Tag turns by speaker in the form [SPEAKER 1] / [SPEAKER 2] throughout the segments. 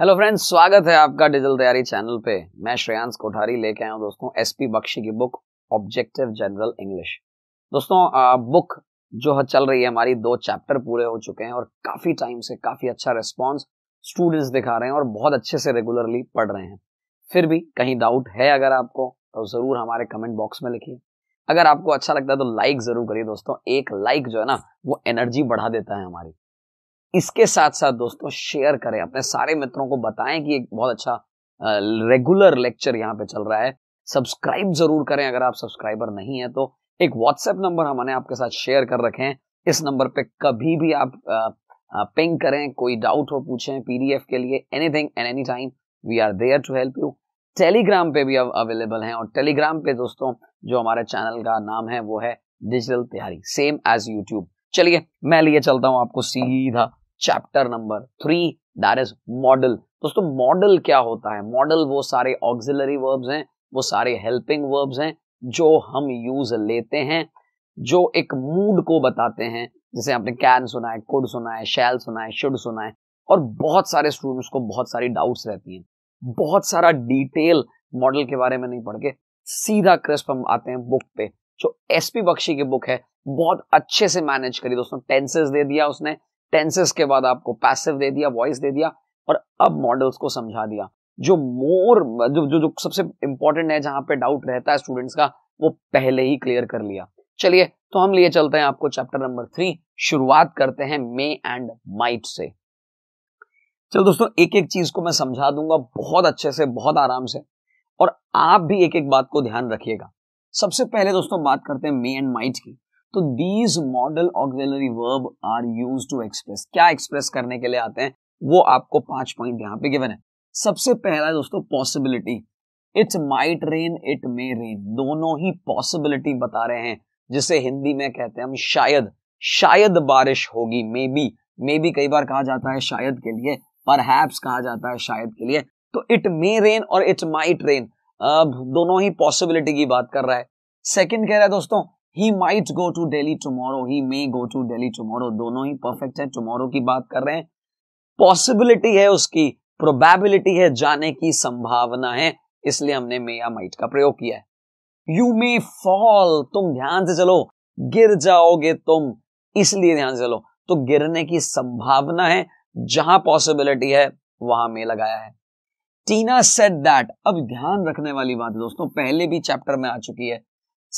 [SPEAKER 1] Hello friends स्वागत है आपका डिजिटल तैयारी चैनल पे मैं श्रेयांश कोठारी लेके आया हूँ दोस्तों एसपी बख्शी की बुक ऑब्जेक्टिव जनरल इंग्लिश दोस्तों आ, बुक जो है चल रही है हमारी दो चैप्टर पूरे हो चुके हैं और काफी टाइम से काफी अच्छा रिस्पॉन्स स्टूडेंट्स दिखा रहे हैं और बहुत अच्छे से रेगुलरली पढ़ रहे हैं फिर भी कहीं डाउट है अगर आपको तो जरूर हमारे कमेंट बॉक्स में लिखिए अगर आपको अच्छा लगता है तो लाइक जरूर करिए दोस्तों एक लाइक जो है ना वो एनर्जी बढ़ा देता है हमारी इसके साथ साथ दोस्तों शेयर करें अपने सारे मित्रों को बताएं कि एक बहुत अच्छा रेगुलर लेक्चर यहाँ पे चल रहा है सब्सक्राइब जरूर करें अगर आप सब्सक्राइबर नहीं है तो एक व्हाट्सएप नंबर हमने आपके साथ शेयर कर रखे हैं इस नंबर पे कभी भी आप पिंग करें कोई डाउट हो पूछें पीडीएफ के लिए anything and any time we are there to help you Telegram पे भी अब अवेलेबल हैं और टेलीग्राम पे दोस्तों जो हमारे चैनल का नाम है वो है डिजिटल तैयारी सेम एज यूट्यूब चलिए मैं लिए चलता हूं आपको सीधा chapter number three that is modal दोस्तों मॉडल क्या होता है मॉडल वो सारे ऑक्सिलरी वर्ब्स हैं वो सारे हेल्पिंग वर्ब्स हैं जो हम यूज लेते हैं जो एक मूड को बताते हैं जैसे आपने कैन सुना है कुड सुना है शैल सुना है शुड सुना है और बहुत सारे स्टूडेंट्स को बहुत सारी डाउट्स रहती हैं बहुत सारा डिटेल मॉडल के बारे में नहीं पढ़ के सीधा क्रिस्प हम आते हैं बुक पे जो एसपी बख्शी की बुक है बहुत अच्छे से मैनेज करी दोस्तों टेंसेस दे दिया उसने टेंसेस के बाद आपको पैसिव दे दिया वॉइस दे दिया और अब मॉडल्स को समझा दिया जो मोर जो जो, जो सबसे इंपॉर्टेंट है जहां पे डाउट रहता है स्टूडेंट्स का वो पहले ही क्लियर कर लिया चलिए तो हम लिए चलते हैं आपको चैप्टर नंबर थ्री शुरुआत करते हैं मे एंड माइट से चलो दोस्तों एक एक चीज को मैं समझा दूंगा बहुत अच्छे से बहुत आराम से और आप भी एक एक बात को ध्यान रखिएगा सबसे पहले दोस्तों बात करते हैं मे एंड माइट की तो these modal auxiliary verb are use to express क्या एक्सप्रेस करने के लिए आते हैं वो आपको पांच पॉइंट यहाँ पे गिवन है सबसे पहला दोस्तों possibility it's might rain it may rain दोनों ही पॉसिबिलिटी बता रहे हैं जिसे हिंदी में कहते हैं हम शायद शायद बारिश होगी मे बी मे बी कई बार कहा जाता है शायद के लिए पर कहा जाता है शायद के लिए तो इट मे रेन और इट माइट रेन दोनों ही पॉसिबिलिटी की बात कर रहा है सेकंड कह रहा है दोस्तों he might go to Delhi tomorrow he may go to Delhi tomorrow दोनों ही परफेक्ट है टुमारो की बात कर रहे हैं पॉसिबिलिटी है उसकी प्रोबेबिलिटी है जाने की संभावना है इसलिए हमने मे या माइट का प्रयोग किया है यू मे फॉल तुम ध्यान से चलो गिर जाओगे तुम इसलिए ध्यान से चलो तो गिरने की संभावना है जहां पॉसिबिलिटी है वहां में लगाया है टीना सेट दैट अब ध्यान रखने वाली बात है दोस्तों पहले भी चैप्टर में आ चुकी है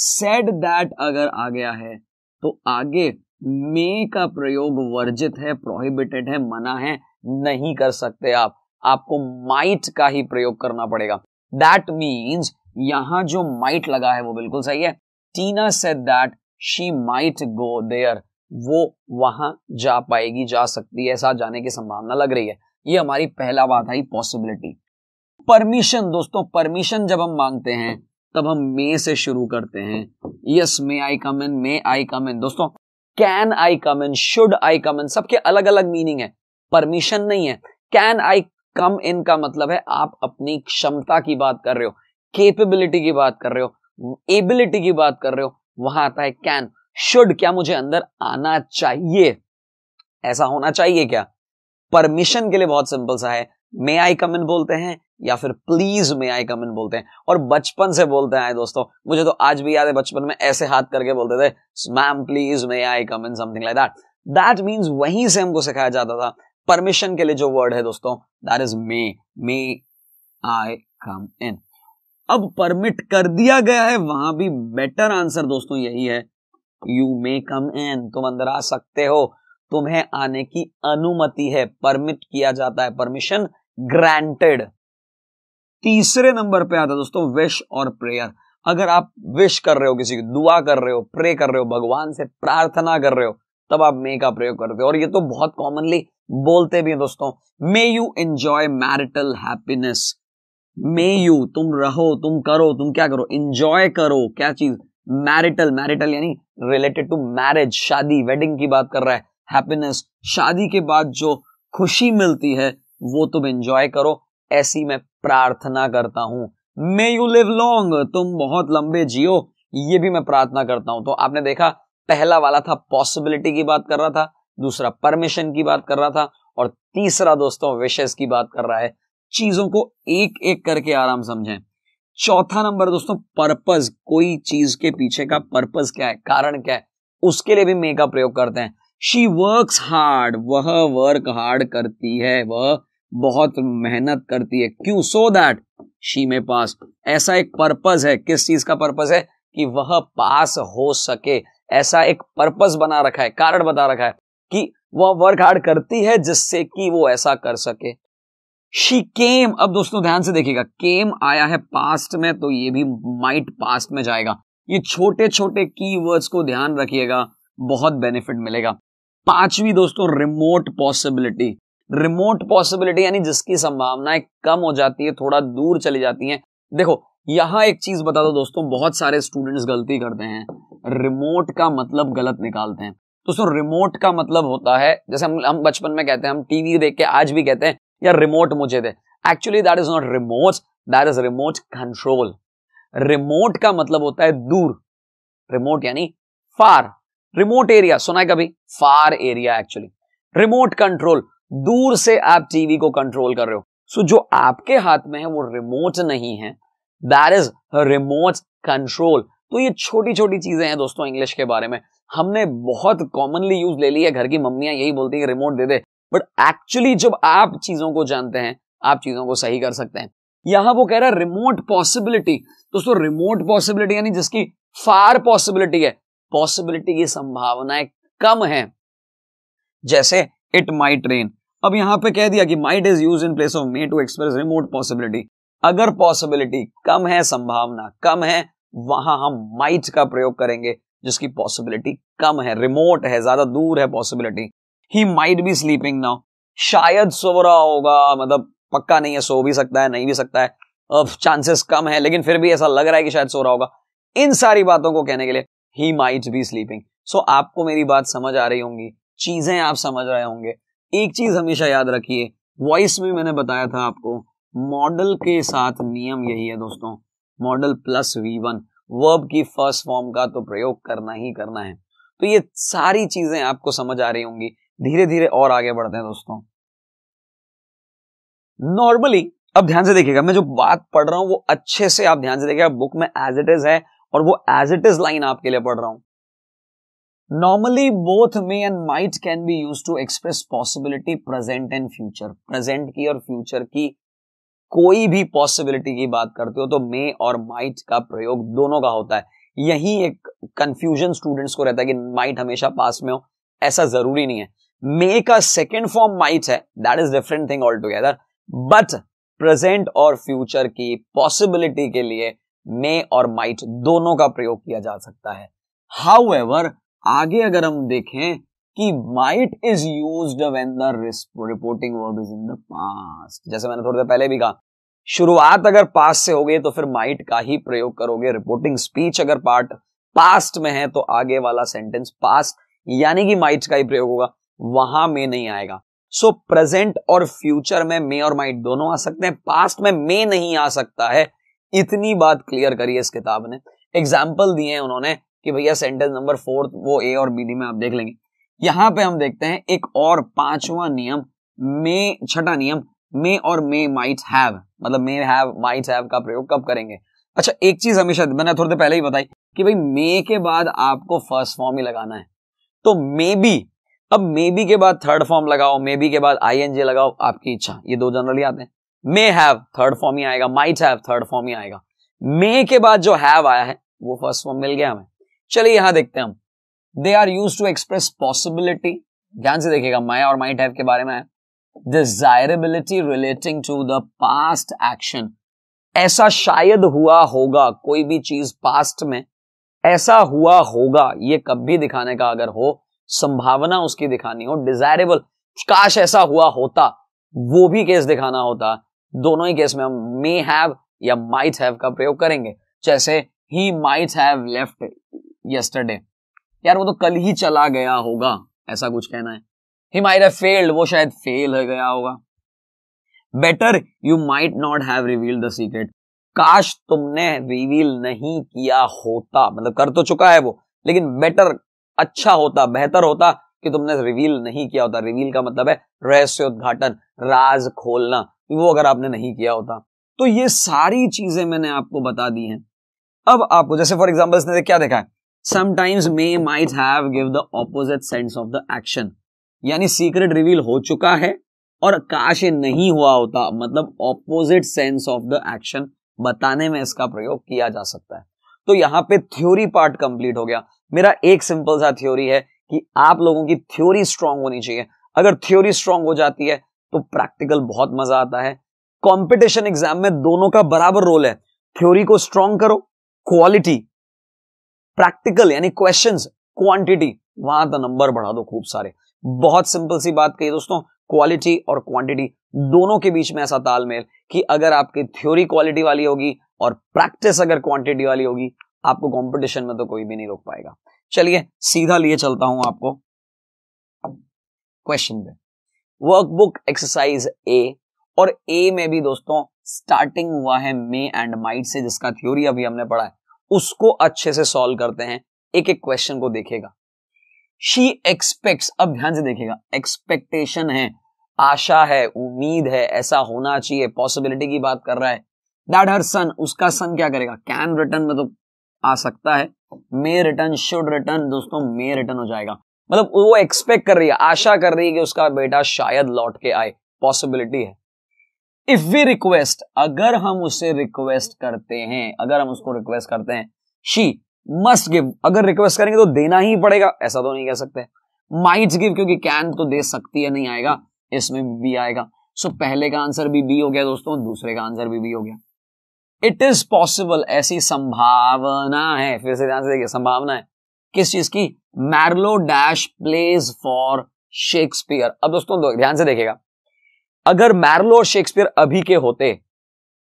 [SPEAKER 1] सेड दैट अगर आ गया है तो आगे मे का प्रयोग वर्जित है प्रोहिबिटेड है मना है नहीं कर सकते आप आपको माइट का ही प्रयोग करना पड़ेगा दैट मीन्स यहां जो माइट लगा है वो बिल्कुल सही है Tina said that she might go there वो वहां जा पाएगी जा सकती है ऐसा जाने की संभावना लग रही है ये हमारी पहला बात आई पॉसिबिलिटी परमिशन दोस्तों परमिशन जब हम मांगते हैं तब हम मे से शुरू करते हैं yes may I come in may I come इन दोस्तों can I come in should I come इन सबके अलग अलग मीनिंग है परमिशन नहीं है कैन आई कम इन का मतलब है आप अपनी क्षमता की बात कर रहे हो केपेबिलिटी की बात कर रहे हो एबिलिटी की बात कर रहे हो वहां आता है कैन शुड क्या मुझे अंदर आना चाहिए ऐसा होना चाहिए क्या परमिशन के लिए बहुत सिंपल सा है मे आई कम इन बोलते हैं या फिर प्लीज मे आई कम इन बोलते हैं और बचपन से बोलते हैं दोस्तों मुझे तो आज भी याद है बचपन में ऐसे हाथ करके बोलते थे ma'am please may I come in something like that that means वहीं से हमको सिखाया जाता था परमिशन के लिए जो वर्ड है दोस्तों that is may may I come इन अब परमिट कर दिया गया है वहां भी बेटर आंसर दोस्तों यही है यू मे कम इन तुम अंदर आ सकते हो तुम्हें आने की अनुमति है परमिट किया जाता है परमिशन ग्रांटेड तीसरे नंबर पे आता है दोस्तों विश और प्रेयर अगर आप विश कर रहे हो किसी की दुआ कर रहे हो प्रे कर रहे हो भगवान से प्रार्थना कर रहे हो तब आप मे का प्रयोग करते हो और ये तो बहुत कॉमनली बोलते भी हैं दोस्तों may you enjoy marital happiness may you तुम रहो तुम करो तुम क्या करो एंजॉय करो क्या चीज मैरिटल मैरिटल यानी रिलेटेड टू मैरिज शादी वेडिंग की बात कर रहा है हैप्पीनेस शादी के बाद जो खुशी मिलती है वो तुम एंजॉय करो ऐसी मैं प्रार्थना करता हूं मे यू लिव लॉन्ग तुम बहुत लंबे जियो ये भी मैं प्रार्थना करता हूं तो आपने देखा पहला वाला था पॉसिबिलिटी की बात कर रहा था दूसरा परमिशन की बात कर रहा था और तीसरा दोस्तों विशेष की बात कर रहा है चीजों को एक एक करके आराम समझें चौथा नंबर दोस्तों पर्पज कोई चीज के पीछे का पर्पज क्या है कारण क्या है उसके लिए भी मे का प्रयोग करते हैं शी वर्क हार्ड वह वर्क हार्ड करती है वह बहुत मेहनत करती है क्यों सो दैट शी में पास ऐसा एक पर्पज है किस चीज का पर्पज है कि वह पास हो सके ऐसा एक पर्पज बना रखा है कारण बता रखा है कि वह वर्क हार्ड करती है जिससे कि वो ऐसा कर सके शी केम अब दोस्तों ध्यान से देखिएगा केम आया है पास्ट में तो ये भी माइट पास्ट में जाएगा ये छोटे छोटे की वर्ड्स को ध्यान रखिएगा बहुत बेनिफिट मिलेगा पांचवी दोस्तों रिमोट पॉसिबिलिटी रिमोट पॉसिबिलिटी यानी जिसकी संभावनाएं कम हो जाती है थोड़ा दूर चली जाती हैं देखो यहां एक चीज बता दो दोस्तों बहुत सारे स्टूडेंट्स गलती करते हैं रिमोट का मतलब गलत निकालते हैं दोस्तों रिमोट का मतलब होता है जैसे हम हम बचपन में कहते हैं हम टीवी देख के आज भी कहते हैं यार रिमोट मुझे दे actually that is not remote that is remote control remote का मतलब होता है दूर रिमोट यानी फार रिमोट एरिया सुना है कभी far area actually remote control दूर से आप टीवी को कंट्रोल कर रहे हो सो so, जो आपके हाथ में है वो रिमोट नहीं है दैट इज रिमोट कंट्रोल तो ये छोटी छोटी चीजें हैं दोस्तों इंग्लिश के बारे में हमने बहुत कॉमनली यूज ले लिया है घर की मम्मियां यही बोलती है रिमोट दे दे बट एक्चुअली जब आप चीजों को जानते हैं आप चीजों को सही कर सकते हैं यहां वो कह रहा है रिमोट पॉसिबिलिटी दोस्तों रिमोट पॉसिबिलिटी यानी जिसकी फार पॉसिबिलिटी है पॉसिबिलिटी की संभावनाएं कम है जैसे इट माइट रेन अब यहां पे कह दिया कि might is use in place of may to express remote possibility अगर पॉसिबिलिटी कम है संभावना कम है वहां हम माइट का प्रयोग करेंगे जिसकी पॉसिबिलिटी कम है रिमोट है ज्यादा दूर है possibility he might be sleeping now शायद सो रहा होगा मतलब पक्का नहीं है सो भी सकता है नहीं भी सकता है अब चांसेस कम है लेकिन फिर भी ऐसा लग रहा है कि शायद सो रहा होगा इन सारी बातों को कहने के लिए he might be sleeping so आपको मेरी बात समझ आ रही होंगी चीजें आप समझ रहे होंगे एक चीज हमेशा याद रखिए वॉइस में मैंने बताया था आपको मॉडल के साथ नियम यही है दोस्तों modal plus V one verb की फर्स्ट फॉर्म का तो प्रयोग करना ही करना है तो ये सारी चीजें आपको समझ आ रही होंगी धीरे धीरे और आगे बढ़ते हैं दोस्तों नॉर्मली अब ध्यान से देखिएगा मैं जो बात पढ़ रहा हूं वो अच्छे से आप ध्यान से देखिएगा बुक में एज इट इज है और वो एज इट इज लाइन आपके लिए पढ़ रहा हूं normally both may and might can be used to express possibility present and future present की और फ्यूचर की कोई भी पॉसिबिलिटी की बात करते हो तो मे और माइट का प्रयोग दोनों का होता है यही एक कंफ्यूजन स्टूडेंट्स को रहता है कि माइट हमेशा पास में हो ऐसा जरूरी नहीं है मे का सेकेंड फॉर्म माइट है that is different thing all together but present और फ्यूचर की पॉसिबिलिटी के लिए मे और माइट दोनों का प्रयोग किया जा सकता है हाउ एवर आगे अगर हम देखें कि might is use when the reporting verb is in the past जैसे मैंने थोड़ी देर पहले भी कहा शुरुआत अगर पास से हो गई तो फिर माइट का ही प्रयोग करोगे रिपोर्टिंग स्पीच अगर पार्ट पास्ट में है तो आगे वाला सेंटेंस पास्ट यानी कि माइट का ही प्रयोग होगा वहां में नहीं आएगा सो so, प्रेजेंट और फ्यूचर में मे और माइट दोनों आ सकते हैं पास्ट में मे नहीं आ सकता है इतनी बात क्लियर करी है इस किताब ने एग्जाम्पल दिए हैं उन्होंने कि भैया सेंटेंस नंबर फोर्थ वो ए और बी डी में आप देख लेंगे यहाँ पे हम देखते हैं एक और पांचवा नियम मे छठा नियम मे और मे माइट हैव मतलब मे हैव माइट हैव का प्रयोग कब करेंगे अच्छा एक चीज हमेशा मैंने थोड़ी देर पहले ही बताई कि भाई मे के बाद आपको फर्स्ट फॉर्म ही लगाना है तो मे बी अब मे बी के बाद थर्ड फॉर्म लगाओ मे बी के बाद आई एन जे लगाओ आपकी इच्छा ये दो जनरली आते हैं मे हैव थर्ड फॉर्म ही आएगा माइट हैव थर्ड फॉर्म ही आएगा मे के बाद जो हैव आया है वो फर्स्ट फॉर्म मिल गया हमें चलिए यहां देखते हैं हम they are use to express possibility ध्यान से देखिएगा माया और माई टाइप के बारे में desirability relating to the past action ऐसा शायद हुआ होगा कोई भी चीज पास्ट में ऐसा हुआ होगा ये कब भी दिखाने का अगर हो संभावना उसकी दिखानी हो डिजायरेबल काश ऐसा हुआ होता वो भी केस दिखाना होता दोनों ही केस में हम मे हैव या माइट हैव का प्रयोग करेंगे जैसे he might have left yesterday यार वो तो कल ही चला गया होगा ऐसा कुछ कहना है ही माइट हैव फेल्ड वो शायद फेल हो गया होगा better you might not have reveal the secret काश तुमने रिवील नहीं किया होता मतलब कर तो चुका है वो लेकिन बेटर अच्छा होता बेहतर होता कि तुमने रिवील नहीं किया होता रिवील का मतलब है रहस्य उद्घाटन राज खोलना वो अगर आपने नहीं किया होता तो ये सारी चीजें मैंने आपको बता दी हैं अब आपको जैसे फॉर एग्जाम्पल इसने क्या देखा है sometimes may might have give the opposite sense of the action यानी सीक्रेट रिवील हो चुका है और काश ये नहीं हुआ होता मतलब opposite sense of the action बताने में इसका प्रयोग किया जा सकता है तो यहां पे थ्योरी पार्ट कंप्लीट हो गया मेरा एक सिंपल सा थ्योरी है कि आप लोगों की थ्योरी स्ट्रांग होनी चाहिए अगर थ्योरी स्ट्रांग हो जाती है तो प्रैक्टिकल बहुत मजा आता है कंपटीशन एग्जाम में दोनों का बराबर रोल है थ्योरी को स्ट्रांग करो क्वालिटी प्रैक्टिकल यानी क्वेश्चन क्वांटिटी वहां तो नंबर बढ़ा दो खूब सारे बहुत सिंपल सी बात कही दोस्तों क्वालिटी और क्वांटिटी दोनों के बीच में ऐसा तालमेल कि अगर आपकी थ्योरी क्वालिटी वाली होगी और प्रैक्टिस अगर क्वांटिटी वाली होगी आपको कंपटीशन में तो कोई भी नहीं रोक पाएगा चलिए सीधा लिए चलता हूं आपको क्वेश्चन पे वर्कबुक एक्सरसाइज ए और ए में भी दोस्तों स्टार्टिंग हुआ है मे एंड माइट से जिसका थ्योरी अभी हमने पढ़ा है उसको अच्छे से सॉल्व करते हैं एक एक क्वेश्चन को देखेगा शी एक्सपेक्ट अब ध्यान से देखेगा एक्सपेक्टेशन है आशा है उम्मीद है ऐसा होना चाहिए पॉसिबिलिटी की बात कर रहा है दैट हर सन उसका सन क्या करेगा कैन रिटर्न में तो आ सकता है मे रिटर्न शुड रिटर्न दोस्तों मे रिटर्न हो जाएगा मतलब वो एक्सपेक्ट कर रही है आशा कर रही है कि उसका बेटा शायद लौट के आए पॉसिबिलिटी है इफ वी रिक्वेस्ट अगर हम उसे रिक्वेस्ट करते हैं अगर हम उसको रिक्वेस्ट करते हैं शी मस्ट गिव अगर रिक्वेस्ट करेंगे तो देना ही पड़ेगा ऐसा तो नहीं कह सकते माइट गिव क्योंकि कैन तो दे सकती है नहीं आएगा इसमें बी आएगा सो so, पहले का आंसर भी बी हो गया दोस्तों दूसरे का आंसर भी बी हो गया इट इज पॉसिबल ऐसी संभावना है फिर से ध्यान से देखिए संभावना है किस चीज की Marlowe dash plays for Shakespeare अब दोस्तों ध्यान से देखेगा अगर मैरलो और शेक्सपियर अभी के होते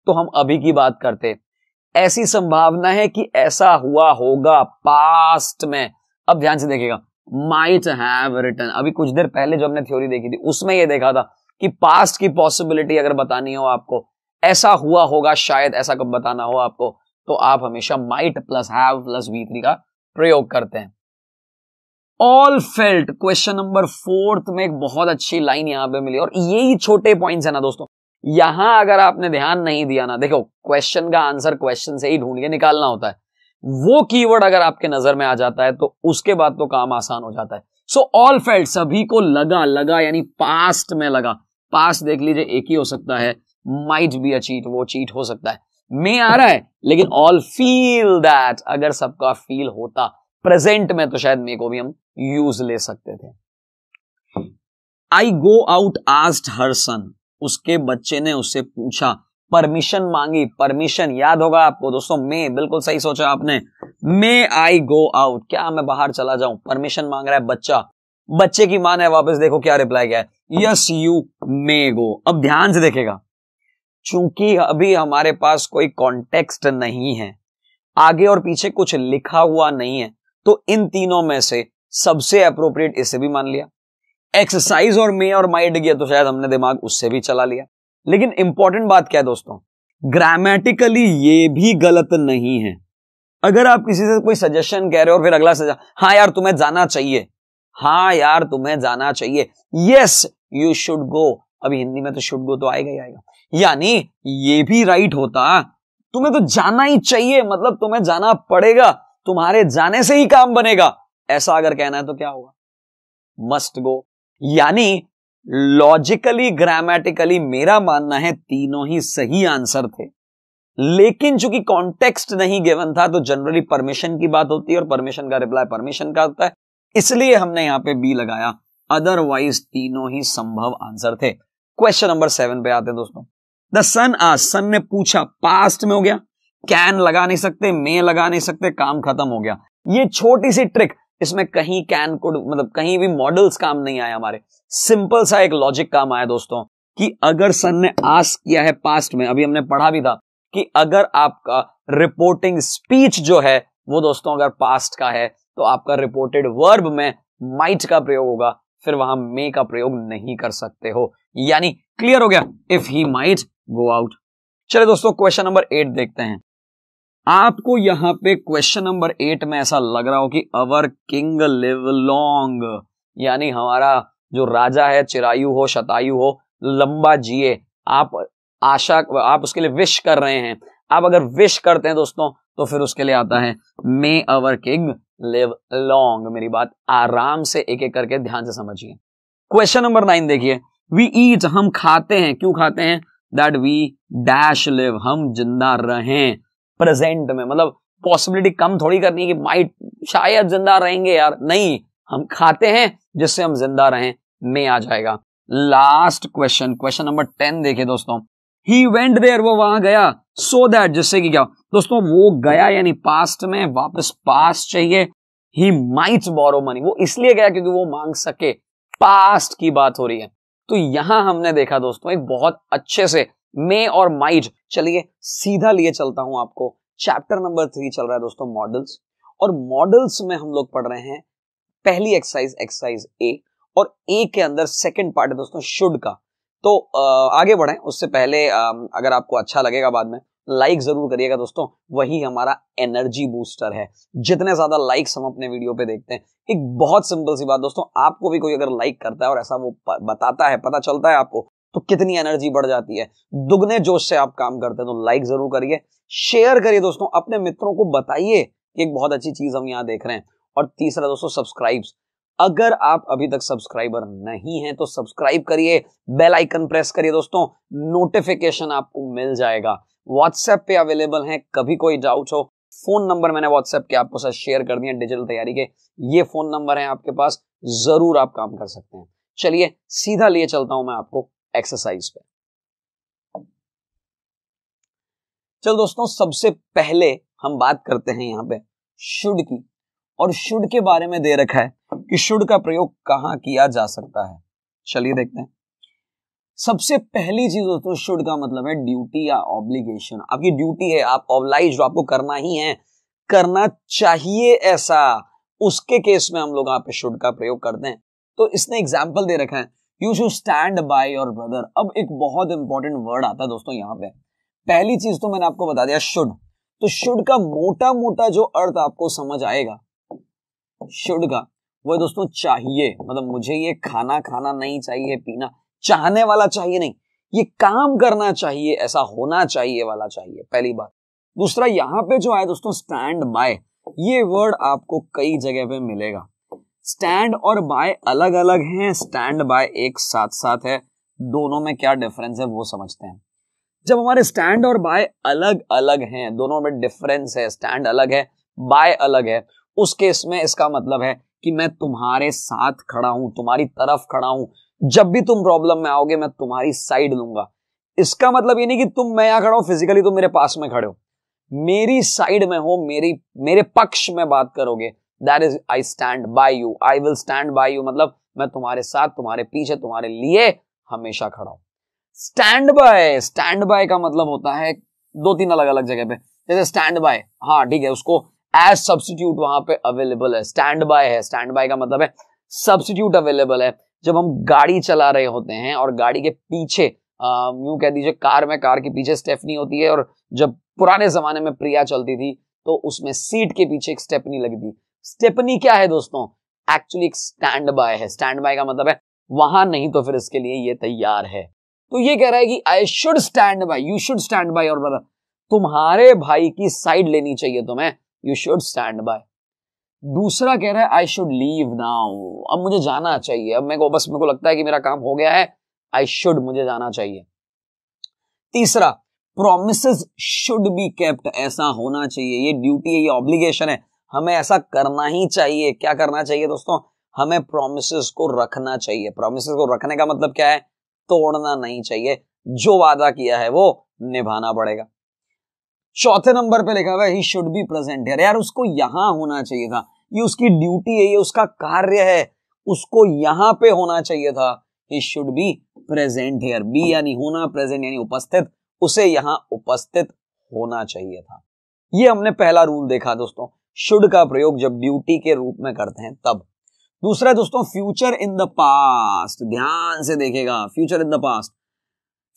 [SPEAKER 1] तो हम अभी की बात करते ऐसी संभावना है कि ऐसा हुआ होगा पास्ट में अब ध्यान से देखिएगा माइट हैव रिटर्न अभी कुछ देर पहले जो हमने थ्योरी देखी थी उसमें यह देखा था कि पास्ट की पॉसिबिलिटी अगर बतानी हो आपको ऐसा हुआ होगा शायद ऐसा कब बताना हो आपको तो आप हमेशा might plus have plus V three का प्रयोग करते हैं all felt question number fourth में एक बहुत अच्छी लाइन यहां पे मिली और यही छोटे पॉइंट्स है ना दोस्तों यहां अगर आपने ध्यान नहीं दिया ना देखो क्वेश्चन का आंसर क्वेश्चन से ही ढूंढ के निकालना होता है वो कीवर्ड अगर आपके नजर में आ जाता है तो उसके बाद तो काम आसान हो जाता है सो ऑल फेल्ट सभी को लगा लगा यानी पास्ट में लगा पास्ट देख लीजिए एक ही हो सकता है माइट बी अ चीट वो चीट हो सकता है मे आ रहा है लेकिन ऑल फील दैट अगर सबका फील होता प्रेजेंट में तो शायद मे को भी हम यूज ले सकते थे आई गो आउट आस्ट हर सन उसके बच्चे ने उससे पूछा परमिशन मांगी परमिशन याद होगा आपको दोस्तों मे बिल्कुल सही सोचा आपने मे आई गो आउट क्या मैं बाहर चला जाऊं परमिशन मांग रहा है बच्चा बच्चे की मान है वापस देखो क्या रिप्लाई क्या है यस यू मे गो अब ध्यान से देखेगा चूंकि अभी हमारे पास कोई कॉन्टेक्स्ट नहीं है आगे और पीछे कुछ लिखा हुआ नहीं है तो इन तीनों में से सबसे अप्रोप्रिएट इसे भी मान लिया एक्सरसाइज और मे और माई गया तो शायद हमने दिमाग उससे भी चला लिया लेकिन इंपॉर्टेंट बात क्या है दोस्तों ग्रामेटिकली ये भी गलत नहीं है अगर आप किसी से कोई सजेशन कह रहे हो और फिर अगला सजा हाँ यार तुम्हें जाना चाहिए हाँ यार तुम्हें जाना चाहिए यस यू शुड गो अभी हिंदी में तो शुड गो तो आएगा ही आएगा यानी ये भी राइट होता तुम्हें तो जाना ही चाहिए मतलब तुम्हें जाना पड़ेगा तुम्हारे जाने से ही काम बनेगा ऐसा अगर कहना है तो क्या होगा मस्ट गो यानी लॉजिकली ग्रामेटिकली मेरा मानना है तीनों ही सही आंसर थे लेकिन चूंकि कॉन्टेक्स्ट नहीं गिवन था तो जनरली परमिशन की बात होती है और परमिशन का रिप्लाई परमिशन का होता है इसलिए हमने यहां पे बी लगाया अदरवाइज तीनों ही संभव आंसर थे क्वेश्चन नंबर सेवन पे आते हैं दोस्तों द सन आज सन ने पूछा पास्ट में हो गया कैन लगा नहीं सकते मे लगा नहीं सकते काम खत्म हो गया ये छोटी सी ट्रिक इसमें कहीं कैन को मतलब कहीं भी मॉडल्स काम नहीं आया हमारे सिंपल सा एक लॉजिक काम आया दोस्तों कि अगर सन ने आस किया है पास्ट में अभी हमने पढ़ा भी था कि अगर आपका रिपोर्टिंग स्पीच जो है वो दोस्तों अगर पास्ट का है तो आपका रिपोर्टेड वर्ब में माइट का प्रयोग होगा फिर वहां मे का प्रयोग नहीं कर सकते हो यानी क्लियर हो गया if he might go out चले दोस्तों क्वेश्चन नंबर एट देखते हैं आपको यहां पे क्वेश्चन नंबर एट में ऐसा लग रहा हो कि अवर किंग लिव लॉन्ग यानी हमारा जो राजा है चिरायु हो शतायु हो लंबा जिए आप आशा आप उसके लिए विश कर रहे हैं आप अगर विश करते हैं दोस्तों तो फिर उसके लिए आता है may our king live long मेरी बात आराम से एक एक करके ध्यान से समझिए क्वेश्चन नंबर नाइन देखिए वी ईट हम खाते हैं क्यों खाते हैं दैट वी डैश लिव हम जिंदा रहें प्रेजेंट में मतलब पॉसिबिलिटी कम थोड़ी करनी है कि माइट शायद जिंदा रहेंगे यार नहीं हम खाते हैं जिससे हम जिंदा रहें में आ जाएगा last question question number ten देखिए दोस्तों ही वेंट देयर वो वहां गया सो so दैट जिससे कि क्या दोस्तों वो गया यानी पास्ट में वापस पास्ट चाहिए ही माइट बोरो मनी वो इसलिए गया क्योंकि वो मांग सके पास्ट की बात हो रही है तो यहां हमने देखा दोस्तों एक बहुत अच्छे से मे और माइज चलिए सीधा लिए चलता हूं आपको चैप्टर नंबर थ्री चल रहा है दोस्तों मॉडल्स और मॉडल्स में हम लोग पढ़ रहे हैं पहली एक्सरसाइज एक्सरसाइज ए और ए के अंदर सेकंड पार्ट है दोस्तों शुड का तो आगे बढ़े उससे पहले अगर आपको अच्छा लगेगा बाद में लाइक जरूर करिएगा दोस्तों वही हमारा एनर्जी बूस्टर है जितने ज्यादा लाइक्स हम अपने वीडियो पे देखते हैं एक बहुत सिंपल सी बात दोस्तों आपको भी कोई अगर लाइक करता है और ऐसा वो बताता है पता चलता है आपको तो कितनी एनर्जी बढ़ जाती है दुगने जोश से आप काम करते हैं तो लाइक जरूर करिए शेयर करिए दोस्तों अपने मित्रों को बताइए कि एक बहुत अच्छी चीज हम यहाँ देख रहे हैं और तीसरा दोस्तों सब्सक्राइब अगर आप अभी तक सब्सक्राइबर नहीं हैं तो सब्सक्राइब करिए बेल आइकन प्रेस करिए दोस्तों नोटिफिकेशन आपको मिल जाएगा व्हाट्सएप पे अवेलेबल है कभी कोई डाउट हो फोन नंबर मैंने व्हाट्सएप के आपको साथ शेयर कर दिया डिजिटल तैयारी के ये फोन नंबर है आपके पास जरूर आप काम कर सकते हैं चलिए सीधा लिए चलता हूं मैं आपको एक्सरसाइज पे चल दोस्तों सबसे पहले हम बात करते हैं यहां पे शुड की और शुड के बारे में दे रखा है कि शुड का प्रयोग कहां किया जा सकता है चलिए देखते हैं सबसे पहली चीज दोस्तों शुड का मतलब है ड्यूटी या ऑब्लिगेशन आपकी ड्यूटी है आप ऑब्लाइज आपको करना ही है करना चाहिए ऐसा उसके केस में हम लोग यहां पे शुड का प्रयोग करते हैं तो इसने एग्जाम्पल दे रखा है you should stand by your brother अब एक बहुत इंपॉर्टेंट वर्ड आता है दोस्तों यहाँ पे पहली चीज तो मैंने आपको बता दिया शुड तो शुड का मोटा मोटा जो अर्थ आपको समझ आएगा शुड का वो दोस्तों चाहिए मतलब मुझे ये खाना खाना नहीं चाहिए पीना चाहने वाला चाहिए नहीं ये काम करना चाहिए ऐसा होना चाहिए वाला चाहिए पहली बात दूसरा यहाँ पे जो आया दोस्तों स्टैंड बाय ये वर्ड आपको कई जगह पे मिलेगा स्टैंड और बाय अलग अलग हैं स्टैंड बाय एक साथ साथ है दोनों में क्या डिफरेंस है वो समझते हैं जब हमारे स्टैंड और बाय अलग अलग हैं दोनों में डिफरेंस है स्टैंड अलग है बाय अलग है उस केस में इसका मतलब है कि मैं तुम्हारे साथ खड़ा हूं तुम्हारी तरफ खड़ा हूं जब भी तुम प्रॉब्लम में आओगे मैं तुम्हारी साइड लूंगा इसका मतलब ये नहीं कि तुम मैं यहां खड़ा हूं फिजिकली तुम मेरे पास में खड़े हो मेरी साइड में हो मेरी मेरे पक्ष में बात करोगे that is I stand by you I will stand by you मतलब मैं तुम्हारे साथ तुम्हारे पीछे तुम्हारे लिए हमेशा खड़ा हूं स्टैंड बाय स्टैंड बाय का मतलब होता है दो तीन अलग अलग जगह पे जैसे स्टैंड बाय हाँ ठीक है उसको एज सब्सिट्यूट वहां पे अवेलेबल है स्टैंड बाय है स्टैंड बाय का मतलब है सब्सटीट्यूट अवेलेबल है जब हम गाड़ी चला रहे होते हैं और गाड़ी के पीछे यूं कह दीजिए कार में कार के पीछे स्टेफनी होती है और जब पुराने जमाने में प्रिया चलती थी तो उसमें सीट के पीछे एक स्टेपनी लगी थी स्टेपनी क्या है दोस्तों एक्चुअली एक स्टैंड बाय है स्टैंड बाय का मतलब है वहां नहीं तो फिर इसके लिए ये तैयार है तो ये कह रहा है कि I should stand by you should stand by और ब्रदर तुम्हारे भाई की साइड लेनी चाहिए तुम्हें यू शुड स्टैंड बाय दूसरा कह रहा है आई शुड लीव नाउ अब मुझे जाना चाहिए अब मेरे को बस मेरे को लगता है कि मेरा काम हो गया है आई शुड मुझे जाना चाहिए तीसरा प्रोमिस शुड बी केप्ट ऐसा होना चाहिए ये ड्यूटी है ये ऑब्लिगेशन है हमें ऐसा करना ही चाहिए क्या करना चाहिए दोस्तों हमें प्रोमिस को रखना चाहिए प्रोमिस को रखने का मतलब क्या है तोड़ना नहीं चाहिए जो वादा किया है वो निभाना पड़ेगा चौथे नंबर पे लिखा हुआ ही शुड बी प्रेजेंट यार यार उसको यहां होना चाहिए था ये उसकी ड्यूटी है ये उसका कार्य है उसको यहां पे होना चाहिए था he should be present here be यानी होना प्रेजेंट यानी उपस्थित उसे यहां उपस्थित होना चाहिए था ये हमने पहला रूल देखा दोस्तों शुड का प्रयोग जब ड्यूटी के रूप में करते हैं तब दूसरा दोस्तों फ्यूचर इन द पास्ट ध्यान से देखेगा future in the past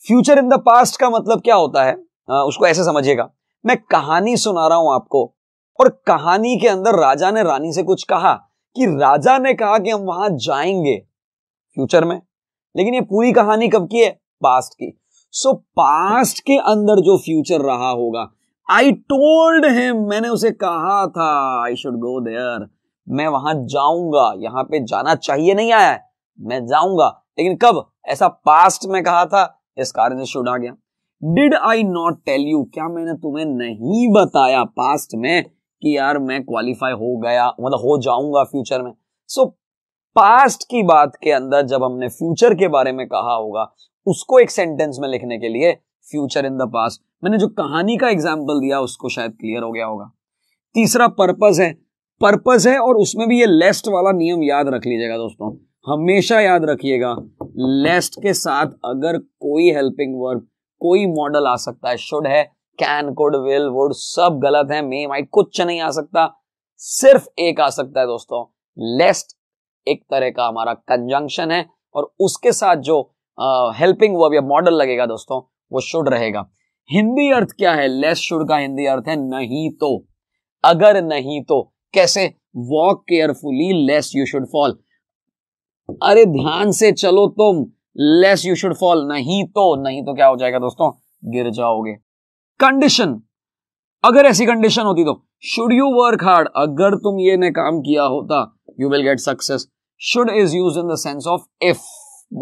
[SPEAKER 1] future in the past का मतलब क्या होता है आ, उसको ऐसे समझिएगा मैं कहानी सुना रहा हूं आपको और कहानी के अंदर राजा ने रानी से कुछ कहा कि राजा ने कहा कि हम वहां जाएंगे फ्यूचर में लेकिन ये पूरी कहानी कब की है पास्ट की सो so, पास्ट के अंदर जो फ्यूचर रहा होगा आई टोल्ड हिम मैंने उसे कहा था आई शुड गो देयर मैं वहां जाऊंगा यहां पे जाना चाहिए नहीं आया है मैं जाऊंगा लेकिन कब ऐसा पास्ट में कहा था इस कारण से शुड आ गया did I not tell you क्या मैंने तुम्हें नहीं बताया पास्ट में कि यार मैं क्वालिफाई हो गया मतलब हो जाऊंगा फ्यूचर में सो so, पास्ट की बात के अंदर जब हमने फ्यूचर के बारे में कहा होगा उसको एक सेंटेंस में लिखने के लिए फ्यूचर इन द पास्ट मैंने जो कहानी का एग्जाम्पल दिया उसको शायद क्लियर हो गया होगा तीसरा पर्पज है पर्पज है और उसमें भी ये लेस्ट वाला नियम याद रख लीजिएगा दोस्तों हमेशा याद रखिएगा लेस्ट के साथ अगर कोई हेल्पिंग वर्ब कोई मॉडल आ सकता है शुड है कैन कुड विल वुड सब गलत है मे माई कुछ नहीं आ सकता सिर्फ एक आ सकता है दोस्तों लेस्ट एक तरह का हमारा कंजंक्शन है और उसके साथ जो हेल्पिंग वर्ब या मॉडल लगेगा दोस्तों वो शुड रहेगा हिंदी अर्थ क्या है लेस शुड का हिंदी अर्थ है नहीं तो अगर नहीं तो कैसे walk carefully lest you should fall अरे ध्यान से चलो तुम लेस यू शुड फॉल नहीं तो नहीं तो क्या हो जाएगा दोस्तों गिर जाओगे कंडीशन अगर ऐसी कंडीशन होती तो शुड यू वर्क हार्ड अगर तुम ये ने काम किया होता you will get success should is use in the sense of if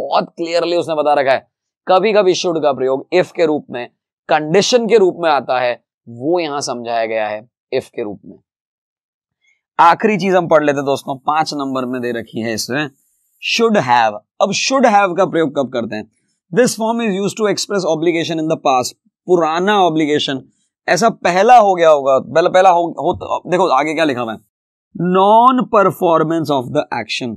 [SPEAKER 1] बहुत क्लियरली उसने बता रखा है कभी कभी शुड का प्रयोग इफ के रूप में कंडीशन के रूप में आता है वो यहां समझाया गया है इफ के रूप में आखिरी चीज हम पढ़ लेते दोस्तों पांच नंबर में दे रखी है इसमें शुड हैव अब शुड हैव का प्रयोग कब करते हैं this form is use to express obligation in the past पुराना ऑब्लिगेशन ऐसा पहला हो गया होगा पहला पहला हो, हो देखो आगे क्या लिखा हुआ है non performance of the action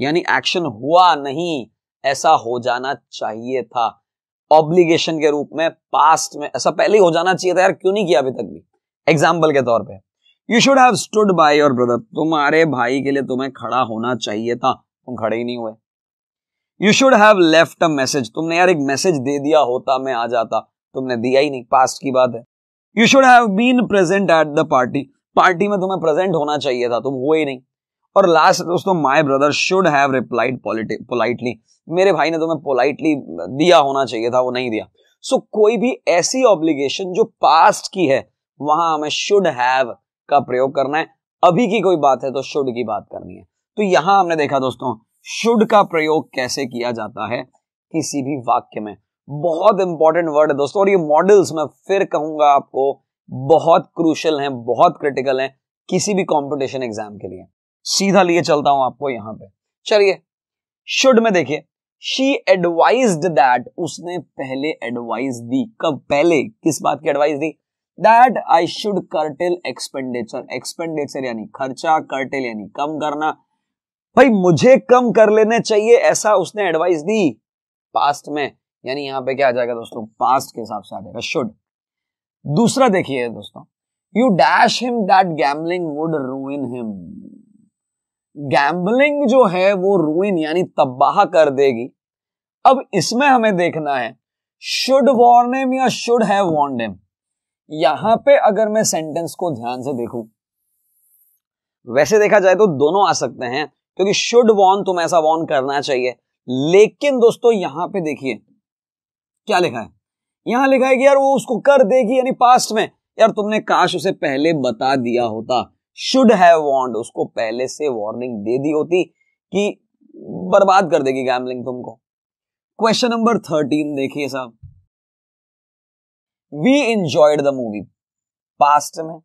[SPEAKER 1] यानी एक्शन हुआ नहीं ऐसा हो जाना चाहिए था ऑब्लिगेशन के रूप में पास्ट में ऐसा पहले ही हो जाना चाहिए था यार क्यों नहीं किया अभी तक भी एग्जाम्पल के तौर पर you should have stood by your brother तुम्हारे भाई के लिए तुम्हें खड़ा होना चाहिए था तुम खड़े ही नहीं हुए you should have left a message तुमने यार एक मैसेज दे दिया होता मैं आ जाता तुमने दिया ही नहीं पास्ट की बात है you should have been present at the party party में तुम्हें प्रेजेंट होना चाहिए था तुम हुए ही नहीं और लास्ट दोस्तों my brother should have replied politely मेरे भाई ने तो मैं पोलाइटली दिया होना चाहिए था वो नहीं दिया सो so, कोई भी ऐसी ऑब्लिगेशन जो पास्ट की है वहां हमें शुड हैव का प्रयोग करना है अभी की कोई बात है तो शुड की बात करनी है तो यहां हमने देखा दोस्तों शुड का प्रयोग कैसे किया जाता है किसी भी वाक्य में बहुत इंपॉर्टेंट वर्ड है दोस्तों और ये मॉडल्स मैं फिर कहूंगा आपको बहुत क्रूशल हैं बहुत क्रिटिकल हैं किसी भी कंपटीशन एग्जाम के लिए सीधा लिए चलता हूं आपको यहां पे चलिए शुड में देखिए शी एडवाइज दैट उसने पहले एडवाइस दी कब पहले किस बात की एडवाइस दी that I should curtail expenditure expenditure यानी खर्चा करटेल यानी कम करना भाई मुझे कम कर लेने चाहिए ऐसा उसने एडवाइस दी पास्ट में यानी यहां पे क्या आ जाएगा दोस्तों पास्ट के हिसाब से आ जाएगा शुड दूसरा देखिए दोस्तों you dash him that gambling would ruin him gambling जो है वो रूइन यानी तबाह कर देगी अब इसमें हमें देखना है शुड वॉर्न या शुड है वॉन्डेम यहां पे अगर मैं सेंटेंस को ध्यान से देखूं वैसे देखा जाए तो दोनों आ सकते हैं क्योंकि शुड वॉन तुम ऐसा वॉर्न करना चाहिए लेकिन दोस्तों यहां पे देखिए क्या लिखा है यहां लिखा है कि यार वो उसको कर देगी यानी पास्ट में यार तुमने काश उसे पहले बता दिया होता शुड हैव वॉन्ड उसको पहले से वार्निंग दे दी होती कि बर्बाद कर देगी गैमलिंग तुमको क्वेश्चन नंबर थर्टीन देखिए साहब we enjoyed the movie past में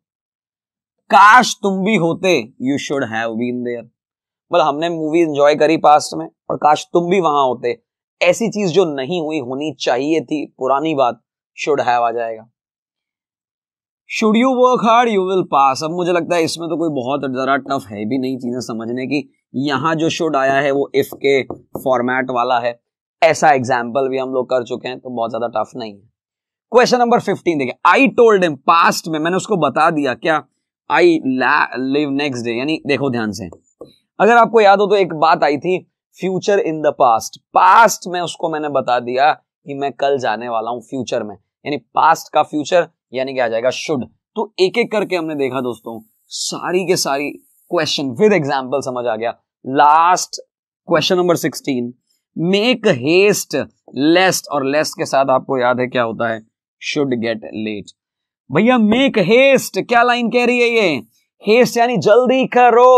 [SPEAKER 1] काश तुम भी होते you should have been there मतलब हमने मूवी इंजॉय करी पास्ट में और काश तुम भी वहां होते ऐसी चीज जो नहीं हुई होनी चाहिए थी पुरानी बात शुड हैव आ जाएगा should you work hard you will pass अब मुझे लगता है इसमें तो कोई बहुत ज़रा टफ है भी नहीं चीज़ें समझने की यहाँ जो शुड आया है वो इफ के फॉर्मेट वाला है ऐसा एग्जाम्पल भी हम लोग कर चुके हैं तो बहुत ज़्यादा टफ नहीं है क्वेश्चन नंबर फिफ्टीन देखिए आई टोल्ड इम पास्ट में मैंने उसको बता दिया क्या आई लिव नेक्स्ट डे यानी देखो ध्यान से अगर आपको याद हो तो एक बात आई थी future in the past past में उसको मैंने बता दिया कि मैं कल जाने वाला हूं फ्यूचर में यानी पास्ट का फ्यूचर यानी कि आ जाएगा शुड तो एक एक करके हमने देखा दोस्तों सारी के सारी क्वेश्चन विद एग्जाम्पल समझ आ गया last question number sixteen make haste lest और लेस्ट के साथ आपको याद है क्या होता है शुड गेट लेट भैया मेक हेस्ट क्या लाइन कह रही है ये हेस्ट यानी जल्दी करो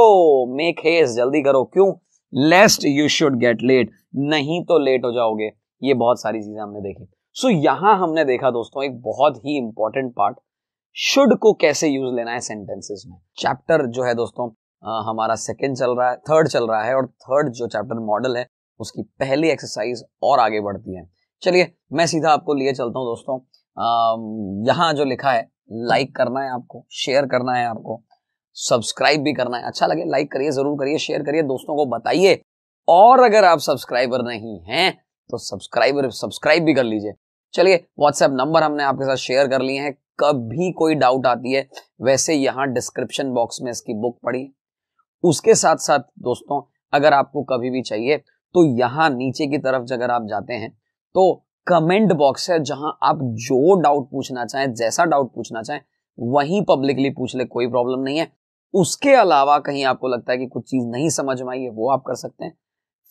[SPEAKER 1] मेक हेस्ट जल्दी करो क्यों lest you should get late नहीं तो लेट हो जाओगे ये बहुत सारी चीजें हमने देखी सो so, यहां हमने देखा दोस्तों एक बहुत ही इंपॉर्टेंट पार्ट शुड को कैसे यूज लेना है सेंटेंसेस में चैप्टर जो है दोस्तों आ, हमारा सेकेंड चल रहा है थर्ड चल रहा है और थर्ड जो चैप्टर मॉडल है उसकी पहली एक्सरसाइज और आगे बढ़ती है चलिए मैं सीधा आपको लिए चलता हूँ दोस्तों यहाँ जो लिखा है लाइक करना है आपको शेयर करना है आपको सब्सक्राइब भी करना है अच्छा लगे लाइक करिए जरूर करिए शेयर करिए दोस्तों को बताइए और अगर आप सब्सक्राइबर नहीं हैं तो सब्सक्राइबर सब्सक्राइब भी कर लीजिए चलिए व्हाट्सएप नंबर हमने आपके साथ शेयर कर लिए हैं कभी कोई डाउट आती है वैसे यहाँ डिस्क्रिप्शन बॉक्स में इसकी बुक पड़ी उसके साथ साथ दोस्तों अगर आपको कभी भी चाहिए तो यहाँ नीचे की तरफ अगर आप जाते हैं तो कमेंट बॉक्स है जहां आप जो डाउट पूछना चाहें जैसा डाउट पूछना चाहें वहीं पब्लिकली पूछ ले कोई प्रॉब्लम नहीं है उसके अलावा कहीं आपको लगता है कि कुछ चीज नहीं समझ में आई है वो आप कर सकते हैं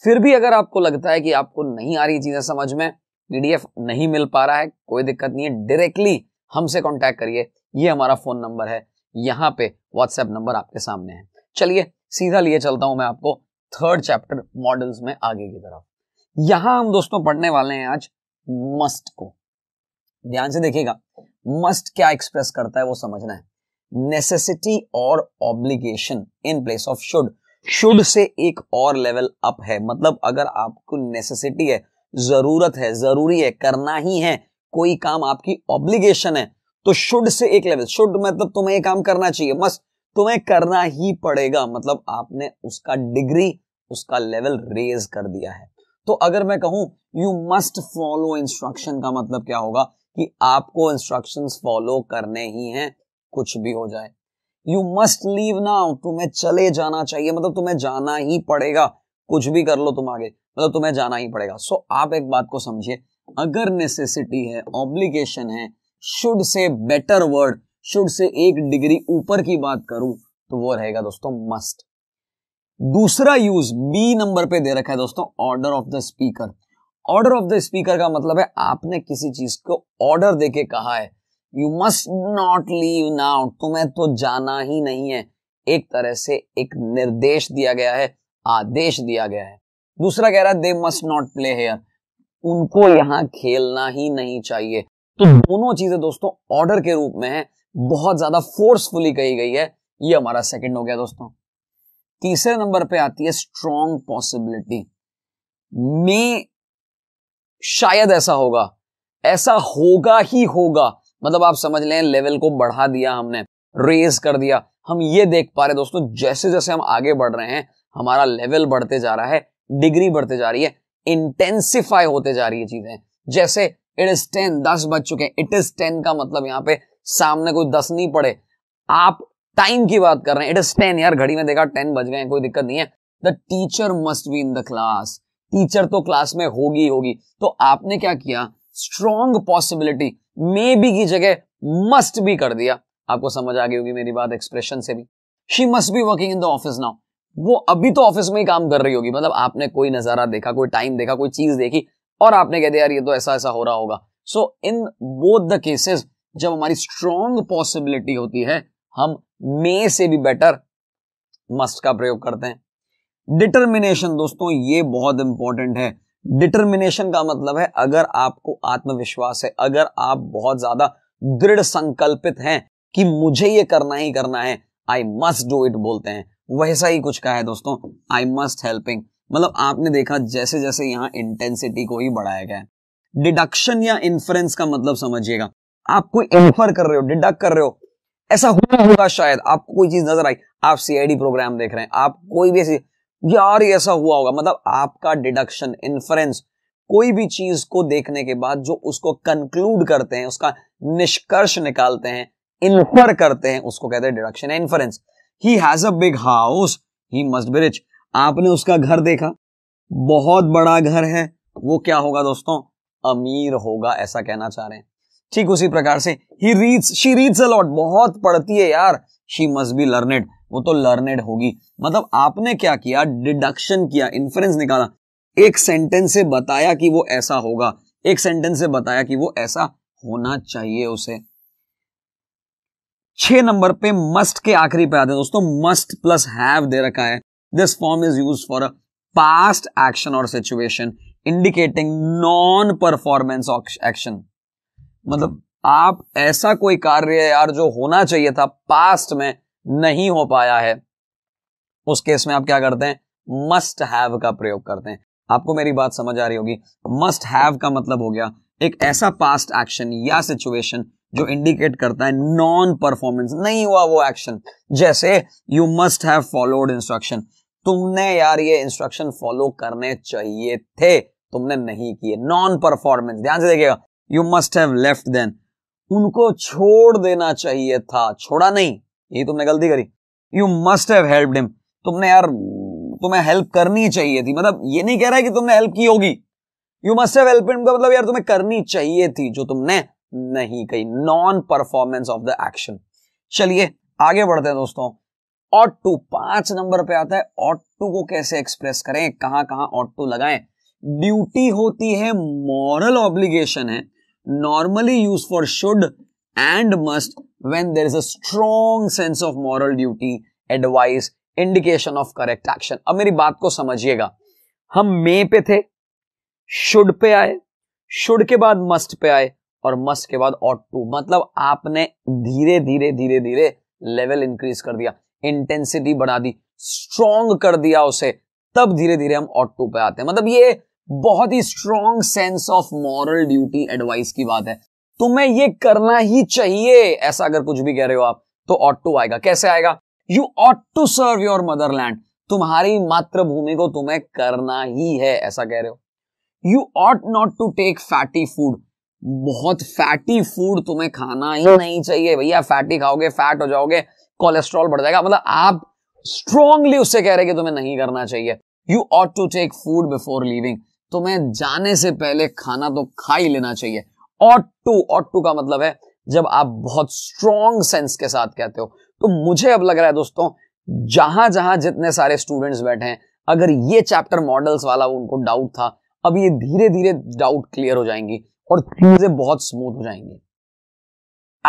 [SPEAKER 1] फिर भी अगर आपको लगता है कि आपको नहीं आ रही चीजें समझ में पीडीएफ नहीं मिल पा रहा है कोई दिक्कत नहीं है डायरेक्टली हमसे कॉन्टैक्ट करिए ये हमारा फोन नंबर है यहाँ पे व्हाट्सएप नंबर आपके सामने है चलिए सीधा लिए चलता हूं मैं आपको थर्ड चैप्टर मॉडल्स में आगे की तरफ यहां हम दोस्तों पढ़ने वाले हैं आज मस्ट को ध्यान से देखिएगा मस्ट क्या एक्सप्रेस करता है वो समझना है नेसेसिटी और obligation in place of should should से एक और लेवल अप है मतलब अगर आपको नेसेसिटी है जरूरत है जरूरी है करना ही है कोई काम आपकी ऑब्लिगेशन है तो शुड से एक लेवल शुड मतलब तुम्हें ये काम करना चाहिए मस्त तुम्हें करना ही पड़ेगा मतलब आपने उसका डिग्री उसका लेवल रेज कर दिया है तो अगर मैं कहूं यू मस्ट फॉलो इंस्ट्रक्शन का मतलब क्या होगा कि आपको इंस्ट्रक्शंस फॉलो करने ही हैं कुछ भी हो जाए यू मस्ट लीव नाउ तुम्हें चले जाना चाहिए मतलब तुम्हें जाना ही पड़ेगा कुछ भी कर लो तुम आगे मतलब तुम्हें जाना ही पड़ेगा सो आप एक बात को समझिए अगर नेसेसिटी है ऑब्लिगेशन है should say better word should से एक डिग्री ऊपर की बात करूं तो वो रहेगा दोस्तों मस्ट दूसरा यूज बी नंबर पे दे रखा है दोस्तों order of the speaker order of the speaker का मतलब है आपने किसी चीज को ऑर्डर देके कहा है you must not leave now तुम्हें तो जाना ही नहीं है एक तरह से एक निर्देश दिया गया है आदेश दिया गया है दूसरा कह रहा है they must not play here उनको यहां खेलना ही नहीं चाहिए तो दोनों चीजें दोस्तों ऑर्डर के रूप में है बहुत ज्यादा फोर्सफुली कही गई है ये हमारा सेकंड हो गया दोस्तों तीसरे नंबर पे आती है स्ट्रॉन्ग पॉसिबिलिटी में शायद ऐसा होगा ऐसा होगा ही होगा मतलब आप समझ लें लेवल को बढ़ा दिया हमने रेज कर दिया हम ये देख पा रहे दोस्तों जैसे जैसे हम आगे बढ़ रहे हैं हमारा लेवल बढ़ते जा रहा है डिग्री बढ़ते जा रही है इंटेंसिफाई होते जा रही है चीजें जैसे इट इज टेन दस बज चुके हैं इट इज टेन का मतलब यहां पे सामने कोई दस नहीं पड़े आप टाइम की बात कर रहे हैं इट इज टेन यार घड़ी में देखा टेन बज गए कोई दिक्कत नहीं है the teacher must be in the class teacher तो क्लास में होगी होगी तो आपने क्या किया स्ट्रॉन्ग पॉसिबिलिटी मे बी की जगह मस्ट भी कर दिया आपको समझ आ गई होगी मेरी बात एक्सप्रेशन से भी she must be working in the office now वो अभी तो ऑफिस में ही काम कर रही होगी मतलब आपने कोई नजारा देखा कोई टाइम देखा कोई चीज देखी और आपने कह दिया यार ये तो ऐसा ऐसा हो रहा होगा so in both the cases जब हमारी स्ट्रॉन्ग पॉसिबिलिटी होती है हम मे से भी बेटर मस्ट का प्रयोग करते हैं डिटर्मिनेशन दोस्तों ये बहुत इंपॉर्टेंट है डिटर्मिनेशन का मतलब है अगर आपको आत्मविश्वास है अगर आप बहुत ज्यादा दृढ़ संकल्पित हैं कि मुझे ये करना ही करना है आई मस्ट डू इट बोलते हैं वैसा ही कुछ कहा है दोस्तों आई मस्ट हेल्पिंग मतलब आपने देखा जैसे जैसे यहाँ इंटेंसिटी को ही बढ़ाया गया है डिडक्शन या इन्फ्रेंस का मतलब समझिएगा आप कोई इन्फर कर रहे हो डिडक्ट कर रहे हो ऐसा हुआ होगा शायद आपको कोई चीज नजर आई आप सीआईडी प्रोग्राम देख रहे हैं आप कोई भी ऐसी यार ऐसा हुआ होगा मतलब आपका डिडक्शन इन्फ्रेंस कोई भी चीज को देखने के बाद जो उसको कंक्लूड करते हैं उसका निष्कर्ष निकालते हैं इन्फर करते हैं उसको कहते हैं deduction inference he has a big house he must be rich आपने उसका घर देखा बहुत बड़ा घर है वो क्या होगा दोस्तों अमीर होगा ऐसा कहना चाह रहे हैं ठीक उसी प्रकार से he reads she reads a lot बहुत पढ़ती है यार शी मस्ट बी लर्नेड वो तो लर्नेड होगी मतलब आपने क्या किया डिडक्शन किया इन्फ्रेंस निकाला एक सेंटेंस से बताया कि वो ऐसा होगा एक सेंटेंस से बताया कि वो ऐसा होना चाहिए उसे छह नंबर पे मस्ट के आखिरी पे आते हैं दोस्तों मस्ट प्लस हैव दे रखा है this form is use for a past action और situation indicating non performance action मतलब आप ऐसा कोई कार्य यार जो होना चाहिए था पास्ट में नहीं हो पाया है उस केस में आप क्या करते हैं मस्ट हैव का प्रयोग करते हैं आपको मेरी बात समझ आ रही होगी मस्ट हैव का मतलब हो गया एक ऐसा पास्ट एक्शन या सिचुएशन जो इंडिकेट करता है नॉन परफॉर्मेंस नहीं हुआ वो एक्शन जैसे you must have followed instruction तुमने यार ये इंस्ट्रक्शन फॉलो करने चाहिए थे तुमने नहीं किए नॉन परफॉर्मेंस ध्यान से देखिएगा you must have left then उनको छोड़ देना चाहिए था छोड़ा नहीं ये तुमने गलती करी you must have help him तुमने यार तुम्हें हेल्प करनी चाहिए थी मतलब ये नहीं कह रहा है कि तुमने हेल्प की होगी you must have help him का मतलब यार तुम्हें करनी चाहिए थी जो तुमने नहीं कही non performance of the action चलिए आगे बढ़ते हैं दोस्तों ऑट टू पांच नंबर पे आता है ऑट टू को कैसे एक्सप्रेस करें कहां कहां ऑट टू लगाएं ड्यूटी होती है मॉरल ऑब्लिगेशन है normally use for should and must when there is a strong sense of moral duty advice indication of correct action अब मेरी बात को समझिएगा हम मे पे थे शुड पे आए शुड के बाद मस्ट पे आए और मस के बाद ऑट टू मतलब आपने धीरे धीरे धीरे धीरे लेवल इंक्रीज कर दिया इंटेंसिटी बढ़ा दी स्ट्रॉन्ग कर दिया उसे तब धीरे धीरे हम ऑट टू पे आते हैं मतलब ये बहुत ही strong sense of moral duty advice की बात है तुम्हें ये करना ही चाहिए ऐसा अगर कुछ भी कह रहे हो आप तो ऑट टू आएगा कैसे आएगा you ought to serve your motherland तुम्हारी मातृभूमि को तुम्हें करना ही है ऐसा कह रहे हो you ought not to take fatty food बहुत फैटी फूड तुम्हें खाना ही नहीं चाहिए भैया फैटी खाओगे फैट हो जाओगे कोलेस्ट्रॉल बढ़ जाएगा मतलब आप स्ट्रॉन्गली उससे कह रहे कि तुम्हें नहीं करना चाहिए you ought to take food before living तुम्हें जाने से पहले खाना तो खा ही लेना चाहिए ऑट टू ऑट टू का मतलब है जब आप बहुत स्ट्रॉन्ग सेंस के साथ कहते हो तो मुझे अब लग रहा है दोस्तों जहां जहां जितने सारे स्टूडेंट्स बैठे हैं अगर ये चैप्टर मॉडल्स वाला उनको डाउट था अब ये धीरे धीरे डाउट क्लियर हो जाएंगी और चीजें बहुत स्मूथ हो जाएंगी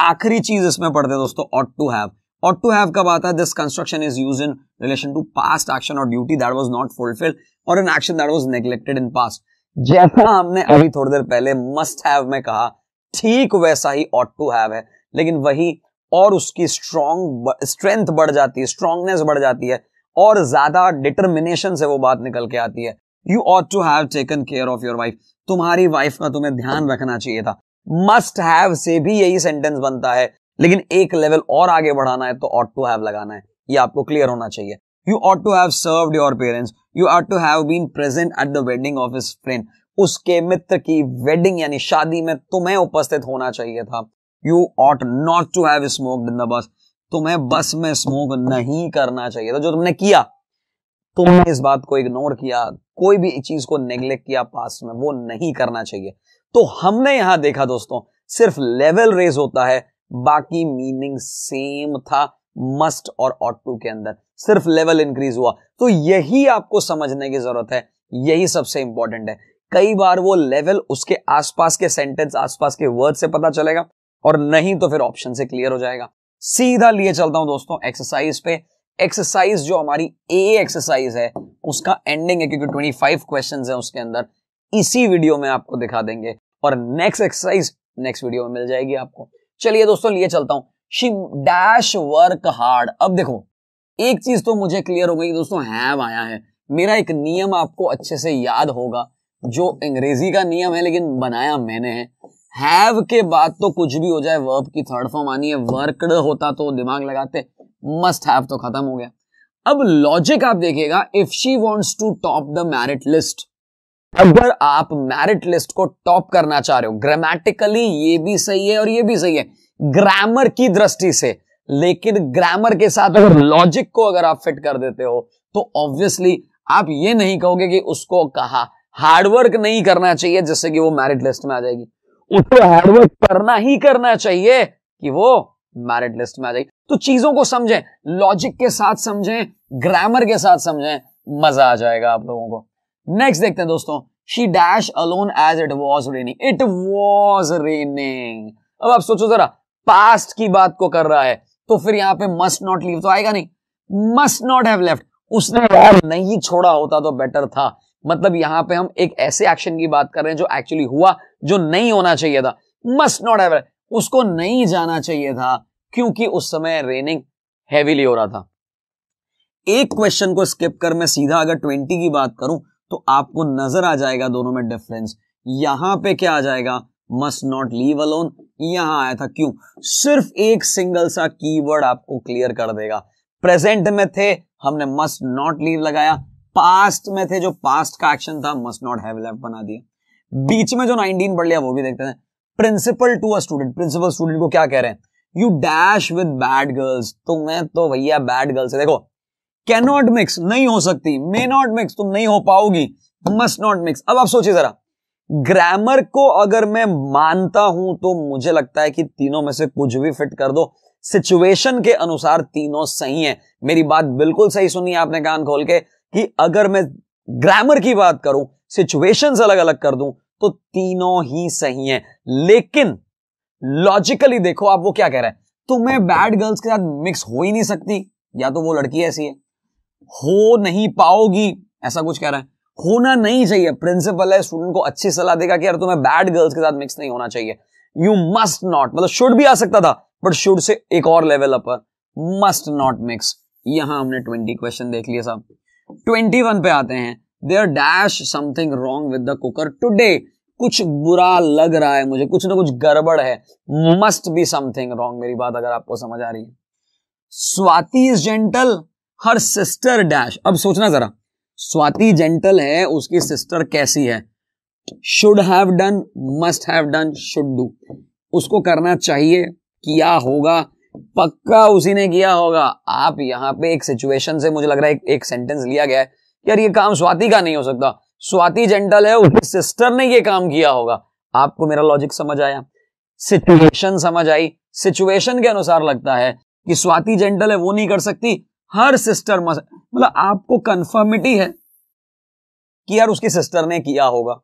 [SPEAKER 1] आखिरी चीज इसमें पढ़ते हैं दोस्तों ought to have ought to have कब आता है this construction is use in relation to past action और duty that was not fulfil और an action that was neglected in past जैसा हमने अभी थोड़ी देर पहले मस्ट हैव में कहा ठीक वैसा ही ऑट टू हैव है लेकिन वही और उसकी स्ट्रॉन्ग स्ट्रेंथ बढ़ जाती है स्ट्रांगनेस बढ़ जाती है और ज्यादा डिटर्मिनेशन से वो बात निकल के आती है you ought to have taken care of your wife तुम्हारी वाइफ का तुम्हें ध्यान रखना चाहिए था मस्ट हैव से भी यही सेंटेंस बनता है लेकिन एक लेवल और आगे बढ़ाना है तो ऑट टू हैव लगाना है ये आपको क्लियर होना चाहिए you ought to have served your parents you ought to have been present at the wedding of his friend उसके मित्र की वेडिंग यानी शादी में तुम्हें उपस्थित होना चाहिए था you ought not to have smoked in the bus तुम्हें बस में स्मोक नहीं करना चाहिए था जो तुमने किया तुमने इस बात को इग्नोर किया कोई भी चीज को नेग्लेक्ट किया पास्ट में वो नहीं करना चाहिए तो हमने यहां देखा दोस्तों सिर्फ लेवल रेज होता है बाकी मीनिंग सेम था मस्ट और ऑट टू के अंदर सिर्फ लेवल इंक्रीज हुआ तो यही आपको समझने की जरूरत है यही सबसे इंपॉर्टेंट है कई बार वो लेवल उसके आसपास के सेंटेंस आसपास के वर्ड से पता चलेगा और नहीं तो फिर ऑप्शन से क्लियर हो जाएगा सीधा लिए चलता हूं दोस्तों एक्सरसाइज पे एक्सरसाइज जो हमारी ए एक्सरसाइज है उसका एंडिंग है क्योंकि ट्वेंटी फाइव क्वेश्चन है उसके अंदर इसी वीडियो में आपको दिखा देंगे और नेक्स्ट एक्सरसाइज नेक्स्ट वीडियो में मिल जाएगी आपको चलिए दोस्तों लिए चलता हूं शी डैश वर्क हार्ड अब देखो एक चीज तो मुझे क्लियर हो गई दोस्तों हैव आया है मेरा एक नियम आपको अच्छे से याद होगा जो अंग्रेजी का नियम है लेकिन बनाया मैंने है हैव के बाद तो कुछ भी हो जाए वर्ब की थर्ड फॉर्म आनी है वर्कड होता तो दिमाग लगाते मस्ट हैव तो खत्म हो गया अब लॉजिक आप देखिएगा if she wants to top the merit list अगर आप मैरिट लिस्ट को टॉप करना चाह रहे हो ग्रामेटिकली ये भी सही है और ये भी सही है ग्रामर की दृष्टि से लेकिन ग्रामर के साथ अगर लॉजिक को अगर आप फिट कर देते हो तो ऑब्वियसली आप ये नहीं कहोगे कि उसको कहा हार्डवर्क नहीं करना चाहिए जिससे कि वो मैरिट लिस्ट में आ जाएगी उसको हार्डवर्क करना ही करना चाहिए कि वो मैरिट लिस्ट में आ जाएगी तो चीजों को समझें लॉजिक के साथ समझें ग्रामर के साथ समझें मजा आ जाएगा आप लोगों को नेक्स्ट देखते हैं दोस्तों she dash alone as it was raining it was raining अब आप सोचो जरा पास्ट की बात को कर रहा है तो फिर यहां पे मस्ट नॉट लीव तो आएगा नहीं मस्ट नॉट हैव लेफ्ट उसने यार नहीं छोड़ा होता तो बेटर था मतलब यहां पे हम एक ऐसे एक्शन की बात कर रहे हैं जो एक्चुअली हुआ जो नहीं होना चाहिए था मस्ट नॉट हैव उसको नहीं जाना चाहिए था क्योंकि उस समय रेनिंग हैवीली हो रहा था एक क्वेश्चन को स्किप कर मैं सीधा अगर ट्वेंटी की बात करूं तो आपको नजर आ जाएगा दोनों में डिफरेंस यहां पे क्या आ जाएगा मस्ट नॉट लीव अलोन यहां आया था क्यों सिर्फ एक सिंगल सा कीवर्ड आपको क्लियर कर देगा प्रेजेंट में थे हमने मस्ट नॉट लीव लगाया पास्ट में थे जो पास्ट का एक्शन था मस्ट नॉट हैव लेफ्ट बना दिया बीच में जो 19 पढ़ लिया वो भी देखते हैं principal to a student principal student को क्या कह रहे हैं you dash with bad girls तो तो भैया बैड गर्ल्स देखो कैनॉट मिक्स नहीं हो सकती मे नॉट मिक्स तुम नहीं हो पाओगी मस्ट नॉट मिक्स अब आप सोचिए जरा ग्रामर को अगर मैं मानता हूं तो मुझे लगता है कि तीनों में से कुछ भी फिट कर दो सिचुएशन के अनुसार तीनों सही है मेरी बात बिल्कुल सही सुनी आपने कान खोल के कि अगर मैं ग्रामर की बात करूं सिचुएशन अलग अलग कर दूं तो तीनों ही सही है लेकिन लॉजिकली देखो आप वो क्या कह रहे हैं तुम्हें बैड गर्ल्स के साथ मिक्स हो ही नहीं सकती या तो वो लड़की ऐसी है हो नहीं पाओगी ऐसा कुछ कह रहा है होना नहीं चाहिए प्रिंसिपल है स्टूडेंट को अच्छी सलाह देगा कि यार तुम्हें बैड गर्ल्स के साथ मिक्स नहीं होना चाहिए यू मस्ट नॉट मतलब शुड भी आ सकता था बट शुड से एक और level upper must not mix यहां हमने ट्वेंटी क्वेश्चन देख लिया साहब ट्वेंटी वन पे आते हैं there dash something wrong with the cooker today कुछ बुरा लग रहा है मुझे कुछ ना कुछ गड़बड़ है मस्ट बी समथिंग रॉन्ग मेरी बात अगर आपको समझ आ रही है Swati is gentle her sister dash अब सोचना जरा स्वाति जेंटल है उसकी सिस्टर कैसी है should have done must have done should do उसको करना चाहिए किया होगा पक्का उसी ने किया होगा आप यहां पे एक सिचुएशन से मुझे लग रहा है एक, एक सेंटेंस लिया गया है यार ये काम स्वाति का नहीं हो सकता स्वाति जेंटल है उसके सिस्टर ने ये काम किया होगा आपको मेरा लॉजिक समझ आया सिचुएशन समझ आई सिचुएशन के अनुसार लगता है कि स्वाति जेंटल है वो नहीं कर सकती हर सिस्टर मतलब आपको कंफर्मिटी है कि यार उसकी सिस्टर ने किया होगा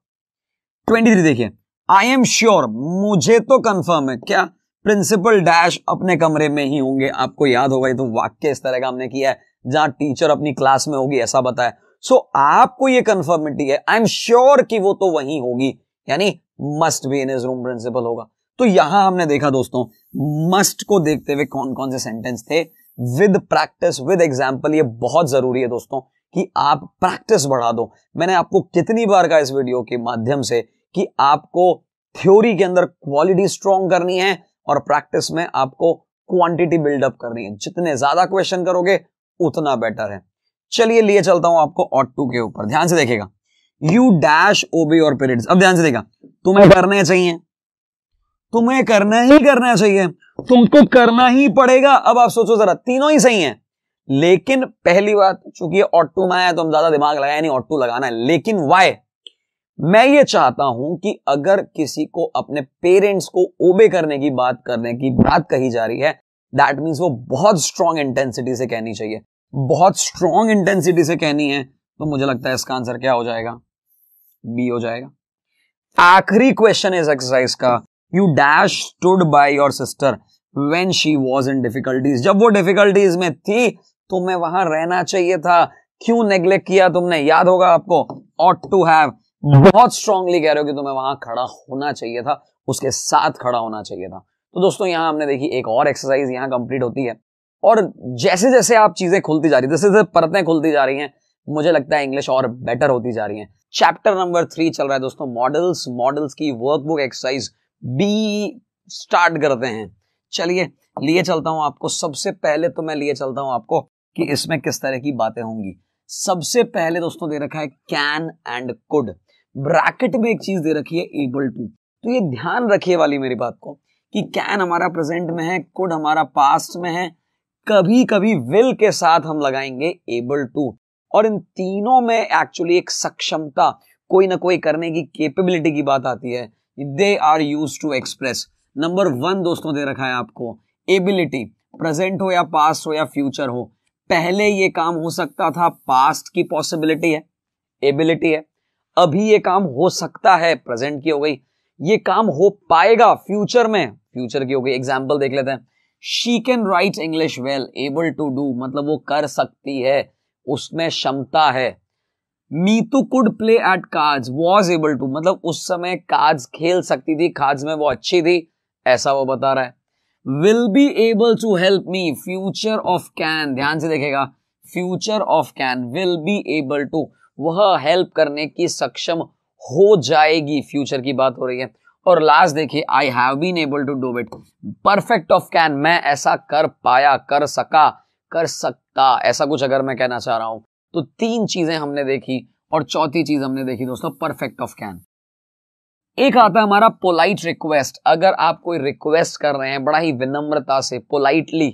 [SPEAKER 1] ट्वेंटी थ्री देखिए आई एम श्योर मुझे तो कंफर्म है क्या प्रिंसिपल डैश अपने कमरे में ही होंगे आपको याद होगा ये तो वाक्य इस तरह का हमने किया है जहां टीचर अपनी क्लास में होगी ऐसा बताया सो so, आपको ये कंफर्मिटी है आई एम श्योर कि वो तो वही होगी यानी must be in his room principal होगा तो यहां हमने देखा दोस्तों मस्ट को देखते हुए कौन कौन से सेंटेंस थे विद प्रैक्टिस विद एग्जाम्पल ये बहुत जरूरी है दोस्तों कि आप प्रैक्टिस बढ़ा दो मैंने आपको कितनी बार का इस वीडियो के माध्यम से कि आपको थ्योरी के अंदर क्वालिटी स्ट्रॉन्ग करनी है और प्रैक्टिस में आपको क्वांटिटी बिल्डअप करनी है जितने ज्यादा क्वेश्चन करोगे उतना बेटर है चलिए लिए चलता हूं आपको ऑट टू के ऊपर ध्यान से देखेगा यू डैश ओबे और पीरियड्स अब ध्यान से देखा तुम्हें करना चाहिए तुम्हें करना ही करना चाहिए तुमको करना ही पड़ेगा अब आप सोचो जरा तीनों ही सही है लेकिन पहली बात चूंकि ऑट टू में आया तो हम ज्यादा दिमाग लगाया नहीं ऑट टू लगाना है लेकिन वाई मैं ये चाहता हूं कि अगर किसी को अपने पेरेंट्स को ओबे करने की बात करने की बात कही जा रही है दैट मीन्स वो बहुत स्ट्रांग इंटेंसिटी से कहनी चाहिए बहुत स्ट्रॉन्ग इंटेंसिटी से कहनी है तो मुझे लगता है इसका आंसर क्या हो जाएगा बी हो जाएगा आखिरी क्वेश्चन इस एक्सरसाइज का you dash stood by your sister when she was in difficulties जब वो डिफिकल्टीज में थी तो मैं वहां रहना चाहिए था क्यों नेग्लेक्ट किया तुमने याद होगा आपको ऑट टू हैव बहुत स्ट्रांगली कह रहे हो कि तुम्हें वहां खड़ा होना चाहिए था उसके साथ खड़ा होना चाहिए था तो दोस्तों यहां हमने देखी एक और एक्सरसाइज यहां कंप्लीट होती है और जैसे जैसे आप चीजें खुलती जा रही जैसे जैसे परतें खुलती जा रही हैं मुझे लगता है इंग्लिश और बेटर होती जा रही है चैप्टर नंबर थ्री चल रहा है दोस्तों मॉडल्स मॉडल्स की वर्कबुक एक्सरसाइज बी स्टार्ट करते हैं चलिए लिए चलता हूं आपको सबसे पहले तो मैं लिए चलता हूं आपको कि इसमें किस तरह की बातें होंगी सबसे पहले दोस्तों दे रखा है कैन एंड कुड ब्रैकेट में एक चीज दे रखी है एबल टू तो ये ध्यान रखिए वाली मेरी बात को कि कैन हमारा प्रेजेंट में है कुड हमारा पास्ट में है कभी कभी विल के साथ हम लगाएंगे एबल टू और इन तीनों में एक्चुअली एक सक्षमता कोई ना कोई करने की केपेबिलिटी की बात आती है they are use to express number one दोस्तों दे रखा है आपको एबिलिटी प्रेजेंट हो या पास्ट हो या फ्यूचर हो पहले ये काम हो सकता था पास्ट की पॉसिबिलिटी है एबिलिटी है अभी ये काम हो सकता है प्रेजेंट की हो गई ये काम हो पाएगा फ्यूचर में फ्यूचर की हो गई एग्जाम्पल देख लेते हैं she can write English well able to do मतलब वो कर सकती है उसमें क्षमता है Meetu could play at cards was able to मतलब उस समय कार्ड्स खेल सकती थी कार्ड्स में वो अच्छी थी ऐसा वो बता रहा है will be able to help me future of can ध्यान से देखेगा future of can will be able to वह हेल्प करने की सक्षम हो जाएगी फ्यूचर की बात हो रही है और लास्ट देखिए I have been able to do it perfect of can मैं ऐसा कर पाया कर सका कर सकता ऐसा कुछ अगर मैं कहना चाह रहा हूं तो तीन चीजें हमने देखी और चौथी चीज हमने देखी दोस्तों परफेक्ट ऑफ कैन एक आता है हमारा पोलाइट रिक्वेस्ट अगर आप कोई रिक्वेस्ट कर रहे हैं बड़ा ही विनम्रता से पोलाइटली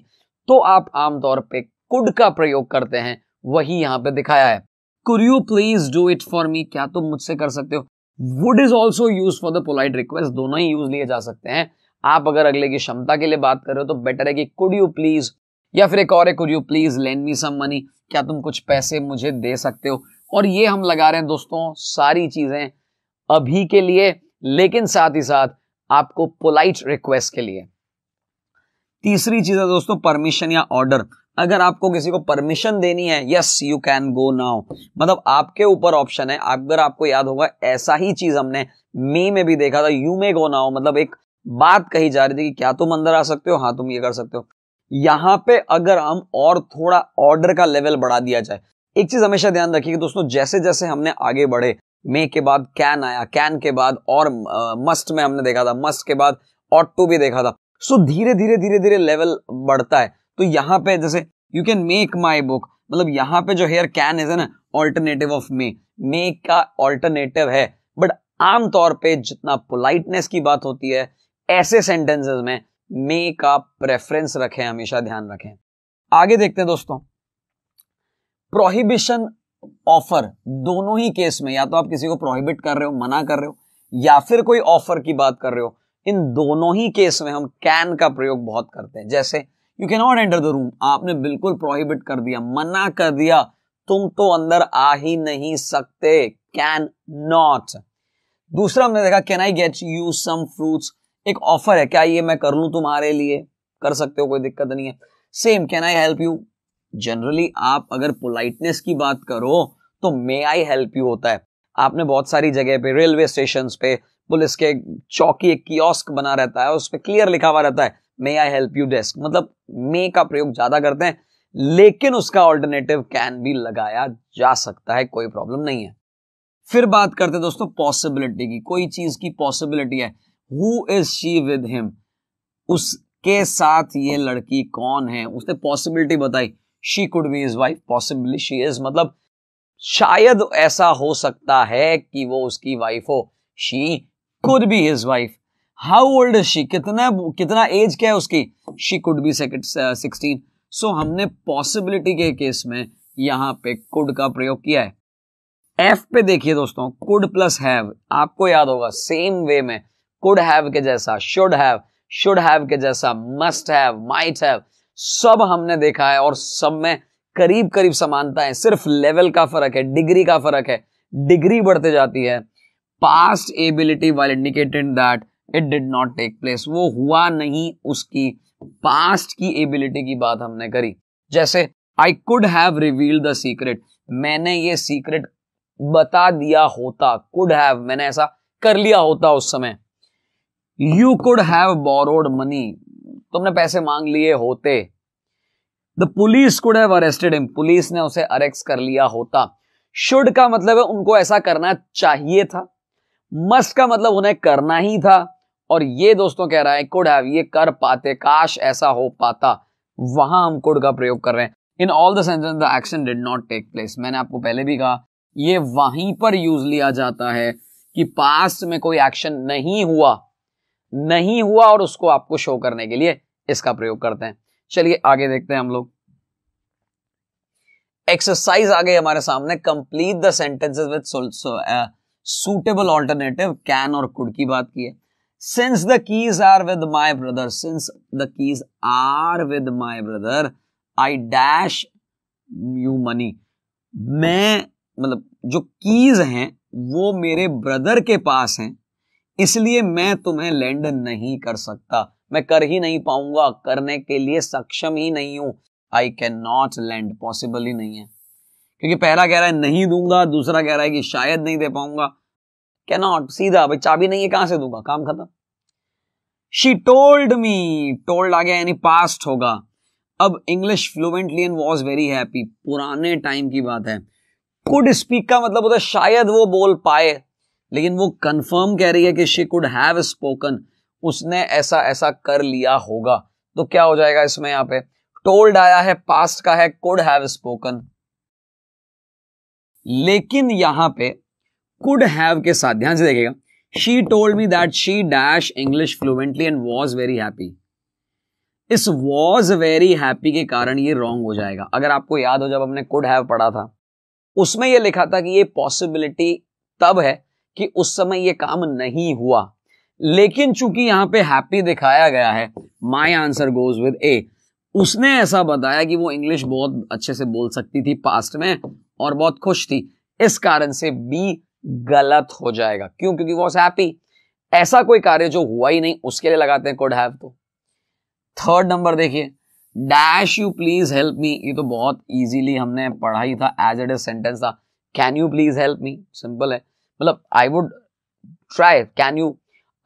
[SPEAKER 1] तो आप आमतौर पे कुड का प्रयोग करते हैं वही यहां पे दिखाया है could you please do it for me क्या तुम मुझसे कर सकते हो would is also use for the polite request दोनों ही यूज लिए जा सकते हैं आप अगर अगले की क्षमता के लिए बात कर रहे हो तो बेटर है कि कुड यू प्लीज या फिर एक और could you please lend me some money क्या तुम कुछ पैसे मुझे दे सकते हो और ये हम लगा रहे हैं दोस्तों सारी चीजें अभी के लिए लेकिन साथ ही साथ आपको पोलाइट रिक्वेस्ट के लिए तीसरी चीज है दोस्तों परमिशन या ऑर्डर अगर आपको किसी को परमिशन देनी है yes you can go now मतलब आपके ऊपर ऑप्शन है अगर आपको याद होगा ऐसा ही चीज हमने मे में भी देखा था यू मे गो नाउ मतलब एक बात कही जा रही थी कि क्या तुम अंदर आ सकते हो हाँ तुम ये कर सकते हो यहाँ पे अगर हम और थोड़ा ऑर्डर का लेवल बढ़ा दिया जाए एक चीज हमेशा ध्यान रखिए दोस्तों जैसे जैसे हमने आगे बढ़े मे के बाद कैन आया कैन के बाद और मस्ट uh, में हमने देखा था मस्ट के बाद ऑट टू भी देखा था सो धीरे धीरे धीरे धीरे लेवल बढ़ता है तो यहाँ पे जैसे you can make my book मतलब यहाँ पे जो here can is an alternative of may make का ऑल्टरनेटिव है बट आमतौर पे जितना पोलाइटनेस की बात होती है ऐसे सेंटेंसेस में मे का प्रेफरेंस रखें हमेशा ध्यान रखें आगे देखते हैं दोस्तों प्रोहिबिशन ऑफर दोनों ही केस में या तो आप किसी को प्रोहिबिट कर रहे हो मना कर रहे हो या फिर कोई ऑफर की बात कर रहे हो इन दोनों ही केस में हम कैन का प्रयोग बहुत करते हैं जैसे you can not enter the room आपने बिल्कुल प्रोहिबिट कर दिया मना कर दिया तुम तो अंदर आ ही नहीं सकते कैन नॉट दूसरा हमने देखा can I get you some fruits एक ऑफर है क्या ये मैं कर लू तुम्हारे लिए कर सकते हो कोई दिक्कत नहीं है same can I help you generally आप अगर पोलाइटनेस की बात करो तो मे आई हेल्प यू होता है आपने बहुत सारी जगह पे रेलवे स्टेशन पे पुलिस के चौकी एक कियोस्क बना रहता है उस पर क्लियर लिखा हुआ रहता है may I help you desk मतलब मे का प्रयोग ज्यादा करते हैं लेकिन उसका ऑल्टरनेटिव कैन भी लगाया जा सकता है कोई प्रॉब्लम नहीं है फिर बात करते हैं दोस्तों पॉसिबिलिटी की कोई चीज की पॉसिबिलिटी है who is she with him उसके साथ ये लड़की कौन है उसने पॉसिबिलिटी बताई she could be his wife possibly she is मतलब शायद ऐसा हो सकता है कि वो उसकी वाइफ हो she could be his wife how old is she कितना कितना एज क्या है उसकी she could be sixteen so हमने पॉसिबिलिटी के केस में यहाँ पे कुड का प्रयोग किया है एफ पे देखिए दोस्तों कुड प्लस हैव आपको याद होगा सेम वे में कुड हैव के जैसा शुड हैव शुड हैव के जैसा मस्ट हैव माइट हैव सब हमने देखा है और सब में करीब करीब समानता है सिर्फ लेवल का फर्क है डिग्री का फर्क है डिग्री बढ़ते जाती है past ability while indicated that it did not take place वो हुआ नहीं उसकी पास्ट की एबिलिटी की बात हमने करी जैसे I could have revealed the secret मैंने ये सीक्रेट बता दिया होता कुड हैव मैंने ऐसा कर लिया होता उस समय you could have borrowed money तुमने पैसे मांग लिए होते the police could have arrested him police ने उसे अरेस्ट कर लिया होता शुड का मतलब है उनको ऐसा करना चाहिए था मस्ट का मतलब उन्हें करना ही था और ये दोस्तों कह रहा है कुड हैव ये कर पाते काश ऐसा हो पाता वहां हम कुड का प्रयोग कर रहे हैं in all the sense the action did not take place मैंने आपको पहले भी कहा ये वहीं पर यूज लिया जाता है कि पास्ट में कोई एक्शन नहीं हुआ नहीं हुआ और उसको आपको शो करने के लिए इसका प्रयोग करते हैं चलिए आगे देखते हैं हम लोग एक्सरसाइज आ गई हमारे सामने complete the sentences with suitable alternative can और कुड की बात की है since the keys are with my brother since the keys are with my brother I dash you money मैं मतलब जो कीज हैं वो मेरे ब्रदर के पास हैं इसलिए मैं तुम्हें लैंड नहीं कर सकता मैं कर ही नहीं पाऊंगा करने के लिए सक्षम ही नहीं हूं आई कैन नॉट लैंड पॉसिबल ही नहीं है क्योंकि पहला कह रहा है नहीं दूंगा दूसरा कह रहा है कि शायद नहीं दे पाऊंगा कैनॉट सीधा भाई चाबी नहीं है कहां से दूंगा काम खत्म शी टोल्ड मी टोल्ड आ गया यानी पास्ट होगा अब English fluently and was very happy पुराने टाइम की बात है कुड स्पीक का मतलब होता है शायद वो बोल पाए लेकिन वो कंफर्म कह रही है कि शी कुड हैव स्पोकन उसने ऐसा ऐसा कर लिया होगा तो क्या हो जाएगा इसमें यहां पे टोल्ड आया है पास्ट का है कुड हैव स्पोकन लेकिन यहां पे कुड हैव के साथ ध्यान से देखिएगा she told me that she dash English fluently and was very happy इस वॉज वेरी हैप्पी के कारण ये रॉन्ग हो जाएगा अगर आपको याद हो जब हमने कुड हैव पढ़ा था उसमें ये लिखा था कि ये पॉसिबिलिटी तब है कि उस समय ये काम नहीं हुआ लेकिन चूंकि यहां पे हैप्पी दिखाया गया है my answer goes with a उसने ऐसा बताया कि वो इंग्लिश बहुत अच्छे से बोल सकती थी पास्ट में और बहुत खुश थी इस कारण से बी गलत हो जाएगा क्यों क्योंकि वॉज हैप्पी ऐसा कोई कार्य जो हुआ ही नहीं उसके लिए लगाते हैं कोड हैव तो थर्ड नंबर देखिए dash you please help me ये तो बहुत इजीली हमने पढ़ा ही था एज इट इज सेंटेंस था can you please help me simple है मतलब I would try can you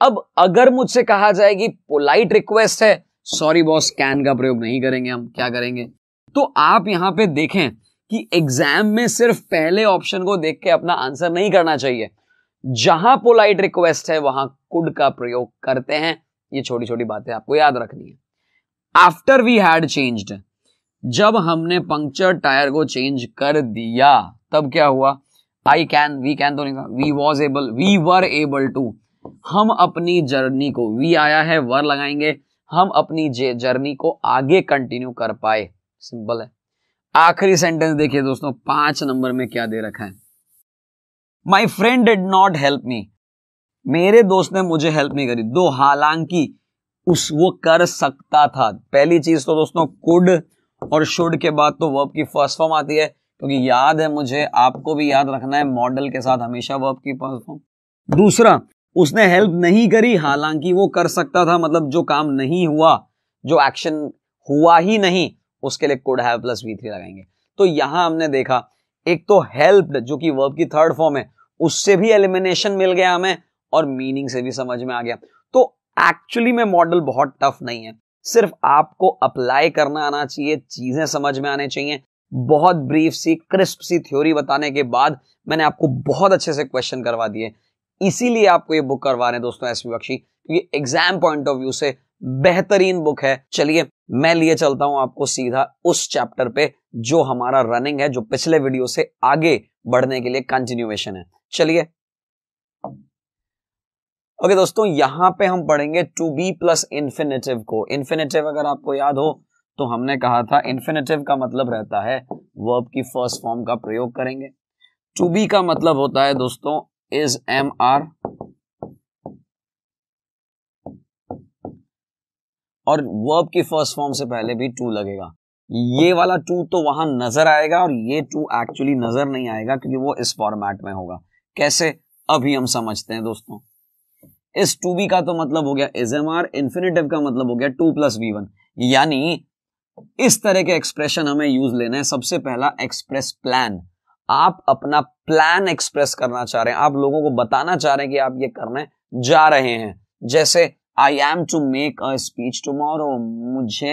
[SPEAKER 1] अब अगर मुझसे कहा जाएगी पोलाइट रिक्वेस्ट है सॉरी बॉस कैन का प्रयोग नहीं करेंगे हम क्या करेंगे तो आप यहां पे देखें कि एग्जाम में सिर्फ पहले ऑप्शन को देख के अपना आंसर नहीं करना चाहिए जहां पोलाइट रिक्वेस्ट है वहां कुड का प्रयोग करते हैं ये छोटी छोटी बातें आपको याद रखनी है आफ्टर वी हैड चेंज्ड जब हमने पंक्चर टायर को चेंज कर दिया तब क्या हुआ आई कैन वी कैन तो नहीं था we was able we were able to हम अपनी जर्नी को वी आया है वर लगाएंगे हम अपनी जर्नी को आगे कंटिन्यू कर पाए सिंपल है आखिरी सेंटेंस देखिए दोस्तों पांच नंबर में क्या दे रखा है my friend did not help me मेरे दोस्त ने मुझे हेल्प नहीं करी दो हालांकि उस वो कर सकता था पहली चीज तो दोस्तों कुड और शुड के बाद तो वर्ब की फर्स्ट फॉर्म आती है क्योंकि याद है मुझे आपको भी याद रखना है मॉडल के साथ हमेशा वर्ब की फर्स्ट फॉर्म दूसरा उसने हेल्प नहीं करी हालांकि वो कर सकता था मतलब जो काम नहीं हुआ जो एक्शन हुआ ही नहीं उसके लिए could have plus V three लगाएंगे तो यहां हमने देखा एक तो हेल्प्ड जो कि वर्ब की थर्ड फॉर्म है उससे भी एलिमिनेशन मिल गया हमें और मीनिंग से भी समझ में आ गया तो एक्चुअली में मॉडल बहुत टफ नहीं है सिर्फ आपको अप्लाई करना आना चाहिए चीजें समझ में आने चाहिए बहुत ब्रीफ सी क्रिस्प सी थ्योरी बताने के बाद मैंने आपको बहुत अच्छे से क्वेश्चन करवा दिए इसीलिए आपको ये बुक करवा रहे हैं दोस्तों एस बख्शी क्योंकि एग्जाम पॉइंट ऑफ व्यू से बेहतरीन बुक है चलिए मैं लिए चलता हूं आपको सीधा उस चैप्टर पे जो हमारा रनिंग है जो पिछले वीडियो से आगे बढ़ने के लिए कंटिन्यूएशन है चलिए ओके okay, दोस्तों यहां पे हम पढ़ेंगे टू बी प्लस इन्फिनेटिव को इन्फिनेटिव अगर आपको याद हो तो हमने कहा था इन्फिनेटिव का मतलब रहता है वर्ब की फर्स्ट फॉर्म का प्रयोग करेंगे टू बी का मतलब होता है दोस्तों इज एम आर और वर्ब की फर्स्ट फॉर्म से पहले भी टू लगेगा ये वाला टू तो वहां नजर आएगा और ये टू एक्चुअली नजर नहीं आएगा क्योंकि वो इस फॉर्मेट में होगा कैसे अभी हम समझते हैं दोस्तों इस टू बी का तो मतलब हो गया इज एम आर इन्फिनेटिव का मतलब हो गया टू प्लस बी वन यानी इस तरह के एक्सप्रेशन हमें यूज लेना है सबसे पहला एक्सप्रेस प्लान आप अपना प्लान एक्सप्रेस करना चाह रहे हैं आप लोगों को बताना चाह रहे हैं कि आप ये करने जा रहे हैं जैसे I am to make a speech tomorrow मुझे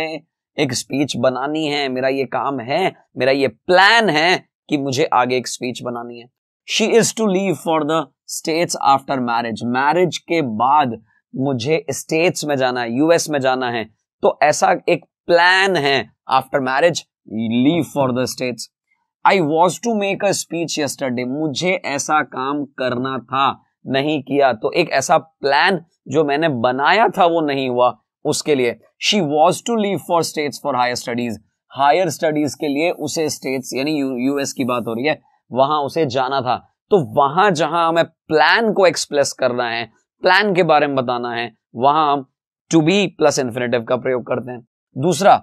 [SPEAKER 1] एक स्पीच बनानी है मेरा ये काम है मेरा ये प्लान है कि मुझे आगे एक स्पीच बनानी है she is to leave for the States after marriage marriage के बाद मुझे स्टेट्स में जाना है यूएस में जाना है तो ऐसा एक प्लान है after marriage leave for the States I was to make a speech yesterday मुझे ऐसा काम करना था नहीं किया तो एक ऐसा प्लान जो मैंने बनाया था वो नहीं हुआ उसके लिए she was to leave for States for higher studies higher studies के लिए उसे स्टेट्स यानी यूएस की बात हो रही है वहां उसे जाना था तो वहां जहां हमें प्लान को एक्सप्रेस करना है प्लान के बारे में बताना है वहां हम टू बी प्लस इंफिनेटिव का प्रयोग करते हैं दूसरा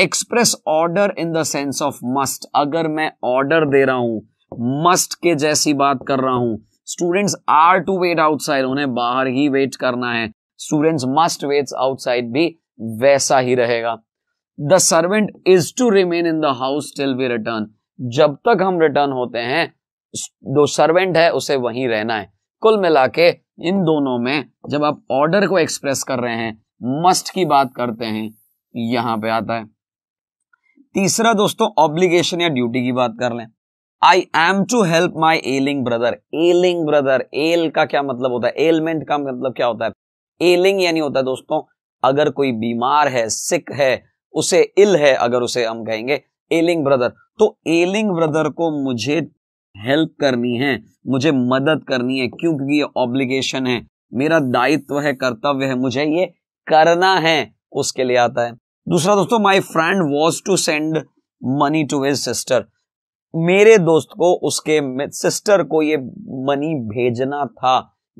[SPEAKER 1] express order in the sense of must अगर मैं ऑर्डर दे रहा हूं मस्ट के जैसी बात कर रहा हूं students are to wait outside उन्हें बाहर ही वेट करना है स्टूडेंट्स मस्ट वेट आउटसाइड भी वैसा ही रहेगा the servant is to remain in the house till we return जब तक हम रिटर्न होते हैं जो सर्वेंट है उसे वहीं रहना है कुल मिला के इन दोनों में जब आप ऑर्डर को एक्सप्रेस कर रहे हैं मस्ट की बात करते हैं यहां पे आता है तीसरा दोस्तों ऑब्लिगेशन या ड्यूटी की बात कर लें I am to help my ailing brother ailing brother ail का क्या मतलब होता है एलमेंट का मतलब क्या होता है एलिंग यानी होता है दोस्तों अगर कोई बीमार है सिक है उसे इल है अगर उसे हम कहेंगे एलिंग ब्रदर तो एलिंग ब्रदर को मुझे हेल्प करनी है मुझे मदद करनी है क्योंकि ये ऑब्लिगेशन है मेरा दायित्व है कर्तव्य है मुझे ये करना है उसके लिए आता है दूसरा दोस्तों my friend was to send money to his sister मेरे दोस्त को उसके सिस्टर को ये मनी भेजना था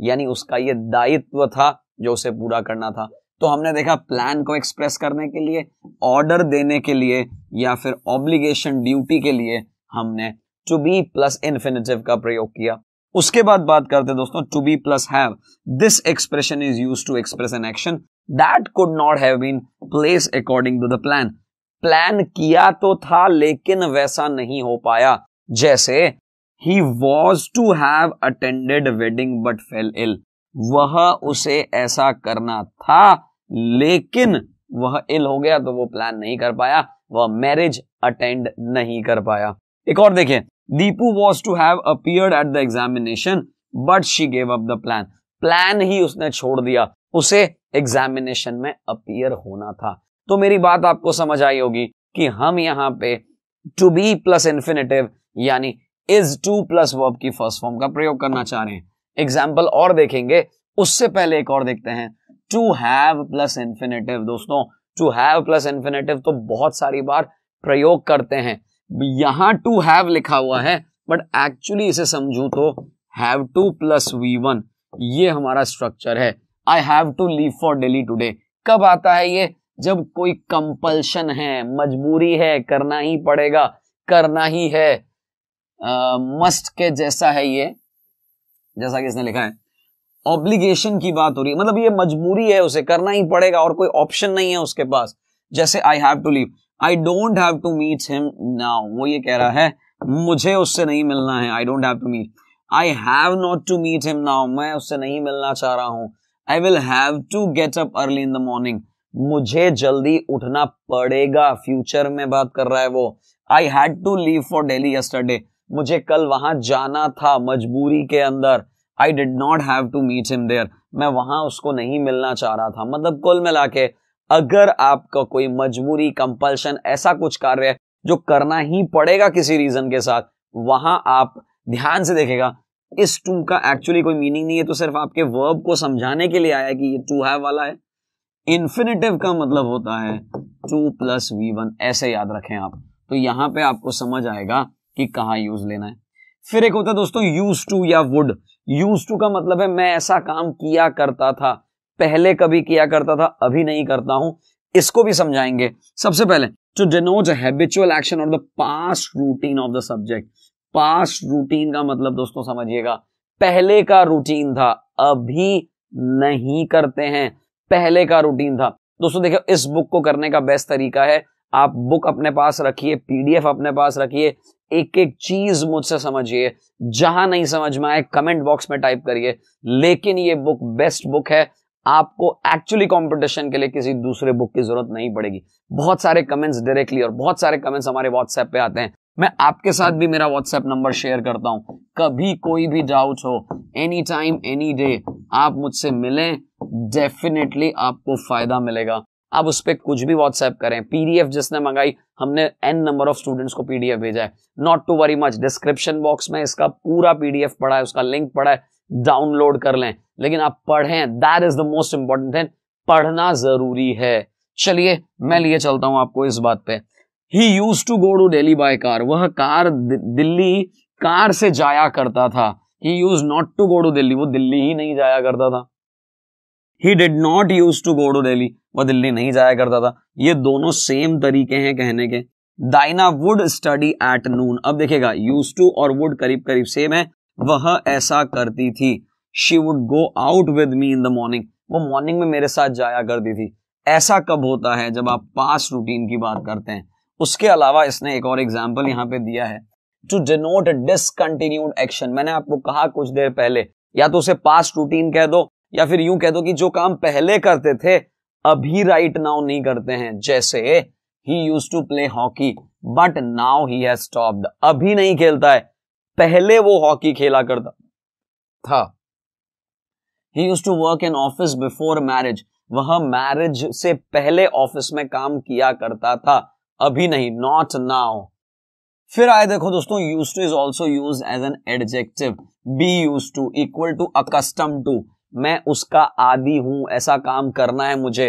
[SPEAKER 1] यानी उसका ये दायित्व था जो उसे पूरा करना था तो हमने देखा प्लान को एक्सप्रेस करने के लिए ऑर्डर देने के लिए या फिर ऑब्लिगेशन ड्यूटी के लिए हमने टू बी प्लस इन्फिनेटिव का प्रयोग किया उसके बाद बात करते दोस्तों to be plus have this expression is use to express an action that could not have been place according to the plan plan किया तो था लेकिन वैसा नहीं हो पाया जैसे he was to have attended wedding but fell ill वह उसे ऐसा करना था लेकिन वह इल हो गया तो वो प्लान नहीं कर पाया वह मैरिज अटेंड नहीं कर पाया एक और देखिए Deepu was to have appear at the examination but she gave up the plan plan ही उसने छोड़ दिया उसे एग्जामिनेशन में अपियर होना था तो मेरी बात आपको समझ आई होगी कि हम यहां पे टू बी प्लस इन्फिनेटिव यानी इज टू प्लस वर्ब की फर्स्ट फॉर्म का प्रयोग करना चाह रहे हैं एग्जाम्पल और देखेंगे उससे पहले एक और देखते हैं टू हैव प्लस इन्फिनेटिव दोस्तों टू हैव प्लस इन्फिनेटिव तो बहुत सारी बार प्रयोग करते हैं यहां टू हैव लिखा हुआ है बट एक्चुअली इसे समझू तो have to plus V one ये हमारा स्ट्रक्चर है I have to leave for Delhi today कब आता है ये जब कोई कंपल्शन है मजबूरी है करना ही पड़ेगा करना ही है मस्ट के जैसा है ये जैसा कि इसने लिखा है ऑब्लिगेशन की बात हो रही है मतलब ये मजबूरी है उसे करना ही पड़ेगा और कोई ऑप्शन नहीं है उसके पास जैसे I have to leave I don't have to meet him now वो ये कह रहा है मुझे उससे नहीं मिलना है I don't have to meet I have not to meet him now मैं उससे नहीं मिलना चाह रहा हूं I will have to get up early in the morning मुझे जल्दी उठना पड़ेगा फ्यूचर में बात कर रहा है वो I had to leave for Delhi yesterday मुझे कल वहां जाना था मजबूरी के अंदर I did not have to meet him there मैं वहां उसको नहीं मिलना चाह रहा था मतलब कुल मिला के अगर आपका कोई मजबूरी कंपल्शन ऐसा कुछ कार्य है जो करना ही पड़ेगा किसी रीजन के साथ वहां आप ध्यान से देखेगा इस टू का एक्चुअली कोई मीनिंग नहीं है तो सिर्फ आपके वर्ब को समझाने के लिए आया कि ये टू हैव वाला है इन्फिनेटिव का मतलब होता है टू प्लस वी वन ऐसे याद रखें आप तो यहां पे आपको समझ आएगा कि कहाँ यूज लेना है फिर एक होता है दोस्तों यूज टू या वुड यूज टू का मतलब है मैं ऐसा काम किया करता था पहले कभी किया करता था अभी नहीं करता हूं इसको भी समझाएंगे सबसे पहले टू डिनोट हैबिचुअल एक्शन और the past routine of the subject past routine का मतलब दोस्तों समझिएगा पहले का रूटीन था अभी नहीं करते हैं पहले का रूटीन था दोस्तों देखिए इस बुक को करने का बेस्ट तरीका है आप बुक अपने पास रखिए पीडीएफ अपने पास रखिए एक एक चीज मुझसे समझिए जहां नहीं समझ में आए कमेंट बॉक्स में टाइप करिए लेकिन ये बुक बेस्ट बुक है आपको एक्चुअली कंपटीशन के लिए किसी दूसरे बुक की जरूरत नहीं पड़ेगी बहुत सारे कमेंट्स डायरेक्टली और बहुत सारे कमेंट्स हमारे व्हाट्सएप पे आते हैं मैं आपके साथ भी मेरा व्हाट्सएप नंबर शेयर करता हूं कभी कोई भी डाउट हो एनी टाइम एनी डे आप मुझसे मिलें डेफिनेटली आपको फायदा मिलेगा आप उस पर कुछ भी व्हाट्सएप करें पीडीएफ जिसने मंगाई हमने एन नंबर ऑफ स्टूडेंट्स को पीडीएफ भेजा है not to worry much description box में इसका पूरा पीडीएफ पढ़ा है उसका लिंक पढ़ा है डाउनलोड कर लें लेकिन आप पढ़ें that is the most important thing पढ़ना जरूरी है चलिए मैं लिए चलता हूं आपको इस बात पे he use to go to Delhi by car वह कार दिल्ली कार से जाया करता था he use not to go to Delhi वो दिल्ली ही नहीं जाया करता था he did not use to go to Delhi वह दिल्ली नहीं जाया करता था ये दोनों सेम तरीके हैं कहने के Diana would study at noon अब देखेगा यूज टू और वुड करीब करीब सेम है वह ऐसा करती थी she would go out with me in the morning वो मॉर्निंग में मेरे साथ जाया करती थी ऐसा कब होता है जब आप पास रूटीन की बात करते हैं उसके अलावा इसने एक और एग्जाम्पल यहाँ पे दिया है टू डिनोट डिसकंटिन्यूड एक्शन मैंने आपको कहा कुछ देर पहले या तो उसे पास्ट रूटीन कह दो या फिर यूं कह दो कि जो काम पहले करते थे अभी राइट नाउ नहीं करते हैं जैसे he use to play hockey but now he has stopped अभी नहीं खेलता है पहले वो हॉकी खेला करता था he use to work in office before marriage वह मैरिज से पहले ऑफिस में काम किया करता था अभी नहीं नॉट नाउ फिर आए देखो दोस्तों use to is also use as an adjective be use to equal to accustom to मैं उसका आदि हूं ऐसा काम करना है मुझे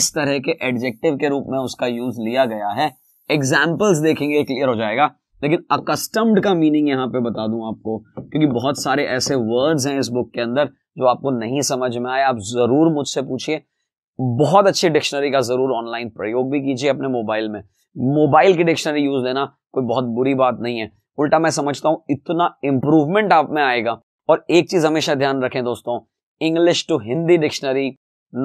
[SPEAKER 1] इस तरह के एडजेक्टिव के रूप में उसका यूज लिया गया है एग्जाम्पल्स देखेंगे क्लियर हो जाएगा लेकिन अकस्टम्ड का मीनिंग यहाँ पे बता दूं आपको क्योंकि बहुत सारे ऐसे वर्ड्स हैं इस बुक के अंदर जो आपको नहीं समझ में आए आप जरूर मुझसे पूछिए बहुत अच्छी डिक्शनरी का जरूर ऑनलाइन प्रयोग भी कीजिए अपने मोबाइल में मोबाइल की डिक्शनरी यूज लेना कोई बहुत बुरी बात नहीं है उल्टा मैं समझता हूं इतना इंप्रूवमेंट आप में आएगा और एक चीज हमेशा ध्यान रखें दोस्तों English to Hindi dictionary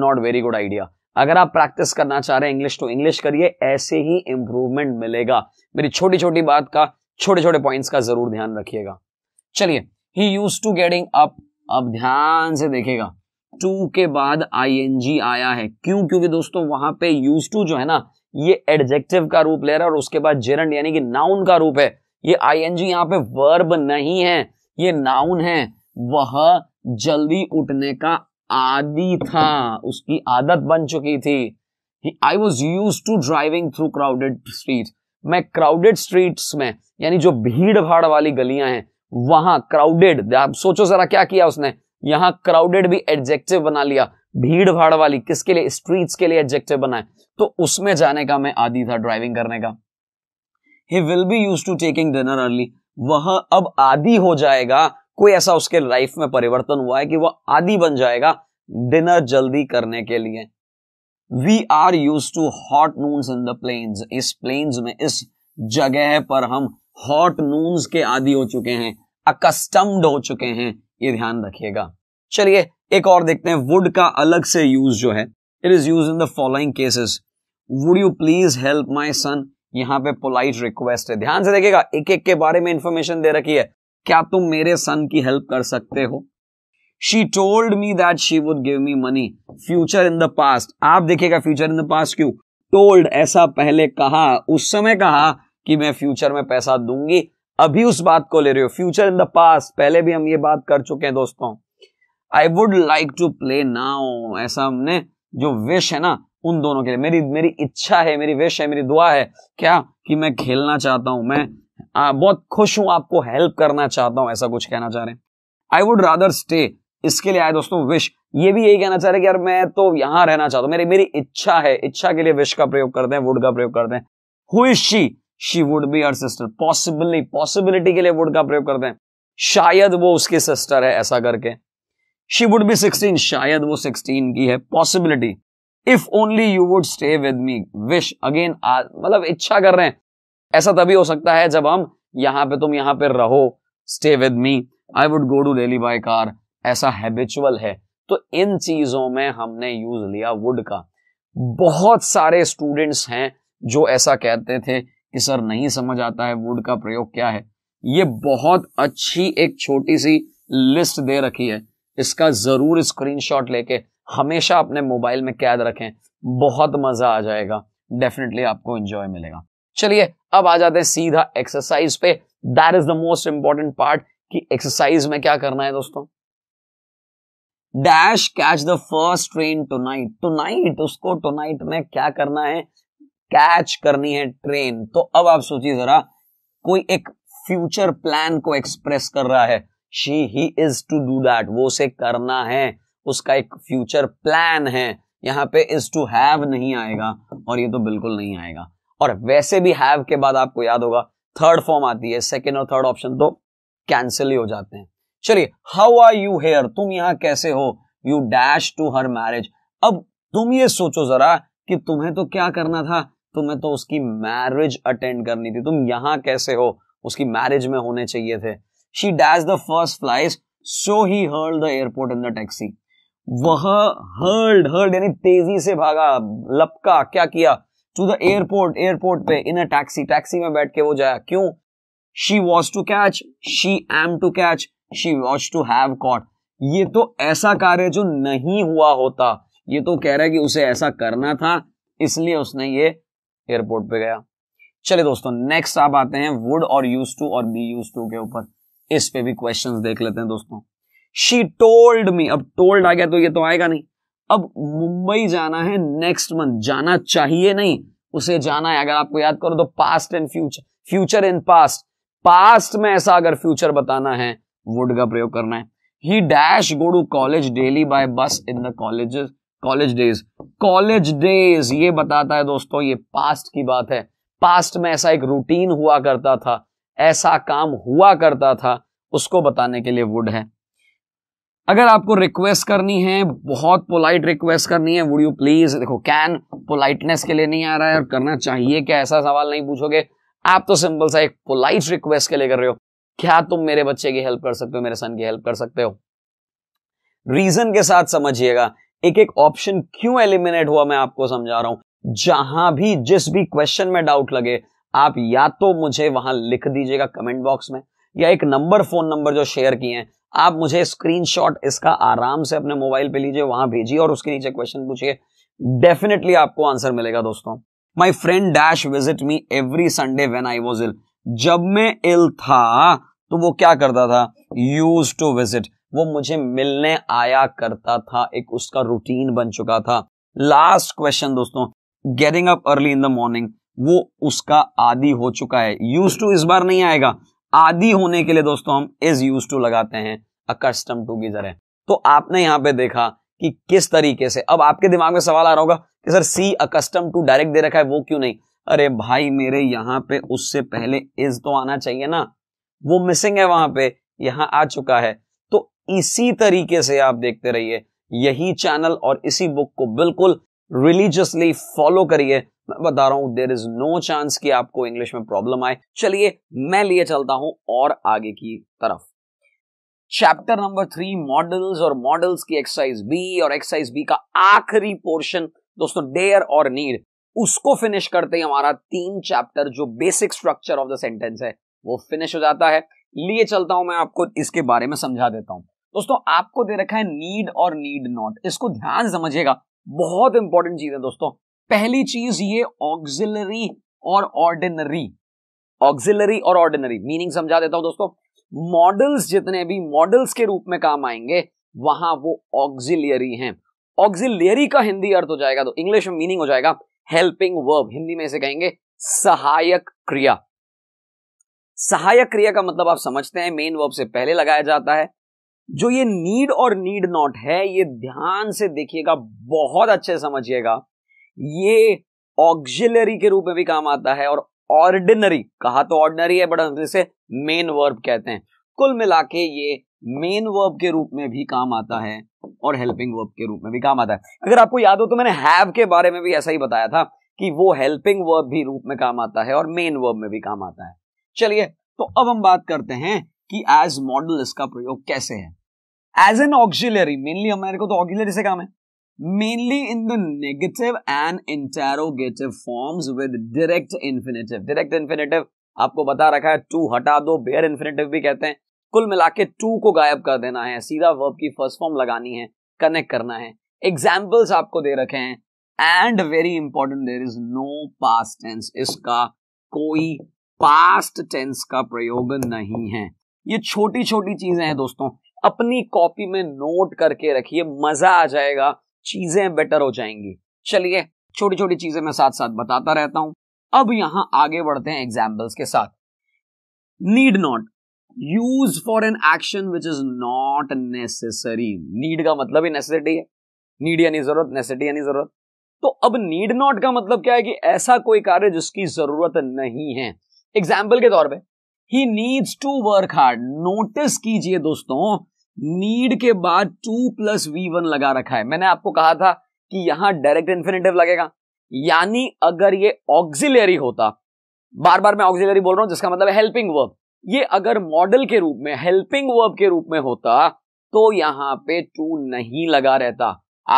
[SPEAKER 1] not very good idea अगर आप प्रैक्टिस करना चाह रहे हैं इंग्लिश टू इंग्लिश करिए ऐसे ही इंप्रूवमेंट मिलेगा मेरी छोटी छोटी बात का छोटे छोटे पॉइंट्स का जरूर ध्यान रखिएगा चलिए he use to getting up अब ध्यान से देखेगा टू के बाद आईएनजी आया है क्यों क्योंकि दोस्तों वहां पे यूज टू जो है ना ये एडजेक्टिव का रूप ले रहा है और उसके बाद जेरंड यानी कि नाउन का रूप है ये आईएनजी यहाँ पे वर्ब नहीं है ये नाउन है वह जल्दी उठने का आदि था उसकी आदत बन चुकी थी I was use to driving through crowded street मैं क्राउडेड स्ट्रीट्स में यानी जो भीड़ भाड़ वाली गलियां हैं वहां क्राउडेड आप सोचो जरा क्या किया उसने यहां क्राउडेड भी एडजेक्टिव बना लिया भीड़ भाड़ वाली किसके लिए स्ट्रीट्स के लिए एडजेक्टिव बनाए तो उसमें जाने का मैं आदि था ड्राइविंग करने का he will be use to taking dinner early वह अब आदि हो जाएगा कोई ऐसा उसके लाइफ में परिवर्तन हुआ है कि वह आदि बन जाएगा डिनर जल्दी करने के लिए we are use to hot noons in the plains इस प्लेन्स में इस जगह पर हम हॉट नून्स के आदि हो चुके हैं अकस्टम्ड हो चुके हैं ये ध्यान रखिएगा चलिए एक और देखते हैं वुड का अलग से यूज जो है it is use in the following cases would you please help my son यहाँ पे पोलाइट रिक्वेस्ट है ध्यान से देखिएगा एक एक के बारे में इंफॉर्मेशन दे रखी है क्या तुम मेरे सन की हेल्प कर सकते हो she told me that she would give me money future in the past आप देखिएगा फ्यूचर इन द पास्ट क्यों टोल्ड ऐसा पहले कहा उस समय कहा कि मैं फ्यूचर में पैसा दूंगी अभी उस बात को ले रहे हो फ्यूचर इन द पास पहले भी हम ये बात कर चुके हैं दोस्तों I would like to play now ऐसा हमने जो विश है ना उन दोनों के लिए मेरी मेरी इच्छा है मेरी विश है मेरी दुआ है क्या कि मैं खेलना चाहता हूं मैं आ, बहुत खुश हूं आपको हेल्प करना चाहता हूं ऐसा कुछ कहना चाह रहे हैं आई वुड रादर स्टे इसके लिए आए दोस्तों विश ये भी यही कहना चाह रहे कि यार मैं तो यहां रहना चाहता हूं मेरी मेरी इच्छा है इच्छा के लिए विश का प्रयोग करते हैं वुड का प्रयोग करते हैं हुई she she would be her sister possibly possibility के लिए वुड का प्रयोग करते हैं शायद वो उसकी सिस्टर है ऐसा करके शी वुड बी सिक्सटीन शायद वो सिक्सटीन की है possibility if only you would stay with me wish again मतलब इच्छा कर रहे हैं ऐसा तभी हो सकता है जब हम यहां पे तुम यहां पे रहो stay with me I would go to Delhi by car ऐसा हैबिचुअल है तो इन चीजों में हमने यूज लिया वुड का बहुत सारे स्टूडेंट्स हैं जो ऐसा कहते थे कि सर नहीं समझ आता है वुड का प्रयोग क्या है ये बहुत अच्छी एक छोटी सी लिस्ट दे रखी है इसका जरूर स्क्रीनशॉट लेके हमेशा अपने मोबाइल में कैद रखें बहुत मजा आ जाएगा डेफिनेटली आपको एंजॉय मिलेगा चलिए अब आ जाते हैं सीधा एक्सरसाइज पे that is the most important part कि एक्सरसाइज में क्या करना है दोस्तों dash catch the first train tonight tonight उसको टू नाइट में क्या करना है कैच करनी है ट्रेन तो अब आप सोचिए जरा कोई एक फ्यूचर प्लान को एक्सप्रेस कर रहा है she he is to do that वो उसे करना है उसका एक फ्यूचर प्लान है यहाँ पे इज टू हैव नहीं आएगा और ये तो बिल्कुल नहीं आएगा और वैसे भी हैव के बाद आपको याद होगा थर्ड फॉर्म आती है सेकेंड और थर्ड ऑप्शन तो कैंसिल ही हो जाते हैं चलिए हाउ आर यू हेयर तुम यहां कैसे हो you dash to her marriage अब तुम ये सोचो जरा कि तुम्हें तो क्या करना था तुम्हें तो उसकी मैरिज अटेंड करनी थी तुम यहां कैसे हो उसकी मैरिज में होने चाहिए थे she dash the first flies so he hurled the airport in the taxi वह हर्ल्ड हर्ल्ड यानी तेजी से भागा लपका क्या किया टू द एयरपोर्ट एयरपोर्ट पे इन अ टैक्सी टैक्सी में बैठ के वो जाया क्यों she was to catch she am to catch she was to have caught ये तो ऐसा कार्य जो नहीं हुआ होता ये तो कह रहा है कि उसे ऐसा करना था इसलिए उसने ये एयरपोर्ट पे गया चलिए दोस्तों नेक्स्ट आप आते हैं वुड और यूज टू और बी यूज टू के ऊपर इस पे भी क्वेश्चंस देख लेते हैं दोस्तों शी टोल्ड मी अब टोल्ड आ गया तो ये तो आएगा नहीं अब मुंबई जाना है नेक्स्ट मंथ जाना चाहिए नहीं उसे जाना है अगर आपको याद करो तो past and future future in past past में ऐसा अगर फ्यूचर बताना है वुड का प्रयोग करना है he dash go to college daily by bus in the colleges college days college days ये बताता है दोस्तों ये पास्ट की बात है पास्ट में ऐसा एक रूटीन हुआ करता था ऐसा काम हुआ करता था उसको बताने के लिए वुड है अगर आपको रिक्वेस्ट करनी है बहुत पोलाइट रिक्वेस्ट करनी है वुड यू प्लीज देखो कैन पोलाइटनेस के लिए नहीं आ रहा है और करना चाहिए क्या ऐसा सवाल नहीं पूछोगे आप तो सिंपल सा एक पोलाइट रिक्वेस्ट के लिए कर रहे हो क्या तुम मेरे बच्चे की हेल्प कर सकते हो मेरे सन की हेल्प कर सकते हो रीजन के साथ समझिएगा एक एक ऑप्शन क्यों एलिमिनेट हुआ मैं आपको समझा रहा हूं जहां भी जिस भी क्वेश्चन में डाउट लगे आप या तो मुझे वहां लिख दीजिएगा कमेंट बॉक्स में या एक नंबर फोन नंबर जो शेयर किए हैं आप मुझे स्क्रीनशॉट इसका आराम से अपने मोबाइल पे लीजिए वहां भेजिए और उसके नीचे क्वेश्चन पूछिए डेफिनेटली आपको आंसर मिलेगा दोस्तों my friend dash visit me every Sunday when I was ill जब मैं इल था तो वो क्या करता था यूज टू विजिट वो मुझे मिलने आया करता था एक उसका रूटीन बन चुका था लास्ट क्वेश्चन दोस्तों getting up early in the morning वो उसका आदि हो चुका है यूज टू इस बार नहीं आएगा आदि होने के लिए दोस्तों हम इज यूज टू लगाते हैं अकस्टम टू की जरह तो आपने यहां पे देखा कि किस तरीके से अब आपके दिमाग में सवाल आ रहा होगा कि सर सी अकस्टम टू डायरेक्ट दे रखा है वो क्यों नहीं अरे भाई मेरे यहां पे उससे पहले इज तो आना चाहिए ना वो मिसिंग है वहां पे यहां आ चुका है तो इसी तरीके से आप देखते रहिए यही चैनल और इसी बुक को बिल्कुल रिलीजियसली फॉलो करिए मैं बता रहा हूं देर इज नो चांस कि आपको इंग्लिश में प्रॉब्लम आए चलिए मैं लिए चलता हूं और आगे की तरफ चैप्टर नंबर थ्री मॉडल्स और मॉडल्स की एक्सरसाइज बी और एक्सरसाइज बी का आखिरी पोर्शन दोस्तों डेयर और नीड उसको फिनिश करते ही हमारा तीन चैप्टर जो basic structure of the sentence है वो फिनिश हो जाता है लिए चलता हूं मैं आपको इसके बारे में समझा देता हूं दोस्तों आपको दे रखा है नीड और नीड नॉट इसको ध्यान समझिएगा बहुत इंपॉर्टेंट चीज है दोस्तों पहली चीज ये ऑक्सिलरी और ऑर्डिनरी ऑक्सिलरी और ऑर्डिनरी मीनिंग समझा देता हूं दोस्तों मॉडल्स जितने भी मॉडल्स के रूप में काम आएंगे वहां वो ऑक्सिलियरी हैं ऑक्सिलियरी का हिंदी अर्थ हो जाएगा तो इंग्लिश में मीनिंग हो जाएगा हेल्पिंग वर्ब हिंदी में इसे कहेंगे सहायक क्रिया सहायक क्रिया का मतलब आप समझते हैं मेन वर्ब से पहले लगाया जाता है जो ये नीड और नीड नॉट है ये ध्यान से देखिएगा बहुत अच्छे समझिएगा ये ऑक्जिलरी के रूप में भी काम आता है और ऑर्डिनरी कहा तो ऑर्डिनरी है बड़ा इसे मेन वर्ब कहते हैं कुल मिला के ये मेन वर्ब के रूप में भी काम आता है और हेल्पिंग वर्ब के रूप में भी काम आता है अगर आपको याद हो तो मैंने हैव के बारे में भी ऐसा ही बताया था कि वो हेल्पिंग वर्ब भी रूप में काम आता है और मेन वर्ब में भी काम आता है चलिए तो अब हम बात करते हैं कि एज मॉडल इसका प्रयोग कैसे है एज एन ऑक्सिलरी मेनली हमारे को तो ऑक्सिलरी से काम है mainly in the negative and interrogative forms with direct infinitive direct infinitive आपको बता रखा है टू हटा दो बेयर इंफिनेटिव भी कहते हैं कुल मिला के टू को गायब कर देना है सीधा वर्ब की फर्स्ट फॉर्म लगानी है कनेक्ट करना है एग्जाम्पल्स आपको दे रखे हैं and very important there is no past tense इसका कोई पास्ट टेंस का प्रयोग नहीं है ये छोटी छोटी चीजें हैं दोस्तों अपनी कॉपी में नोट करके रखिए मजा आ जाएगा चीजें बेटर हो जाएंगी चलिए छोटी छोटी चीजें मैं साथ साथ बताता रहता हूं अब यहां आगे बढ़ते हैं एग्जाम्पल्स के साथ need not use for an action which is not necessary need का मतलब ही नेसेसिटी है नीड यानी जरूरत नेसेसिटी यानी जरूरत तो अब नीड नॉट का मतलब क्या है कि ऐसा कोई कार्य जिसकी जरूरत नहीं है एग्जाम्पल के तौर पर he needs to work hard notice कीजिए दोस्तों नीड के बाद टू प्लस वी वन लगा रखा है मैंने आपको कहा था कि यहां डायरेक्ट इन्फिनेटिव लगेगा यानी अगर ये ऑक्सिलरी होता बार बार मैं ऑक्सिलरी बोल रहा हूं जिसका मतलब है हेल्पिंग वर्ब ये अगर मॉडल के रूप में हेल्पिंग वर्ब के रूप में होता तो यहां पे टू नहीं लगा रहता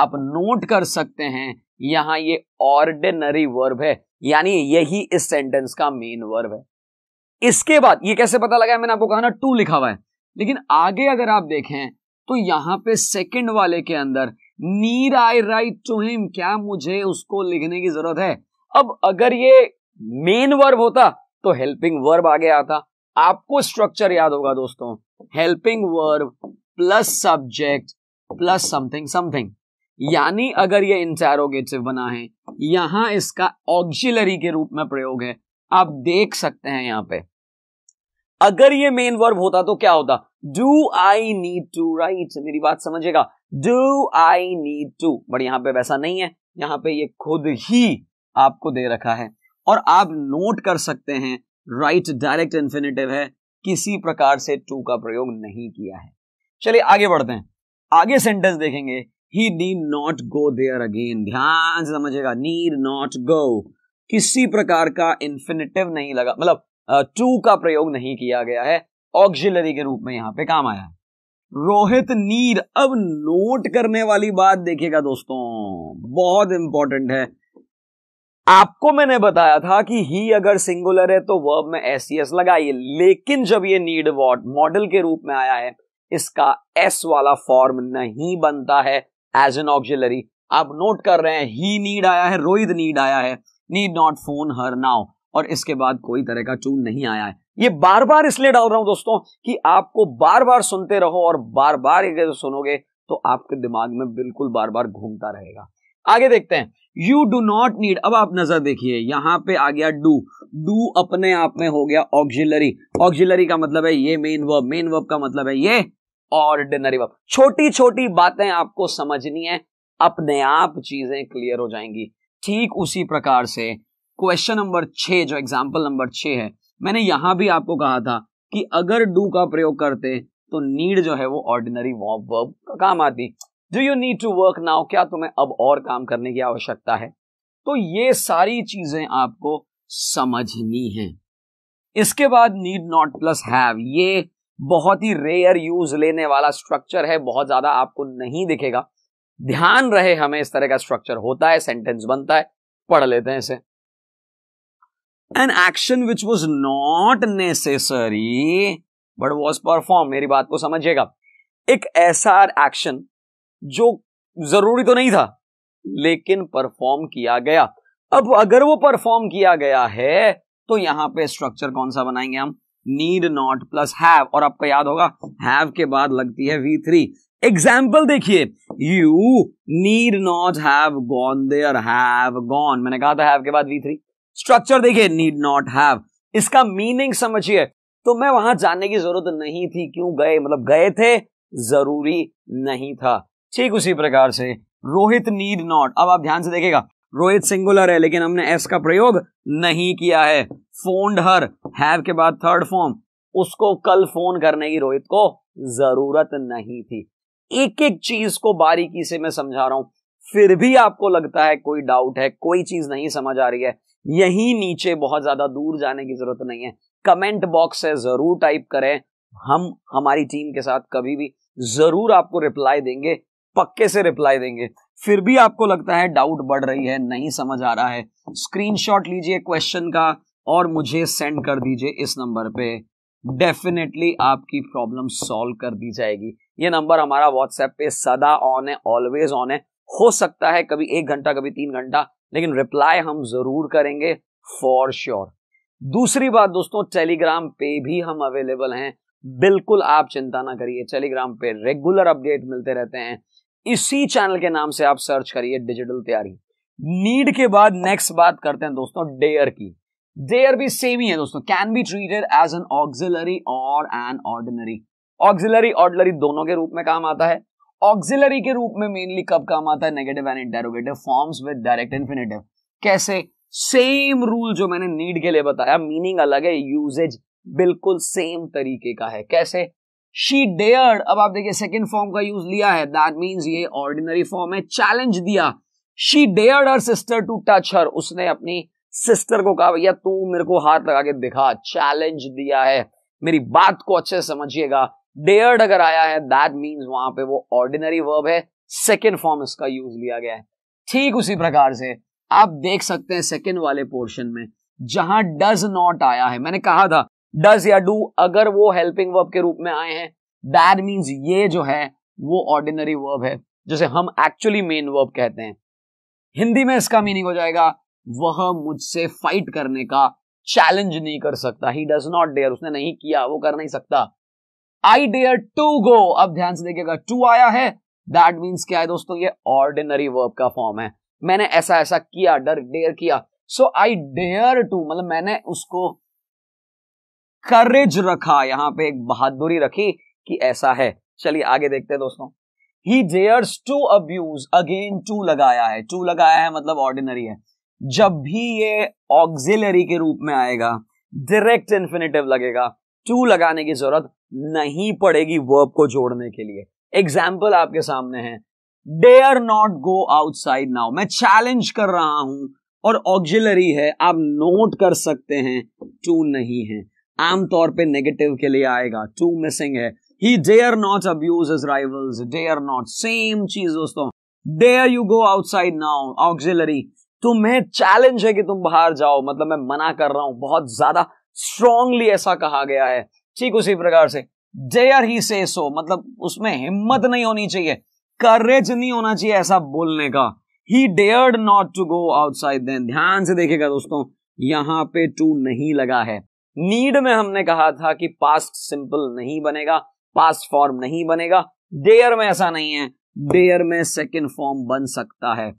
[SPEAKER 1] आप नोट कर सकते हैं यहां ये ऑर्डिनरी वर्ब है यानी यही इस सेंटेंस का मेन वर्ब है इसके बाद ये कैसे पता लगा है? मैंने आपको कहा ना टू लिखा हुआ है लेकिन आगे अगर आप देखें तो यहां पे सेकंड वाले के अंदर नीर आई राइट टू हिम क्या मुझे उसको लिखने की जरूरत है अब अगर ये मेन वर्ब होता तो हेल्पिंग वर्ब आगे आता आपको स्ट्रक्चर याद होगा दोस्तों helping verb plus subject plus something something यानी अगर ये इंटेरोगेटिव बना है यहां इसका ऑक्सिलरी के रूप में प्रयोग है आप देख सकते हैं यहां पे अगर ये मेन वर्ब होता तो क्या होता do I need to write मेरी बात समझेगा do I need to but यहां पे वैसा नहीं है यहां पे ये खुद ही आपको दे रखा है और आप नोट कर सकते हैं राइट डायरेक्ट इंफिनेटिव है किसी प्रकार से टू का प्रयोग नहीं किया है चलिए आगे बढ़ते हैं आगे सेंटेंस देखेंगे he need not go there again ध्यान से समझेगा नीड नॉट गो किसी प्रकार का इन्फिनेटिव नहीं लगा मतलब टू का प्रयोग नहीं किया गया है ऑक्सिलरी के रूप में यहां पे काम आया है रोहित नीर अब नोट करने वाली बात देखिएगा दोस्तों बहुत इंपॉर्टेंट है आपको मैंने बताया था कि ही अगर सिंगुलर है तो वर्ब में एस एस e लगाइए लेकिन जब ये नीड वॉट मॉडल के रूप में आया है इसका एस वाला फॉर्म नहीं बनता है एज एन ऑक्सिलरी आप नोट कर रहे हैं ही नीड आया है रोहित नीड आया है need not phone her now और इसके बाद कोई तरह का टून नहीं आया है ये बार बार इसलिए डाल रहा हूं दोस्तों कि आपको बार बार सुनते रहो और बार बार ये सुनोगे तो आपके दिमाग में बिल्कुल बार बार घूमता रहेगा आगे देखते हैं यू डू नॉट नीड अब आप नजर देखिए यहां पे आ गया डू डू अपने आप में हो गया ऑक्जिलरी ऑक्जिलरी का मतलब है ये मेन वर्ब मेन वर्ब का मतलब है ये ऑर्डिनरी वर्ब छोटी छोटी बातें आपको समझनी है अपने आप चीजें क्लियर हो जाएंगी ठीक उसी प्रकार से क्वेश्चन नंबर छह जो एग्जाम्पल नंबर छह है मैंने यहां भी आपको कहा था कि अगर डू का प्रयोग करते तो नीड जो है वो ऑर्डिनरी वॉब वर्ब का काम आती do you need to work now क्या तुम्हें अब और काम करने की आवश्यकता है तो ये सारी चीजें आपको समझनी है इसके बाद नीड नॉट प्लस हैव ये बहुत ही रेयर यूज लेने वाला स्ट्रक्चर है बहुत ज्यादा आपको नहीं दिखेगा ध्यान रहे हमें इस तरह का स्ट्रक्चर होता है सेंटेंस बनता है पढ़ लेते हैं इसे an action which was not necessary but was perform मेरी बात को समझिएगा एक ऐसा एक्शन जो जरूरी तो नहीं था लेकिन परफॉर्म किया गया अब अगर वो परफॉर्म किया गया है तो यहां पे स्ट्रक्चर कौन सा बनाएंगे हम नीड नॉट प्लस हैव और आपको याद होगा हैव के बाद लगती है वी थ्री एग्जाम्पल देखिए you need not have gone there have gone मैंने कहा था हैव के बाद वी थ्री स्ट्रक्चर देखिए नीड नॉट हैव इसका मीनिंग समझिए तो मैं वहां जाने की जरूरत नहीं थी क्यों गए मतलब गए थे जरूरी नहीं था ठीक उसी प्रकार से रोहित नीड नॉट अब आप ध्यान से देखेगा रोहित सिंगुलर है लेकिन हमने एस का प्रयोग नहीं किया है फोन्ड हर हैव के बाद थर्ड फॉर्म उसको कल फोन करने की रोहित को जरूरत नहीं थी एक एक चीज को बारीकी से मैं समझा रहा हूं फिर भी आपको लगता है कोई डाउट है कोई चीज नहीं समझ आ रही है यही नीचे बहुत ज्यादा दूर जाने की जरूरत नहीं है कमेंट बॉक्स से जरूर टाइप करें हम हमारी टीम के साथ कभी भी जरूर आपको रिप्लाई देंगे पक्के से रिप्लाई देंगे फिर भी आपको लगता है डाउट बढ़ रही है नहीं समझ आ रहा है स्क्रीनशॉट लीजिए क्वेश्चन का और मुझे सेंड कर दीजिए इस नंबर पे डेफिनेटली आपकी प्रॉब्लम सॉल्व कर दी जाएगी ये नंबर हमारा व्हाट्सएप पे सदा ऑन है ऑलवेज ऑन है हो सकता है कभी एक घंटा कभी तीन घंटा लेकिन रिप्लाई हम जरूर करेंगे फॉर श्योर sure. दूसरी बात दोस्तों टेलीग्राम पे भी हम अवेलेबल हैं बिल्कुल आप चिंता ना करिए टेलीग्राम पे रेगुलर अपडेट मिलते रहते हैं इसी चैनल के नाम से आप सर्च करिए डिजिटल तैयारी नीड के बाद नेक्स्ट बात करते हैं दोस्तों डेयर की डेयर भी सेम ही है दोस्तों can be treated as an auxiliary और एन ऑर्डिनरी ऑक्सिलरी ऑर्डिनरी दोनों के रूप में काम आता है ऑक्सिलरी के रूप में मेनली कब काम आता है negative and interrogative forms with direct infinitive कैसे सेम रूल जो मैंने नीड के लिए बताया मीनिंग अलग है यूजेज बिल्कुल सेम तरीके का है कैसे शी डेयर अब आप देखिए सेकेंड फॉर्म का यूज लिया है दैट मीन्स ये ऑर्डिनरी फॉर्म है चैलेंज दिया she dare her sister to touch her उसने अपनी सिस्टर को कहा भैया तू मेरे को हाथ लगा के दिखा चैलेंज दिया है मेरी बात को अच्छे से समझिएगा डेयर्ड अगर आया है दैट मीन्स वहां पे वो ऑर्डिनरी वर्ब है सेकेंड फॉर्म इसका यूज लिया गया है ठीक उसी प्रकार से आप देख सकते हैं सेकेंड वाले पोर्शन में जहां डज नॉट आया है मैंने कहा था डज या डू अगर वो हेल्पिंग वर्ब के रूप में आए हैं दैट मीन्स ये जो है वो ऑर्डिनरी वर्ब है जिसे हम एक्चुअली मेन वर्ब कहते हैं हिंदी में इसका मीनिंग हो जाएगा वह मुझसे फाइट करने का चैलेंज नहीं कर सकता ही डज नॉट डेयर उसने नहीं किया वो कर नहीं सकता आई डेयर टू गो अब ध्यान से देखिएगा टू आया है दैट मीन्स क्या है दोस्तों ये ऑर्डिनरी वर्ब का फॉर्म है मैंने ऐसा ऐसा किया डर डेयर किया सो आई डेयर टू मतलब मैंने उसको करेज रखा यहां पे एक बहादुरी रखी कि ऐसा है चलिए आगे देखते हैं दोस्तों he dares to abuse again to लगाया है टू लगाया है मतलब ऑर्डिनरी है जब भी ये ऑक्सिलरी के रूप में आएगा डायरेक्ट इन्फिनेटिव लगेगा टू लगाने की जरूरत नहीं पड़ेगी वर्ब को जोड़ने के लिए एग्जाम्पल आपके सामने है dare not go outside now मैं चैलेंज कर रहा हूं और ऑग्जिलरी है आप नोट कर सकते हैं टू नहीं है आमतौर पे नेगेटिव के लिए आएगा टू मिसिंग है he dare not abuse his rivals dare not same चीज दोस्तों dare you go outside now auxiliary तुम्हें चैलेंज है कि तुम बाहर जाओ मतलब मैं मना कर रहा हूं बहुत ज्यादा स्ट्रांगली ऐसा कहा गया है ठीक उसी प्रकार से डेयर ही से सो मतलब उसमें हिम्मत नहीं होनी चाहिए करेज नहीं होना चाहिए ऐसा बोलने का he dare not to go outside then ध्यान से देखेगा दोस्तों यहां पे टू नहीं लगा है नीड में हमने कहा था कि पास्ट सिंपल नहीं बनेगा पास्ट फॉर्म नहीं बनेगा डेयर में ऐसा नहीं है डेयर में सेकेंड फॉर्म बन सकता है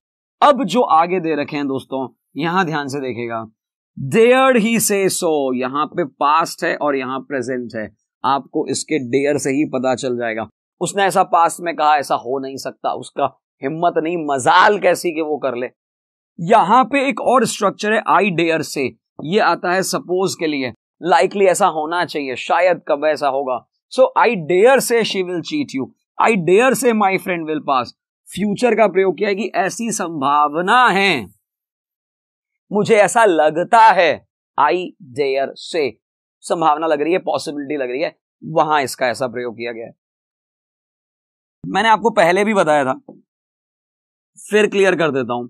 [SPEAKER 1] अब जो आगे दे रखे हैं दोस्तों यहां ध्यान से देखेगा डेयर ही से सो यहां पे पास्ट है और यहां प्रेजेंट है आपको इसके डेयर से ही पता चल जाएगा उसने ऐसा पास्ट में कहा ऐसा हो नहीं सकता उसका हिम्मत नहीं मजाल कैसी कि वो कर ले यहां पे एक और स्ट्रक्चर है आई डेयर से ये आता है सपोज के लिए लाइकली ऐसा होना चाहिए शायद कब ऐसा होगा so I dare say she will cheat you I dare say my friend will pass future का प्रयोग किया है कि ऐसी संभावना है मुझे ऐसा लगता है आई डेयर से संभावना लग रही है पॉसिबिलिटी लग रही है वहां इसका ऐसा प्रयोग किया गया है मैंने आपको पहले भी बताया था फिर क्लियर कर देता हूं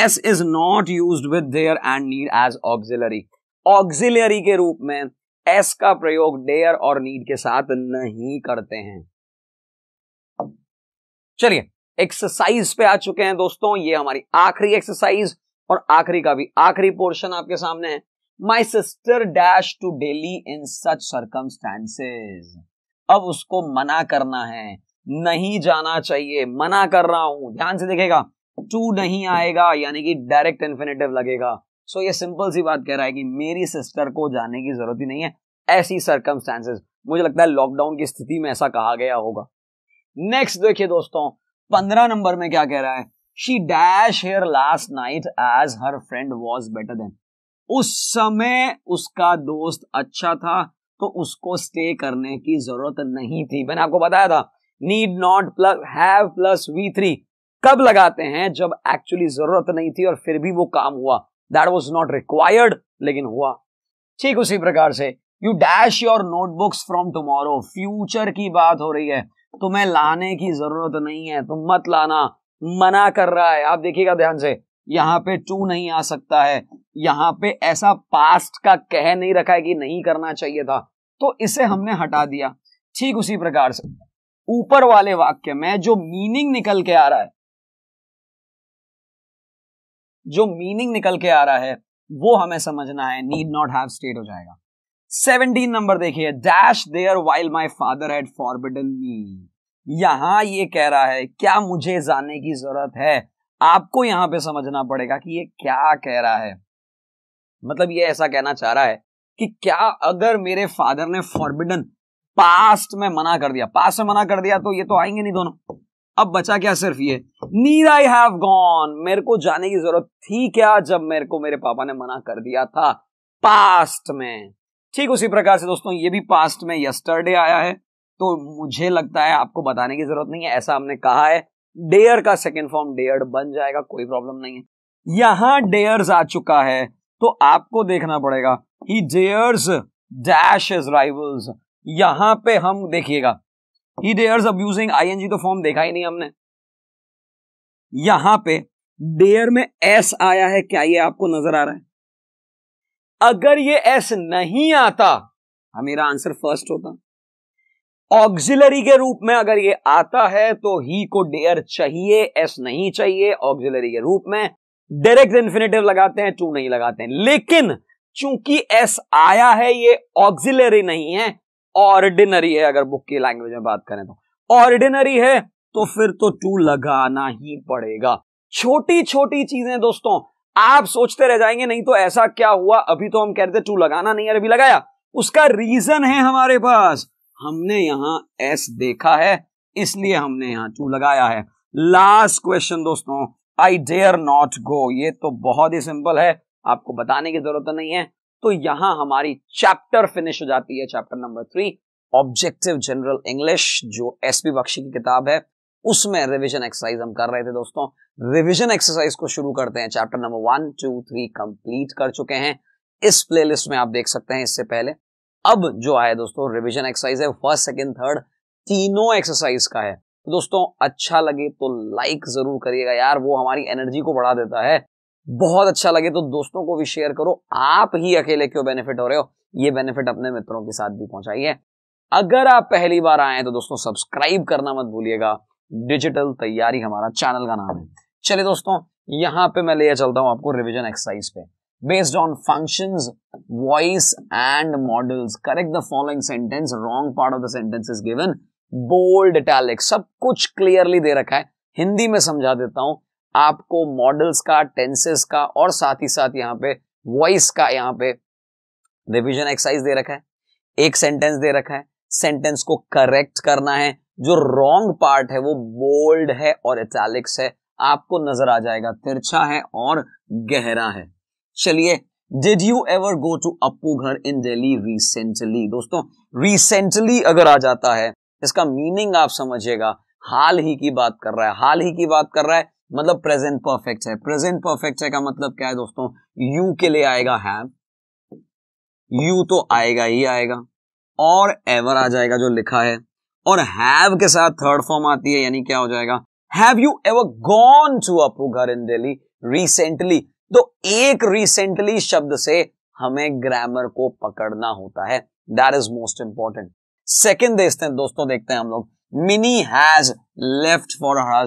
[SPEAKER 1] S is not use with dare and need as auxiliary auxiliary के रूप में एस का प्रयोग डेयर और नीड के साथ नहीं करते हैं चलिए एक्सरसाइज पे आ चुके हैं दोस्तों ये हमारी आखिरी एक्सरसाइज और आखिरी का भी आखिरी पोर्शन आपके सामने है my sister dash to daily in such circumstances अब उसको मना करना है नहीं जाना चाहिए मना कर रहा हूं ध्यान से देखेगा टू नहीं आएगा यानी कि डायरेक्ट इन्फिनेटिव लगेगा सो so, ये सिंपल सी बात कह रहा है कि मेरी सिस्टर को जाने की जरूरत ही नहीं है ऐसी सरकमस्टांसेस मुझे लगता है लॉकडाउन की स्थिति में ऐसा कहा गया होगा नेक्स्ट देखिए दोस्तों पंद्रह नंबर में क्या कह रहा है she dash here last night as her friend was better then उस समय उसका दोस्त अच्छा था तो उसको स्टे करने की जरूरत नहीं थी मैंने आपको बताया था need not plus have plus V three कब लगाते हैं जब एक्चुअली जरूरत नहीं थी और फिर भी वो काम हुआ दैट वॉज नॉट रिक्वायर्ड लेकिन हुआ ठीक उसी प्रकार से you dash your notebooks from tomorrow future की बात हो रही है तुम्हें लाने की जरूरत नहीं है तुम मत लाना मना कर रहा है आप देखिएगा ध्यान से यहाँ पे टू नहीं आ सकता है यहाँ पे ऐसा पास्ट का कह नहीं रखा है कि नहीं करना चाहिए था तो इसे हमने हटा दिया ठीक उसी प्रकार से ऊपर वाले वाक्य में जो मीनिंग निकल के आ रहा है जो मीनिंग निकल के आ रहा है वो हमें समझना है नीड नॉट हैव स्टेट हो जाएगा सेवनटीन नंबर देखिए dash there while my father had forbidden me यहां ये कह रहा है क्या मुझे जाने की जरूरत है आपको यहां पे समझना पड़ेगा कि ये क्या कह रहा है मतलब ये ऐसा कहना चाह रहा है कि क्या अगर मेरे फादर ने फॉरबिडन पास्ट में मना कर दिया पास्ट में मना कर दिया तो ये तो आएंगे नहीं दोनों अब बचा क्या सिर्फ ये नीड आई हैव गॉन मेरे को जाने की जरूरत थी क्या जब मेरे को मेरे पापा ने मना कर दिया था पास्ट में ठीक उसी प्रकार से दोस्तों ये भी पास्ट में यस्टरडे आया है तो मुझे लगता है आपको बताने की जरूरत नहीं है ऐसा हमने कहा है डेयर का सेकेंड फॉर्म डेयर बन जाएगा कोई प्रॉब्लम नहीं है यहां डेयर्स आ चुका है तो आपको देखना पड़ेगा he dares dash his rivals यहां पे हम देखिएगा ही डेयर्स अब्यूजिंग एनजी तो फॉर्म देखा ही नहीं हमने यहां पे डेयर में एस आया है क्या ये आपको नजर आ रहा है अगर ये एस नहीं आता हाँ, मेरा आंसर फर्स्ट होता ऑक्सिलरी के रूप में अगर ये आता है तो ही को डेयर चाहिए एस नहीं चाहिए ऑक्सिलरी के रूप में डायरेक्ट इन्फिनेटिव लगाते हैं टू नहीं लगाते हैं लेकिन चूंकि एस आया है ये ऑक्सिलरी नहीं है ऑर्डिनरी है अगर बुक की लैंग्वेज में बात करें तो ऑर्डिनरी है तो फिर तो टू लगाना ही पड़ेगा छोटी छोटी चीजें दोस्तों आप सोचते रह जाएंगे नहीं तो ऐसा क्या हुआ अभी तो हम कह रहे थे टू लगाना नहीं अभी लगाया उसका रीजन है हमारे पास हमने यहां एस देखा है इसलिए हमने यहां टू लगाया है लास्ट क्वेश्चन दोस्तों आई डेयर नॉट गो ये तो बहुत ही सिंपल है आपको बताने की जरूरत नहीं है तो यहां हमारी चैप्टर फिनिश हो जाती है chapter number three objective general English जो एस पी बख्शी की किताब है उसमें रिविजन एक्सरसाइज हम कर रहे थे दोस्तों रिविजन एक्सरसाइज को शुरू करते हैं chapter number one two three complete कर चुके हैं इस प्लेलिस्ट में आप देख सकते हैं इससे पहले अब जो आया दोस्तों रिविजन एक्सरसाइज है फर्स्ट सेकेंड थर्ड तीनों एक्सरसाइज का है दोस्तों अच्छा लगे तो लाइक जरूर करिएगा यार वो हमारी एनर्जी को बढ़ा देता है बहुत अच्छा लगे तो दोस्तों को भी शेयर करो आप ही अकेले क्यों बेनिफिट हो रहे हो ये बेनिफिट अपने मित्रों के साथ भी पहुंचाइए अगर आप पहली बार आए तो दोस्तों सब्सक्राइब करना मत भूलिएगा डिजिटल तैयारी हमारा चैनल का नाम है चलिए दोस्तों यहां पे मैं ले चलता हूं आपको रिवीजन एक्सरसाइज पे based on functions voice and modals correct the following sentence wrong part of the sentence is given bold italic सब कुछ क्लियरली दे रखा है हिंदी में समझा देता हूं आपको मॉडल्स का टेंसेस का और साथ ही साथ यहाँ पे वॉइस का यहाँ पे रिविजन एक्सरसाइज दे रखा है एक सेंटेंस दे रखा है सेंटेंस को करेक्ट करना है जो रॉन्ग पार्ट है वो बोल्ड है और इटैलिक्स है आपको नजर आ जाएगा तिरछा है और गहरा है चलिए did you ever go to Appu Ghar in Delhi recently दोस्तों रिसेंटली अगर आ जाता है इसका मीनिंग आप समझिएगा हाल ही की बात कर रहा है हाल ही की बात कर रहा है मतलब प्रेजेंट परफेक्ट है प्रेजेंट परफेक्ट है का मतलब क्या है दोस्तों यू के लिए आएगा है यू तो आएगा ही आएगा और एवर आ जाएगा जो लिखा है और हैव के साथ थर्ड फॉर्म आती है यानी क्या हो जाएगा have you ever gone to Appu Ghar in Delhi recently तो एक रिसेंटली शब्द से हमें ग्रामर को पकड़ना होता है that is most important second देखते हैं दोस्तों देखते हैं हम लोग Mini has left for her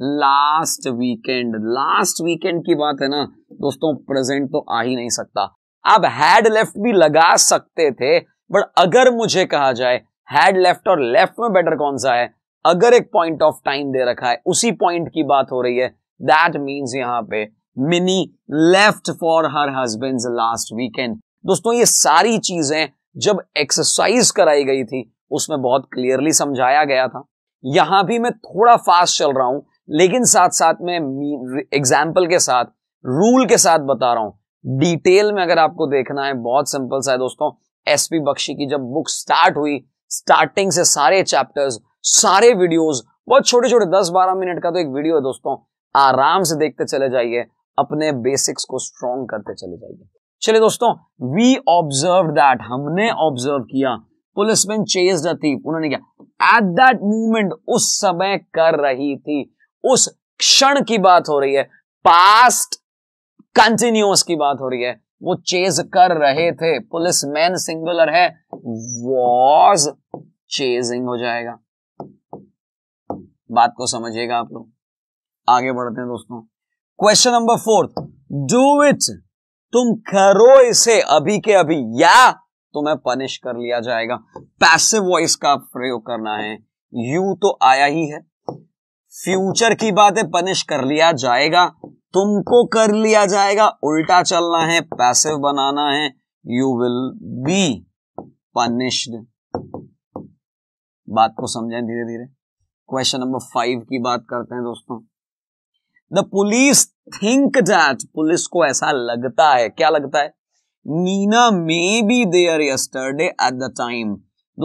[SPEAKER 1] last weekend last weekend की बात है ना दोस्तों प्रेजेंट तो आ ही नहीं सकता अब हैड लेफ्ट भी लगा सकते थे बट अगर मुझे कहा जाए हैड लेफ्ट और लेफ्ट में बेटर कौन सा है अगर एक पॉइंट ऑफ टाइम दे रखा है उसी पॉइंट की बात हो रही है दैट मीन्स यहां पे Mini left for her husband last weekend दोस्तों ये सारी चीजें जब एक्सरसाइज कराई गई थी उसमें बहुत क्लियरली समझाया गया था यहां भी मैं थोड़ा फास्ट चल रहा हूं लेकिन साथ साथ में एग्जाम्पल के साथ रूल के साथ बता रहा हूं डिटेल में अगर आपको देखना है बहुत सिंपल सा है दोस्तों एसपी बख्शी की जब बुक स्टार्ट हुई स्टार्टिंग से सारे चैप्टर्स सारे वीडियोस बहुत छोटे छोटे दस बारह मिनट का तो एक वीडियो है दोस्तों आराम से देखते चले जाइए अपने बेसिक्स को स्ट्रॉन्ग करते चले जाइए चलिए दोस्तों वी ऑब्जर्व दैट हमने ऑब्जर्व किया पुलिसमैन चेज द थीप उन्होंने क्या एट दैट मूवमेंट उस समय कर रही थी उस क्षण की बात हो रही है पास्ट कंटिन्यूस की बात हो रही है वो चेज कर रहे थे पुलिस मैन सिंगुलर है वॉज चेजिंग हो जाएगा बात को समझिएगा आप लोग आगे बढ़ते हैं दोस्तों question number fourth do it तुम करो इसे अभी के अभी या तुम्हें पनिश कर लिया जाएगा पैसिव वॉइस का प्रयोग करना है यू तो आया ही है फ्यूचर की बात है पनिश कर लिया जाएगा तुमको कर लिया जाएगा उल्टा चलना है पैसिव बनाना है यू विल बी पनिश्ड बात को समझें धीरे धीरे क्वेश्चन नंबर फाइव की बात करते हैं दोस्तों the police think that police को ऐसा लगता है क्या लगता है Neena may be there yesterday at the time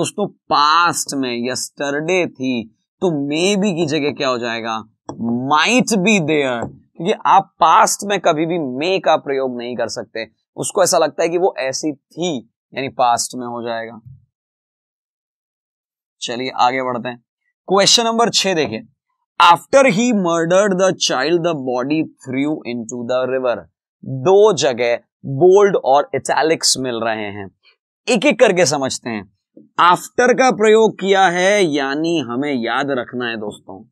[SPEAKER 1] दोस्तों पास्ट में यस्टरडे थी तो मे बी की जगह क्या हो जाएगा माइट बी देयर क्योंकि आप पास्ट में कभी भी मे का प्रयोग नहीं कर सकते उसको ऐसा लगता है कि वो ऐसी थी यानी पास्ट में हो जाएगा चलिए आगे बढ़ते हैं क्वेश्चन नंबर छह देखिए after he murder the child the body threw into the river दो जगह बोल्ड और इटैलिक्स मिल रहे हैं एक एक करके समझते हैं आफ्टर का प्रयोग किया है यानी हमें याद रखना है दोस्तों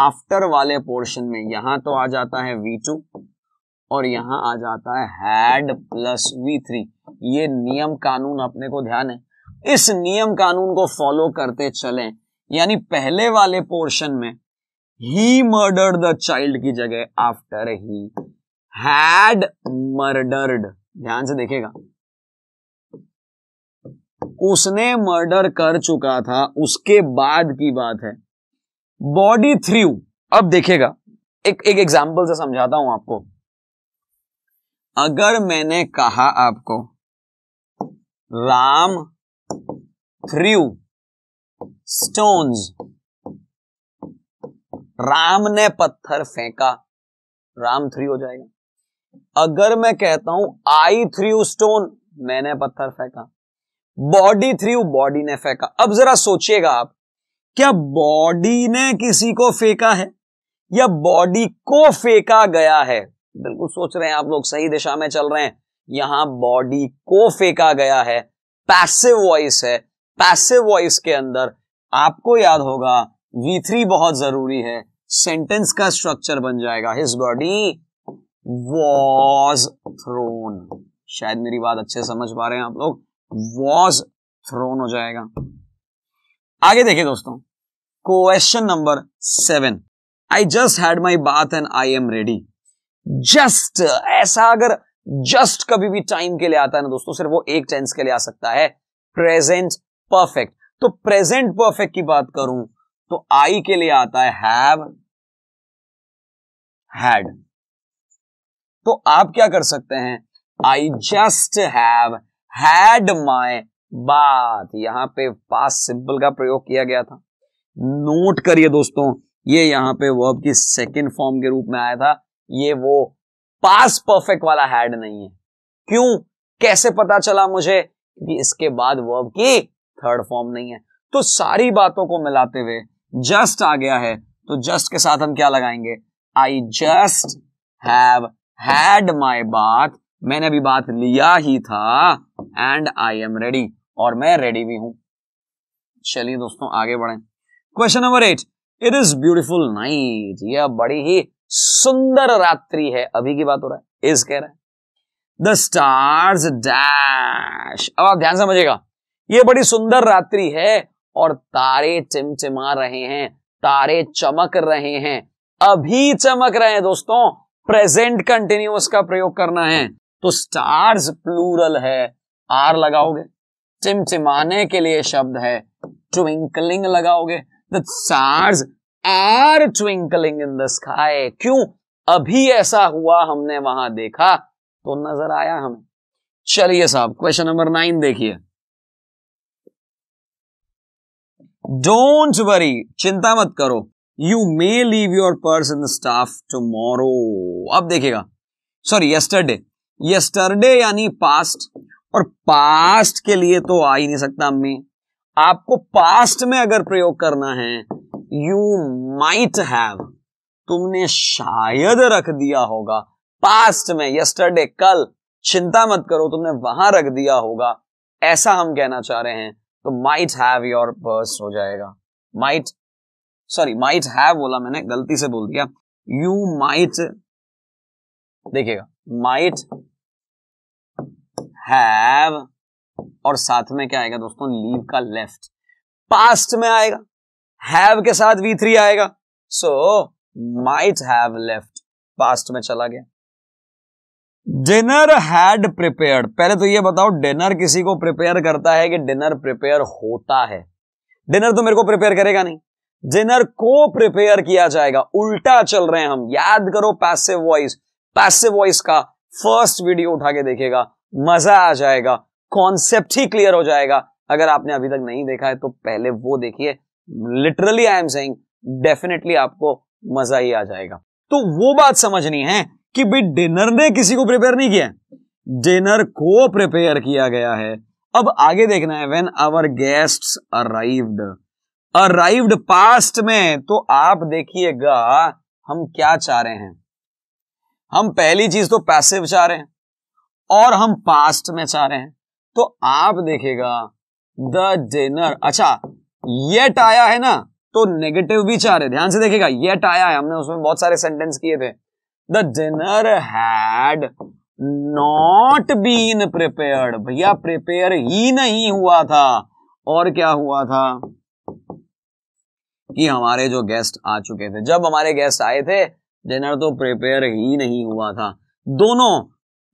[SPEAKER 1] आफ्टर वाले पोर्शन में यहां तो आ जाता है वी टू और यहां आ जाता है हैड प्लस वी थ्री ये नियम कानून अपने को ध्यान है इस नियम कानून को फॉलो करते चलें यानी पहले वाले पोर्शन में ही मर्डर्ड द चाइल्ड की जगह आफ्टर ही हैड मर्डर्ड ध्यान से देखेगा उसने मर्डर कर चुका था उसके बाद की बात है बॉडी थ्रू अब देखेगा एक एक एग्जाम्पल से समझाता हूं आपको अगर मैंने कहा आपको राम थ्रू स्टोन्स राम ने पत्थर फेंका राम थ्री हो जाएगा अगर मैं कहता हूं आई थ्री स्टोन मैंने पत्थर फेंका बॉडी थ्रू बॉडी ने फेंका अब जरा सोचिएगा आप क्या बॉडी ने किसी को फेंका है या बॉडी को फेंका गया है बिल्कुल सोच रहे हैं आप लोग सही दिशा में चल रहे हैं यहां बॉडी को फेंका गया है पैसिव वॉइस है पैसिव वॉइस के अंदर आपको याद होगा वी थ्री बहुत जरूरी है सेंटेंस का स्ट्रक्चर बन जाएगा हिज बॉडी वॉज थ्रोन शायद मेरी बात अच्छे समझ पा रहे हैं आप लोग वॉज थ्रोन हो जाएगा आगे देखिए दोस्तों question number seven I just had my bath and I am ready just ऐसा अगर जस्ट कभी भी टाइम के लिए आता है ना दोस्तों सिर्फ वो एक टेंस के लिए आ सकता है प्रेजेंट परफेक्ट तो प्रेजेंट परफेक्ट की बात करूं तो आई के लिए आता है हैव हैड तो आप क्या कर सकते हैं I just have had my bath यहां पे पास सिंपल का प्रयोग किया गया था नोट करिए दोस्तों ये यहां पे वर्ब की सेकंड फॉर्म के रूप में आया था ये वो पास परफेक्ट वाला हैड नहीं है क्यों कैसे पता चला मुझे कि इसके बाद वर्ब की थर्ड फॉर्म नहीं है तो सारी बातों को मिलाते हुए जस्ट आ गया है तो जस्ट के साथ हम क्या लगाएंगे I just have had my bath मैंने अभी बात लिया ही था एंड आई एम रेडी और मैं रेडी भी हूं चलिए दोस्तों आगे बढ़े question number eight it is beautiful night यह बड़ी ही सुंदर रात्रि है अभी की बात हो रहा है इज कह रहा है द स्टार्स डैश अब आप ध्यान समझिएगा ये बड़ी सुंदर रात्रि है और तारे चिमचिमा रहे हैं तारे चमक रहे हैं अभी चमक रहे हैं दोस्तों प्रेजेंट कंटिन्यूस का प्रयोग करना है तो स्टार्स प्लूरल है आर लगाओगे चिमचिमाने के लिए शब्द है ट्विंकलिंग लगाओगे the stars are twinkling in the sky क्यों अभी ऐसा हुआ हमने वहां देखा तो नजर आया हमें चलिए साहब क्वेश्चन नंबर नाइन देखिए डोंट वरी चिंता मत करो you may leave your purse in staff tomorrow अब देखिएगा सॉरी यस्टरडे यस्टरडे यानी पास्ट और पास्ट के लिए तो आ ही नहीं सकता अम्मी आपको पास्ट में अगर प्रयोग करना है यू माइट हैव तुमने शायद रख दिया होगा पास्ट में यस्टरडे कल चिंता मत करो तुमने वहां रख दिया होगा ऐसा हम कहना चाह रहे हैं तो माइट हैव योर पर्स हो जाएगा माइट सॉरी माइट हैव बोला मैंने गलती से बोल दिया यू माइट देखिएगा माइट हैव और साथ में क्या आएगा दोस्तों लीव का लेफ्ट पास्ट में आएगा हैव के साथ वी थ्री आएगा so might have left past में चला गया डिनर हैड प्रिपेयर पहले तो ये बताओ डिनर किसी को प्रिपेयर करता है कि डिनर प्रिपेयर होता है डिनर तो मेरे को प्रिपेयर करेगा नहीं डिनर को प्रिपेयर किया जाएगा उल्टा चल रहे हैं हम याद करो पैसिव वॉइस पैसिव वॉइस का फर्स्ट वीडियो उठा के देखेगा मजा आ जाएगा कॉन्सेप्ट ही क्लियर हो जाएगा अगर आपने अभी तक नहीं देखा है तो पहले वो देखिए literally I am saying definitely आपको मजा ही आ जाएगा तो वो बात समझनी है कि भाई डिनर ने किसी को प्रिपेयर नहीं किया डिनर को प्रिपेयर किया गया है अब आगे देखना है when our guest arrived arrived past में तो आप देखिएगा हम क्या चाह रहे हैं हम पहली चीज तो पैसिव चाह रहे हैं और हम पास्ट में चाह रहे हैं तो आप देखेगा द डिनर अच्छा येट आया है ना तो नेगेटिव भी चाह रहे ध्यान से देखेगा येट आया है हमने उसमें बहुत सारे सेंटेंस किए थे the dinner had not been prepare भैया प्रिपेयर ही नहीं हुआ था और क्या हुआ था कि हमारे जो गेस्ट आ चुके थे जब हमारे गेस्ट आए थे डिनर तो प्रिपेयर ही नहीं हुआ था दोनों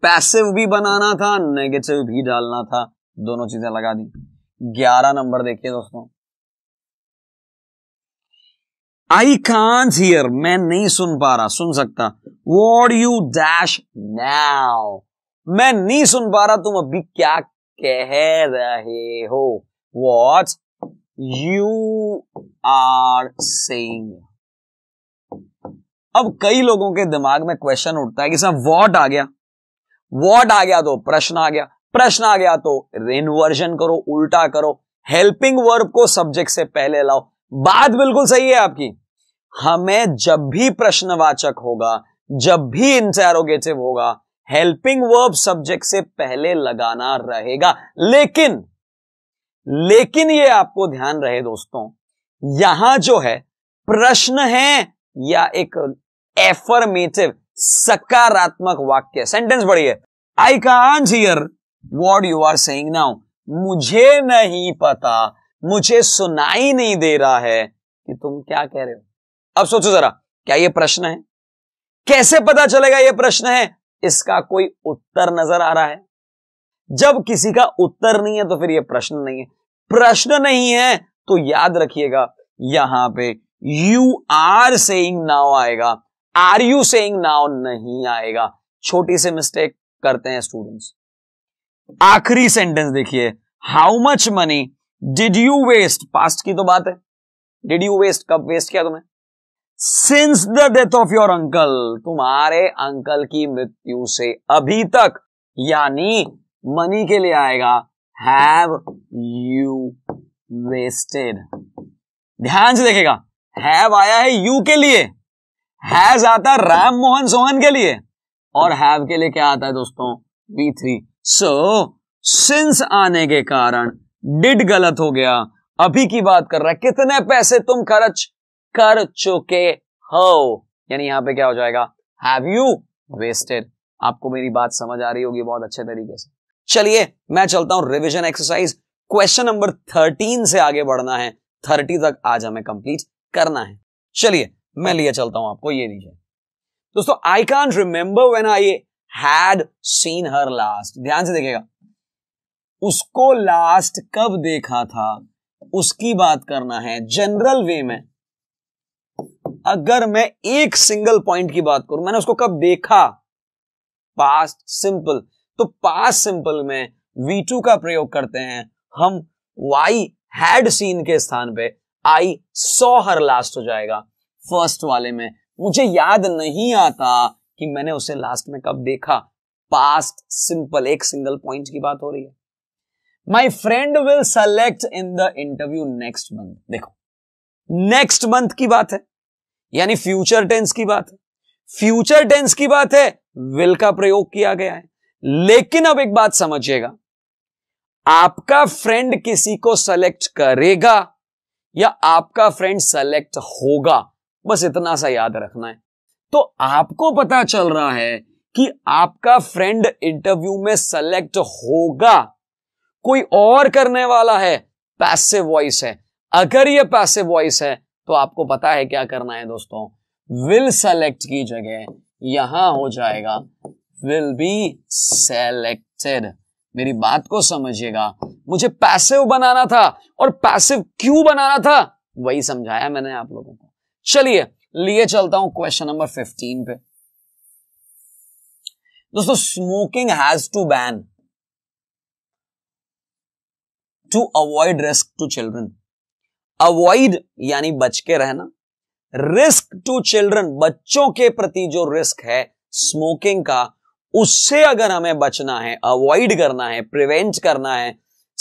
[SPEAKER 1] पैसिव भी बनाना था नेगेटिव भी डालना था दोनों चीजें लगा दी ग्यारह नंबर देखिए दोस्तों आई कांट हियर मैं नहीं सुन पा रहा सुन सकता वॉट यू डैश नाउ मैं नहीं सुन पा रहा तुम अभी क्या कह रहे हो वॉट यू आर सेइंग अब कई लोगों के दिमाग में क्वेश्चन उठता है कि साहब वॉट आ गया वॉट आ गया तो प्रश्न आ गया प्रश्न आ गया तो रेनवर्जन करो उल्टा करो हेल्पिंग वर्ब को सब्जेक्ट से पहले लाओ बात बिल्कुल सही है आपकी हमें जब भी प्रश्नवाचक होगा जब भी इंटेरोगेटिव होगा हेल्पिंग वर्ब सब्जेक्ट से पहले लगाना रहेगा लेकिन लेकिन ये आपको ध्यान रहे दोस्तों यहां जो है प्रश्न है या एक एफर्मेटिव सकारात्मक वाक्य सेंटेंस पढ़िए I can't hear what you are saying now मुझे नहीं पता मुझे सुनाई नहीं दे रहा है कि तुम क्या कह रहे हो अब सोचो जरा क्या यह प्रश्न है कैसे पता चलेगा यह प्रश्न है इसका कोई उत्तर नजर आ रहा है जब किसी का उत्तर नहीं है तो फिर यह प्रश्न नहीं है प्रश्न नहीं है तो याद रखिएगा यहां पे यू आर सेइंग नाउ आएगा आर यू सेइंग नाउ नहीं आएगा छोटी सी मिस्टेक करते हैं स्टूडेंट्स आखिरी सेंटेंस देखिए how much money did you waste past की तो बात है डिड यू वेस्ट कब वेस्ट किया तुम्हें since the death of your uncle तुम्हारे अंकल की मृत्यु से अभी तक यानी मनी के लिए आएगा हैव यू वेस्टेड ध्यान से देखेगा हैव आया है यू के लिए हैज आता है राम मोहन सोहन के लिए और हैव के लिए क्या आता है दोस्तों बी थ्री सो सिंस आने के कारण डिड गलत हो गया अभी की बात कर रहा है कितने पैसे तुम खर्च कर चुके हो यानी यहां पे क्या हो जाएगा हैव यू वेस्टेड आपको मेरी बात समझ आ रही होगी बहुत अच्छे तरीके से चलिए मैं चलता हूं revision exercise question number thirteen से आगे बढ़ना है थर्टी तक आज हमें कंप्लीट करना है चलिए मैं लिए चलता हूं आपको ये लीजिए दोस्तों I can remember when I had seen her last ध्यान से देखेगा उसको लास्ट कब देखा था उसकी बात करना है जनरल वे में अगर मैं एक सिंगल पॉइंट की बात करूं मैंने उसको कब देखा पास्ट सिंपल तो पास्ट सिंपल में वी टू का प्रयोग करते हैं हम वाई हैड सीन के स्थान पे आई सॉ हर लास्ट हो जाएगा फर्स्ट वाले में मुझे याद नहीं आता कि मैंने उसे लास्ट में कब देखा पास्ट सिंपल एक सिंगल पॉइंट की बात हो रही है my friend will select in the interview next month देखो नेक्स्ट मंथ की बात है यानी फ्यूचर टेंस की बात है फ्यूचर टेंस की बात है विल का प्रयोग किया गया है लेकिन अब एक बात समझिएगा आपका फ्रेंड किसी को सेलेक्ट करेगा या आपका फ्रेंड सेलेक्ट होगा बस इतना सा याद रखना है तो आपको पता चल रहा है कि आपका फ्रेंड इंटरव्यू में सेलेक्ट होगा कोई और करने वाला है पैसिव वॉइस है अगर ये पैसिव वॉइस है तो आपको पता है क्या करना है दोस्तों विल सेलेक्ट की जगह यहां हो जाएगा विल बी सेलेक्टेड मेरी बात को समझिएगा मुझे पैसिव बनाना था और पैसिव क्यों बनाना था वही समझाया मैंने आप लोगों को चलिए लिए चलता हूं क्वेश्चन नंबर फिफ्टीन पे दोस्तों smoking has to ban to avoid risk to children avoid यानी बच के रहना रिस्क टू चिल्ड्रन बच्चों के प्रति जो रिस्क है स्मोकिंग का उससे अगर हमें बचना है अवॉइड करना है प्रिवेंट करना है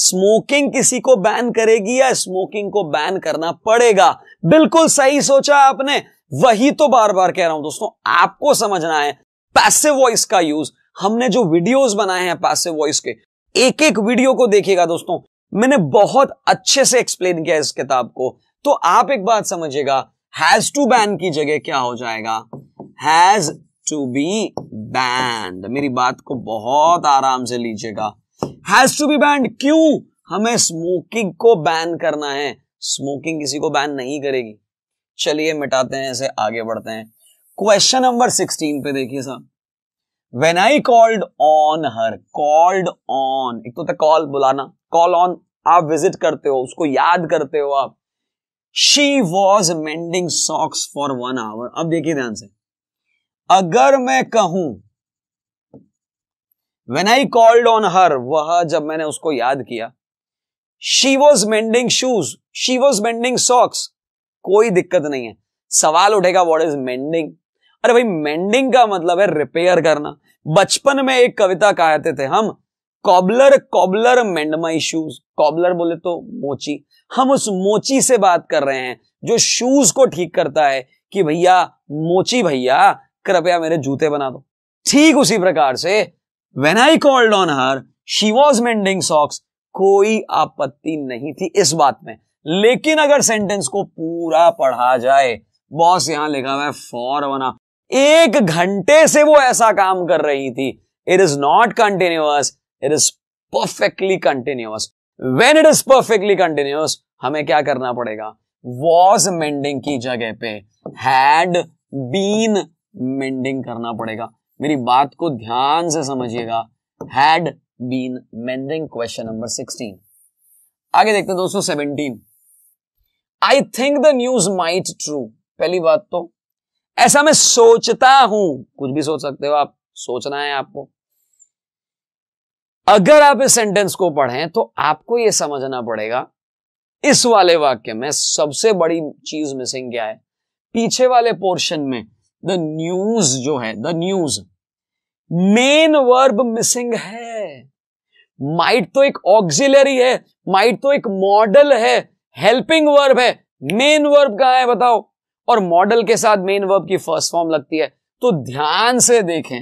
[SPEAKER 1] स्मोकिंग किसी को बैन करेगी या स्मोकिंग को बैन करना पड़ेगा बिल्कुल सही सोचा आपने वही तो बार बार कह रहा हूं दोस्तों आपको समझना है पैसिव वॉइस का यूज हमने जो वीडियोस बनाए हैं पैसिव वॉइस के एक एक वीडियो को देखिएगा दोस्तों मैंने बहुत अच्छे से एक्सप्लेन किया इस किताब को तो आप एक बात समझिएगा हैज टू बैन की जगह क्या हो जाएगा हैज टू बी बैंड मेरी बात को बहुत आराम से लीजिएगा हैज टू बी बैंड क्यों हमें स्मोकिंग को बैन करना है स्मोकिंग किसी को बैन नहीं करेगी चलिए मिटाते हैं इसे आगे बढ़ते हैं क्वेश्चन नंबर सिक्सटीन पे देखिए साहब when I called on her called on एक तो कॉल बुलाना कॉल ऑन आप विजिट करते हो उसको याद करते हो आप she was mending socks for one hour अब देखिए ध्यान से अगर मैं कहूं when I called on her वह जब मैंने उसको याद किया she was mending shoes she was mending socks कोई दिक्कत नहीं है सवाल उठेगा वॉट इज मेंडिंग अरे भाई मेंडिंग का मतलब है रिपेयर करना बचपन में एक कविता कहते थे हम cobbler cobbler mend my shoes cobbler बोले तो मोची हम उस मोची से बात कर रहे हैं जो शूज को ठीक करता है कि भैया मोची भैया कृपया मेरे जूते बना दो ठीक उसी प्रकार से when I called on her she was mending socks कोई आपत्ति नहीं थी इस बात में लेकिन अगर सेंटेंस को पूरा पढ़ा जाए बॉस यहां लिखा हुआ फॉर बना एक घंटे से वो ऐसा काम कर रही थी it is not continuous it is perfectly continuous when it is perfectly continuous हमें क्या करना पड़ेगा वॉज मेंडिंग की जगह पे हैड बीन मेंडिंग करना पड़ेगा मेरी बात को ध्यान से समझिएगा had been mending question number sixteen आगे देखते हैं दोस्तों seventeen I think the news might true पहली बात तो ऐसा मैं सोचता हूं कुछ भी सोच सकते हो आप सोचना है आपको अगर आप इस सेंटेंस को पढ़ें तो आपको यह समझना पड़ेगा इस वाले वाक्य में सबसे बड़ी चीज मिसिंग क्या है पीछे वाले पोर्शन में द न्यूज जो है the news main verb missing है माइट तो एक ऑक्सिलरी है माइट तो एक मॉडल है हेल्पिंग वर्ब है मेन वर्ब कहा है बताओ और मॉडल के साथ मेन वर्ब की फर्स्ट फॉर्म लगती है तो ध्यान से देखें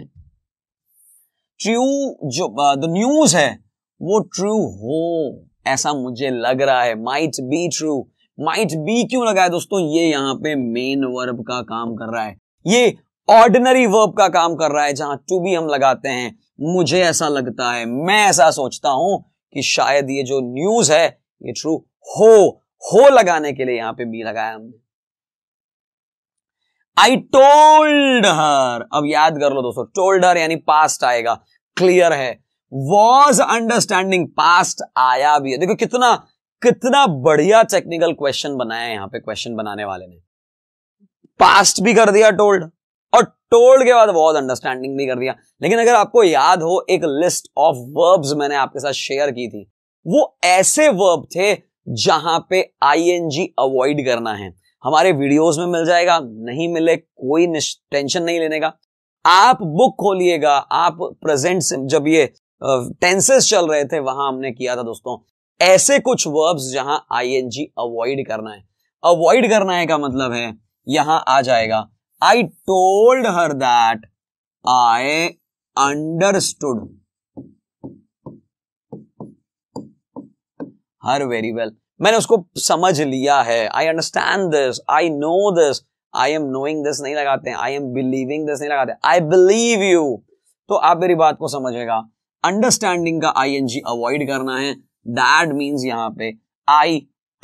[SPEAKER 1] ट्रू जो द uh, न्यूज है वो ट्रू हो ऐसा मुझे लग रहा है might be true might be क्यों लगा है दोस्तों ये यहां पे मेन वर्ब का काम कर रहा है ये ऑर्डिनरी वर्ब का काम कर रहा है जहां टू बी हम लगाते हैं मुझे ऐसा लगता है मैं ऐसा सोचता हूं कि शायद ये जो न्यूज है ये ट्रू हो हो लगाने के लिए यहां पे बी लगाया हमने आई टोल्ड हर अब याद कर लो दोस्तों टोल्ड हर यानी पास्ट आएगा क्लियर है वॉज अंडरस्टैंडिंग पास्ट आया भी है देखो कितना कितना बढ़िया टेक्निकल क्वेश्चन बनाया है यहां पे क्वेश्चन बनाने वाले ने पास्ट भी कर दिया टोल्ड और टोल्ड के बाद बहुत अंडरस्टैंडिंग भी कर दिया लेकिन अगर आपको याद हो एक लिस्ट ऑफ वर्ब्स मैंने आपके साथ शेयर की थी वो ऐसे वर्ब थे जहां पे आईएनजी अवॉइड करना है हमारे वीडियोस में मिल जाएगा नहीं मिले कोई टेंशन नहीं लेने का आप बुक खोलिएगा आप प्रेजेंट जब ये टेंसेस चल रहे थे वहां हमने किया था दोस्तों ऐसे कुछ वर्ब्स जहां आईएनजी अवॉइड करना है अवॉइड करना है का मतलब है यहां आ जाएगा I told her that I understood her very well मैंने उसको समझ लिया है I understand this I know this I am knowing this नहीं लगाते आई एम बिलीविंग दिस नहीं लगाते आई बिलीव यू तो आप मेरी बात को समझेगा अंडरस्टैंडिंग का आई एन जी अवॉइड करना है दैट मीन्स यहां पे I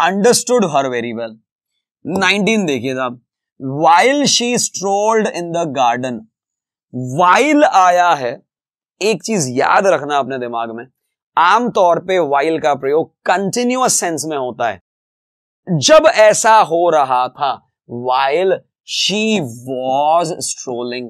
[SPEAKER 1] understood her very well nineteen देखिए साहब while she strolled in the garden while आया है एक चीज याद रखना अपने दिमाग में आमतौर पे वाइल का प्रयोग कंटिन्यूस सेंस में होता है जब ऐसा हो रहा था वाइल शी वॉज स्ट्रोलिंग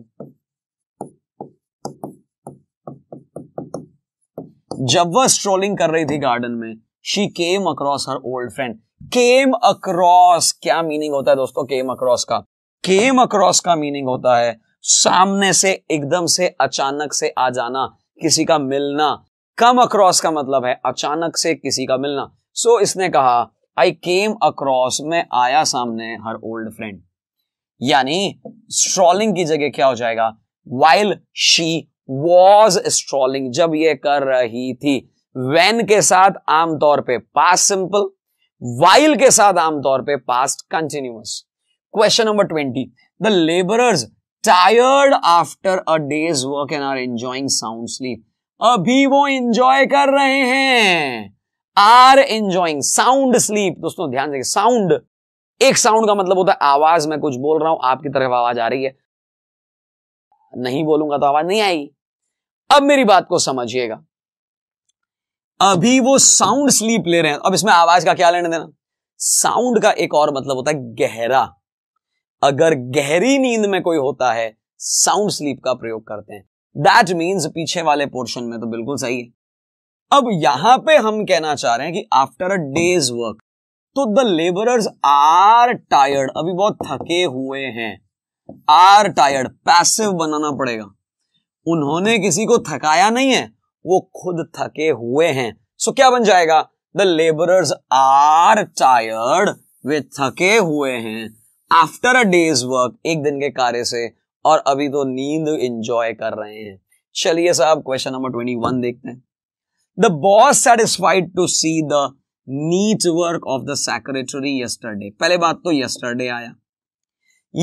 [SPEAKER 1] जब वह स्ट्रोलिंग कर रही थी गार्डन में she came across her old friend came across क्या मीनिंग होता है दोस्तों केम अक्रॉस का केम अक्रॉस का मीनिंग होता है सामने से एकदम से अचानक से आ जाना किसी का मिलना कम अक्रॉस का मतलब है अचानक से किसी का मिलना सो so, इसने कहा आई केम अक्रॉस में आया सामने हर ओल्ड फ्रेंड यानी स्ट्रॉलिंग की जगह क्या हो जाएगा वाइल शी वॉज स्ट्रॉलिंग जब ये कर रही थी वैन के साथ आमतौर पे पास सिंपल वाइल के साथ आमतौर पे past continuous question number twenty the labourers tired after a day's work and are enjoying sound sleep अभी वो एंजॉय कर रहे हैं आर एंजॉइंग साउंड स्लीप दोस्तों ध्यान देखिए साउंड एक साउंड का मतलब होता है आवाज मैं कुछ बोल रहा हूं आपकी तरफ आवाज आ रही है नहीं बोलूंगा तो आवाज नहीं आएगी अब मेरी बात को समझिएगा अभी वो साउंड स्लीप ले रहे हैं अब इसमें आवाज का क्या लेने देना साउंड का एक और मतलब होता है गहरा अगर गहरी नींद में कोई होता है साउंड स्लीप का प्रयोग करते हैं दैट मीन्स पीछे वाले पोर्शन में तो बिल्कुल सही है अब यहां पे हम कहना चाह रहे हैं कि आफ्टर अ डेज वर्क तो द लेबरर्स आर टायर्ड अभी बहुत थके हुए हैं आर टायर्ड पैसिव बनाना पड़ेगा उन्होंने किसी को थकाया नहीं है वो खुद थके हुए हैं सो so, क्या बन जाएगा द लेबरर्स आर टायर्ड वे थके हुए हैं आफ्टर अ डेज वर्क एक दिन के कार्य से और अभी तो नींद एंजॉय कर रहे हैं चलिए साहब क्वेश्चन नंबर ट्वेंटी वन देखते हैं the boss satisfied to see the neat work of the secretary yesterday पहले बात तो यस्टरडे आया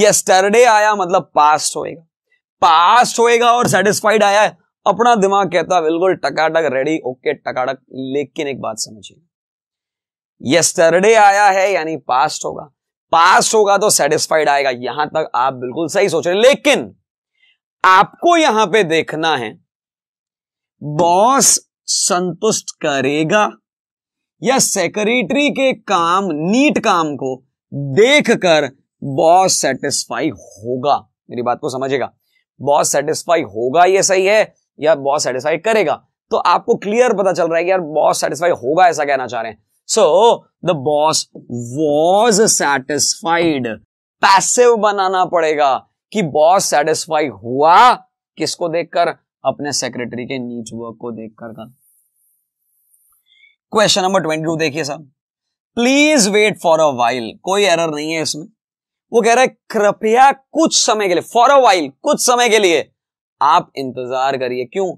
[SPEAKER 1] यस्टरडे आया मतलब पास्ट होएगा पास्ट होएगा और सेटिस्फाइड आया अपना दिमाग कहता बिल्कुल टकाटक रेडी ओके टकाटक लेकिन एक बात समझिए यस्टरडे आया है यानी पास्ट होगा पास्ट होगा तो सेटिस्फाइड आएगा यहां तक आप बिल्कुल सही सोच रहे लेकिन आपको यहां पे देखना है बॉस संतुष्ट करेगा या सेक्रेटरी के काम नीट काम को देखकर बॉस सेटिस्फाई होगा मेरी बात को समझेगा बॉस सेटिस्फाई होगा ये सही है या बॉस सेटिस्फाई करेगा तो आपको क्लियर पता चल रहा है कि यार बॉस सेटिस्फाई होगा ऐसा कहना चाह रहे हैं so the boss was satisfied passive बनाना पड़ेगा कि बॉस सेटिस्फाई हुआ किसको देखकर अपने सेक्रेटरी के नीच वर्क को देखकर का क्वेश्चन नंबर ट्वेंटी टू देखिए साहब please wait for a while कोई एरर नहीं है इसमें वो कह रहा है कृपया कुछ समय के लिए फॉर अ वाइल कुछ समय के लिए आप इंतजार करिए क्यों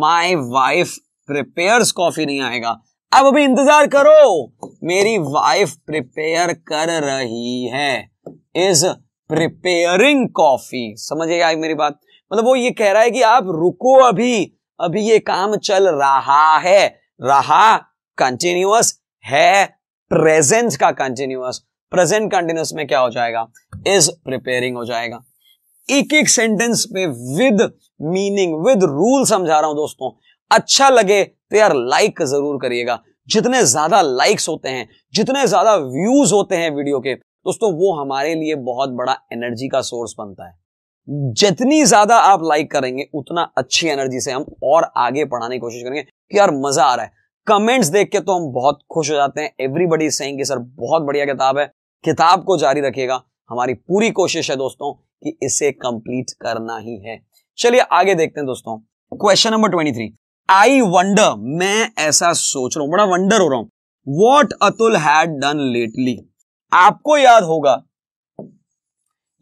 [SPEAKER 1] माई वाइफ प्रिपेयर्स कॉफी नहीं आएगा अब अभी इंतजार करो मेरी वाइफ प्रिपेयर कर रही है इज प्रिपेयरिंग कॉफी समझिएगा मेरी बात मतलब वो ये कह रहा है कि आप रुको अभी अभी ये काम चल रहा है रहा कंटिन्यूस है प्रेजेंट का कंटिन्यूअस प्रेजेंट कंटिन्यूस में क्या हो जाएगा इज प्रिपेयरिंग हो जाएगा एक एक सेंटेंस पे विद मीनिंग विद रूल समझा रहा हूं दोस्तों अच्छा लगे तो यार लाइक जरूर करिएगा जितने ज्यादा लाइक्स होते हैं जितने ज्यादा व्यूज होते हैं वीडियो के दोस्तों वो हमारे लिए बहुत बड़ा एनर्जी का सोर्स बनता है जितनी ज्यादा आप लाइक करेंगे उतना अच्छी एनर्जी से हम और आगे पढ़ाने की कोशिश करेंगे कि यार मजा आ रहा है कमेंट्स देख के तो हम बहुत खुश हो जाते हैं एवरीबडी सेंग कि सर बहुत बढ़िया किताब है किताब को जारी रखिएगा हमारी पूरी कोशिश है दोस्तों कि इसे कंप्लीट करना ही है चलिए आगे देखते हैं दोस्तों question number twenty three I wonder मैं ऐसा सोच रहा हूं बड़ा वंडर हो रहा हूं what Atul had done lately आपको याद होगा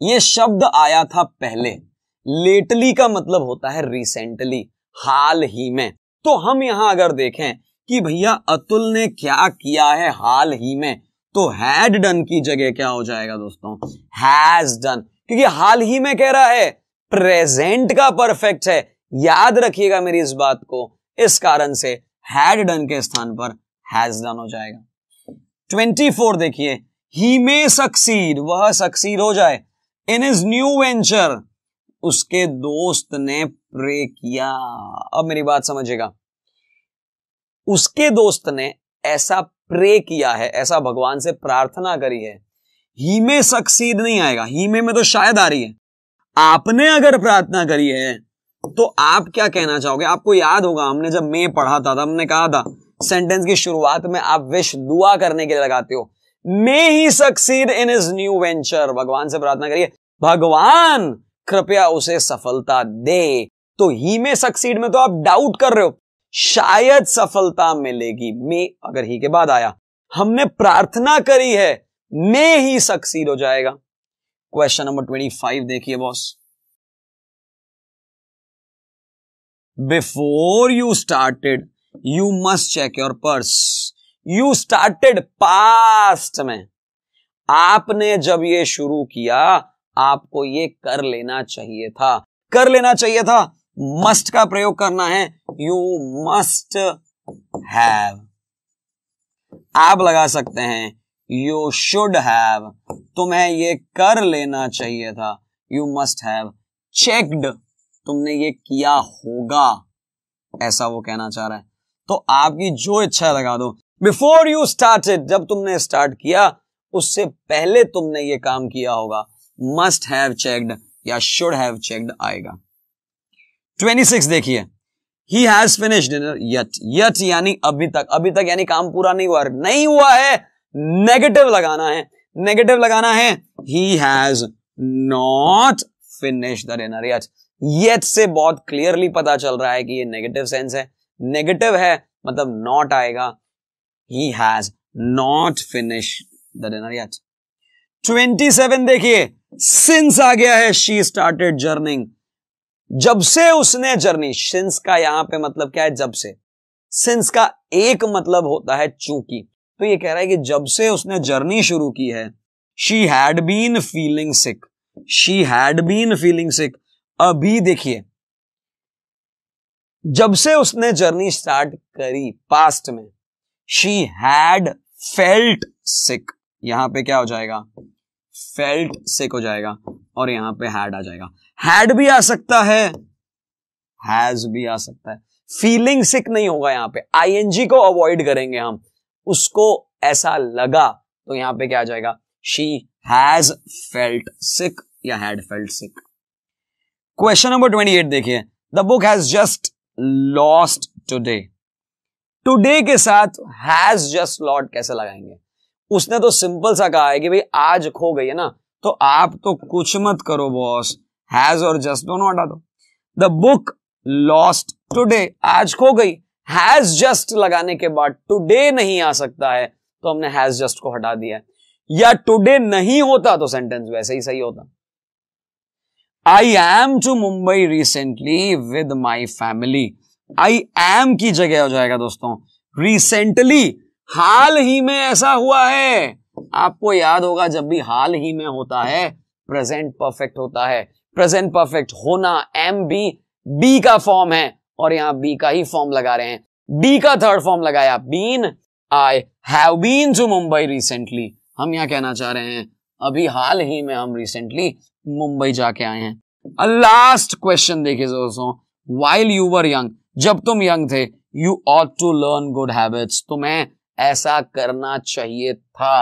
[SPEAKER 1] ये शब्द आया था पहले लेटली का मतलब होता है रिसेंटली हाल ही में तो हम यहां अगर देखें कि भैया अतुल ने क्या किया है हाल ही में तो हैड डन की जगह क्या हो जाएगा दोस्तों हैज डन क्योंकि हाल ही में कह रहा है प्रेजेंट का परफेक्ट है याद रखिएगा मेरी इस बात को इस कारण से हैड डन के स्थान पर हैज डन हो जाएगा ट्वेंटी फोर देखिए ही मे सक्सीड वह सक्सीड हो जाए इन इज न्यू वेंचर उसके दोस्त ने प्रे किया अब मेरी बात समझिएगा उसके दोस्त ने ऐसा प्रे किया है ऐसा भगवान से प्रार्थना करी है ही में सक्सीड नहीं आएगा ही में में तो शायद आ रही है आपने अगर प्रार्थना करी है तो आप क्या कहना चाहोगे आपको याद होगा हमने जब मैं पढ़ा था हमने कहा था सेंटेंस की शुरुआत में आप विश दुआ करने के लिए लगाते हो may he succeed in his new venture भगवान से प्रार्थना करिए भगवान कृपया उसे सफलता दे तो ही में सक्सीड में तो आप डाउट कर रहे हो शायद सफलता मिलेगी मे अगर ही के बाद आया हमने प्रार्थना करी है में ही सक्सीड हो जाएगा क्वेश्चन नंबर ट्वेंटी फाइव देखिए boss before you started you must check your purse you started past में आपने जब ये शुरू किया आपको ये कर लेना चाहिए था कर लेना चाहिए था मस्ट का प्रयोग करना है यू मस्ट हैव आप लगा सकते हैं यू शुड हैव तुम्हें ये कर लेना चाहिए था यू मस्ट हैव चेक्ड तुमने ये किया होगा ऐसा वो कहना चाह रहा है तो आपकी जो इच्छा लगा दो बिफोर यू स्टार्ट जब तुमने स्टार्ट किया उससे पहले तुमने ये काम किया होगा मस्ट हैव चेक्ड या शुड हैव चेक्ड आएगा 26 देखिए he has finished dinner yet yet यानी अभी तक अभी तक यानी काम पूरा नहीं हुआ नहीं हुआ है नेगेटिव लगाना है नेगेटिव लगाना है he has not finish the dinner yet yet से बहुत क्लियरली पता चल रहा है कि ये नेगेटिव सेंस है नेगेटिव है मतलब नॉट आएगा he has not finish the dinner yet twenty seven देखिए सिंस आ गया है शी स्टार्टेड जर्निंग जब से उसने जर्नी सिंस का यहां पे मतलब क्या है जब से सिंस का एक मतलब होता है चूंकि तो ये कह रहा है कि जब से उसने जर्नी शुरू की है she had been feeling sick she had been feeling sick अभी देखिए जब से उसने जर्नी स्टार्ट करी पास्ट में शी हैड फेल्ट सिक यहां पे क्या हो जाएगा फेल्ट सिक हो जाएगा और यहां पे हैड आ जाएगा हैड भी आ सकता है हैज भी आ सकता है फीलिंग सिक नहीं होगा यहां पे आईएनजी को अवॉइड करेंगे हम उसको ऐसा लगा तो यहां पे क्या आ जाएगा शी हैज फेल्ट सिक या had felt sick question number twenty eight देखिए the book has just lost today today के साथ हैज जस्ट लॉट कैसे लगाएंगे उसने तो सिंपल सा कहा है कि भाई आज खो गई है ना तो आप तो कुछ मत करो बॉस हैज और जस्ट दोनों हटा दो द बुक लॉस्ट टूडे आज खो गई हैज जस्ट लगाने के बाद टुडे नहीं आ सकता है तो हमने हैज जस्ट को हटा दिया या टुडे नहीं होता तो सेंटेंस वैसे ही सही होता I am to Mumbai recently with my family I am की जगह हो जाएगा दोस्तों रिसेंटली हाल ही में ऐसा हुआ है आपको याद होगा जब भी हाल ही में होता है प्रेजेंट परफेक्ट होता है प्रेजेंट परफेक्ट होना एम बी बी का फॉर्म है और यहां बी का ही फॉर्म लगा रहे हैं बी का थर्ड फॉर्म लगाया been I have been to Mumbai recently हम यहां कहना चाह रहे हैं अभी हाल ही में हम रिसेंटली मुंबई जाके आए हैं लास्ट क्वेश्चन देखिए दोस्तों वाइल यू वर यंग जब तुम यंग थे you ought to learn good habits तुम्हें ऐसा करना चाहिए था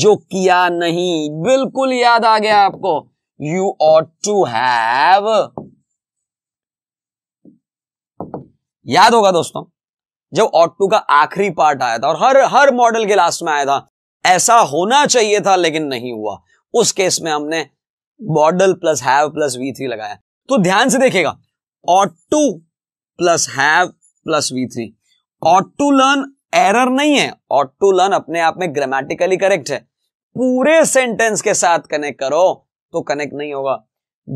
[SPEAKER 1] जो किया नहीं बिल्कुल याद आ गया आपको यू ऑट टू हैव याद होगा दोस्तों जब ऑटो का आखिरी पार्ट आया था और हर हर मॉडल के लास्ट में आया था ऐसा होना चाहिए था लेकिन नहीं हुआ उस केस में हमने modal plus have plus V three लगाया तो ध्यान से देखेगा ought plus have plus V three ought to learn error नहीं है ऑट टू लर्न अपने आप में ग्रामेटिकली करेक्ट है पूरे सेंटेंस के साथ कनेक्ट करो तो कनेक्ट नहीं होगा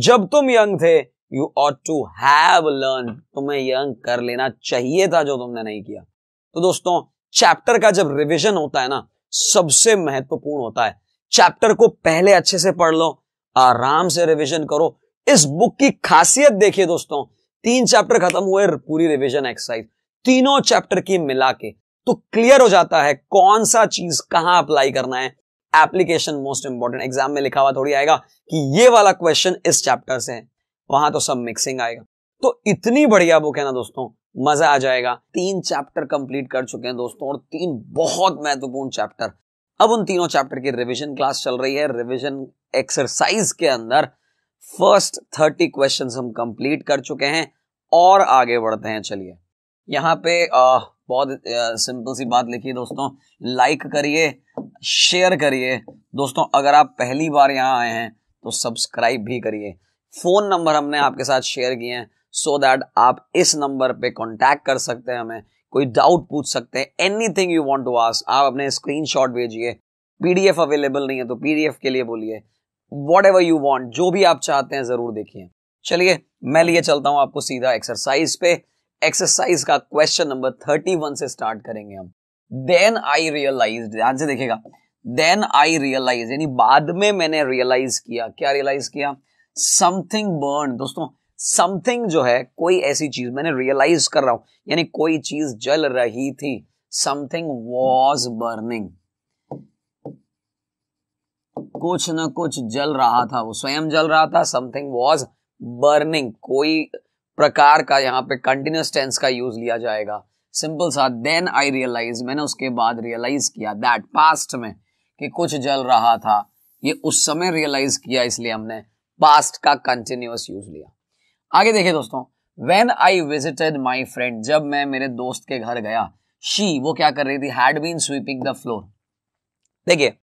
[SPEAKER 1] जब तुम यंग थे you ought to have learn तुम्हें यंग कर लेना चाहिए था जो तुमने नहीं किया तो दोस्तों चैप्टर का जब रिविजन होता है ना सबसे महत्वपूर्ण होता है चैप्टर को पहले अच्छे से पढ़ लो आराम से रिविजन करो इस बुक की खासियत देखिए दोस्तों तीन चैप्टर खत्म हुए पूरी रिविजन एक्सरसाइज तीनों चैप्टर की मिला के तो क्लियर हो जाता है कौन सा चीज कहां अप्लाई करना है एप्लीकेशन मोस्ट इंपॉर्टेंट एग्जाम में लिखा हुआ थोड़ी आएगा कि ये वाला क्वेश्चन इस चैप्टर से है वहां तो सब मिक्सिंग आएगा तो इतनी बढ़िया बुक है ना दोस्तों मजा आ जाएगा तीन चैप्टर कंप्लीट कर चुके हैं दोस्तों और तीन बहुत महत्वपूर्ण चैप्टर अब उन तीनों चैप्टर की रिवीजन क्लास चल रही है रिवीजन एक्सरसाइज के अंदर फर्स्ट थर्टी क्वेश्चन हम कंप्लीट कर चुके हैं और आगे बढ़ते हैं चलिए यहाँ पे आ, बहुत सिंपल सी बात लिखी दोस्तों लाइक करिए शेयर करिए दोस्तों अगर आप पहली बार यहाँ आए हैं तो सब्सक्राइब भी करिए फ़ोन नंबर हमने आपके साथ शेयर किए हैं सो so दैट आप इस नंबर पे कांटेक्ट कर सकते हैं हमें कोई डाउट पूछ सकते हैं anything you want to ask आप अपने स्क्रीन शॉट भेजिए पीडीएफ अवेलेबल नहीं है तो पीडीएफ के लिए बोलिए वॉट एवर यू वॉन्ट जो भी आप चाहते हैं ज़रूर देखिए चलिए मैं लिए चलता हूं आपको सीधा एक्सरसाइज पे एक्सरसाइज का क्वेश्चन नंबर थर्टी वन से स्टार्ट करेंगे हम देन आई रियलाइज ध्यान से देखेगा देन आई रियलाइज यानी बाद में मैंने रियलाइज किया क्या रियलाइज किया समथिंग बर्न दोस्तों समथिंग जो है कोई ऐसी चीज मैंने रियलाइज कर रहा हूं यानी कोई चीज जल रही थी समथिंग वॉज बर्निंग कुछ ना कुछ जल रहा था वो स्वयं जल रहा था समथिंग वॉज बर्निंग कोई प्रकार का यहाँ पे कंटिन्यूस टेंस का यूज लिया जाएगा सिंपल सा देन आई रियलाइज मैंने उसके बाद रियलाइज किया दैट पास्ट में कि कुछ जल रहा था ये उस समय रियलाइज किया इसलिए हमने पास्ट का कंटिन्यूस यूज लिया आगे देखिए दोस्तों when I visited my friend जब मैं मेरे दोस्त के घर गया शी वो क्या कर रही थी had been sweeping the floor देखिए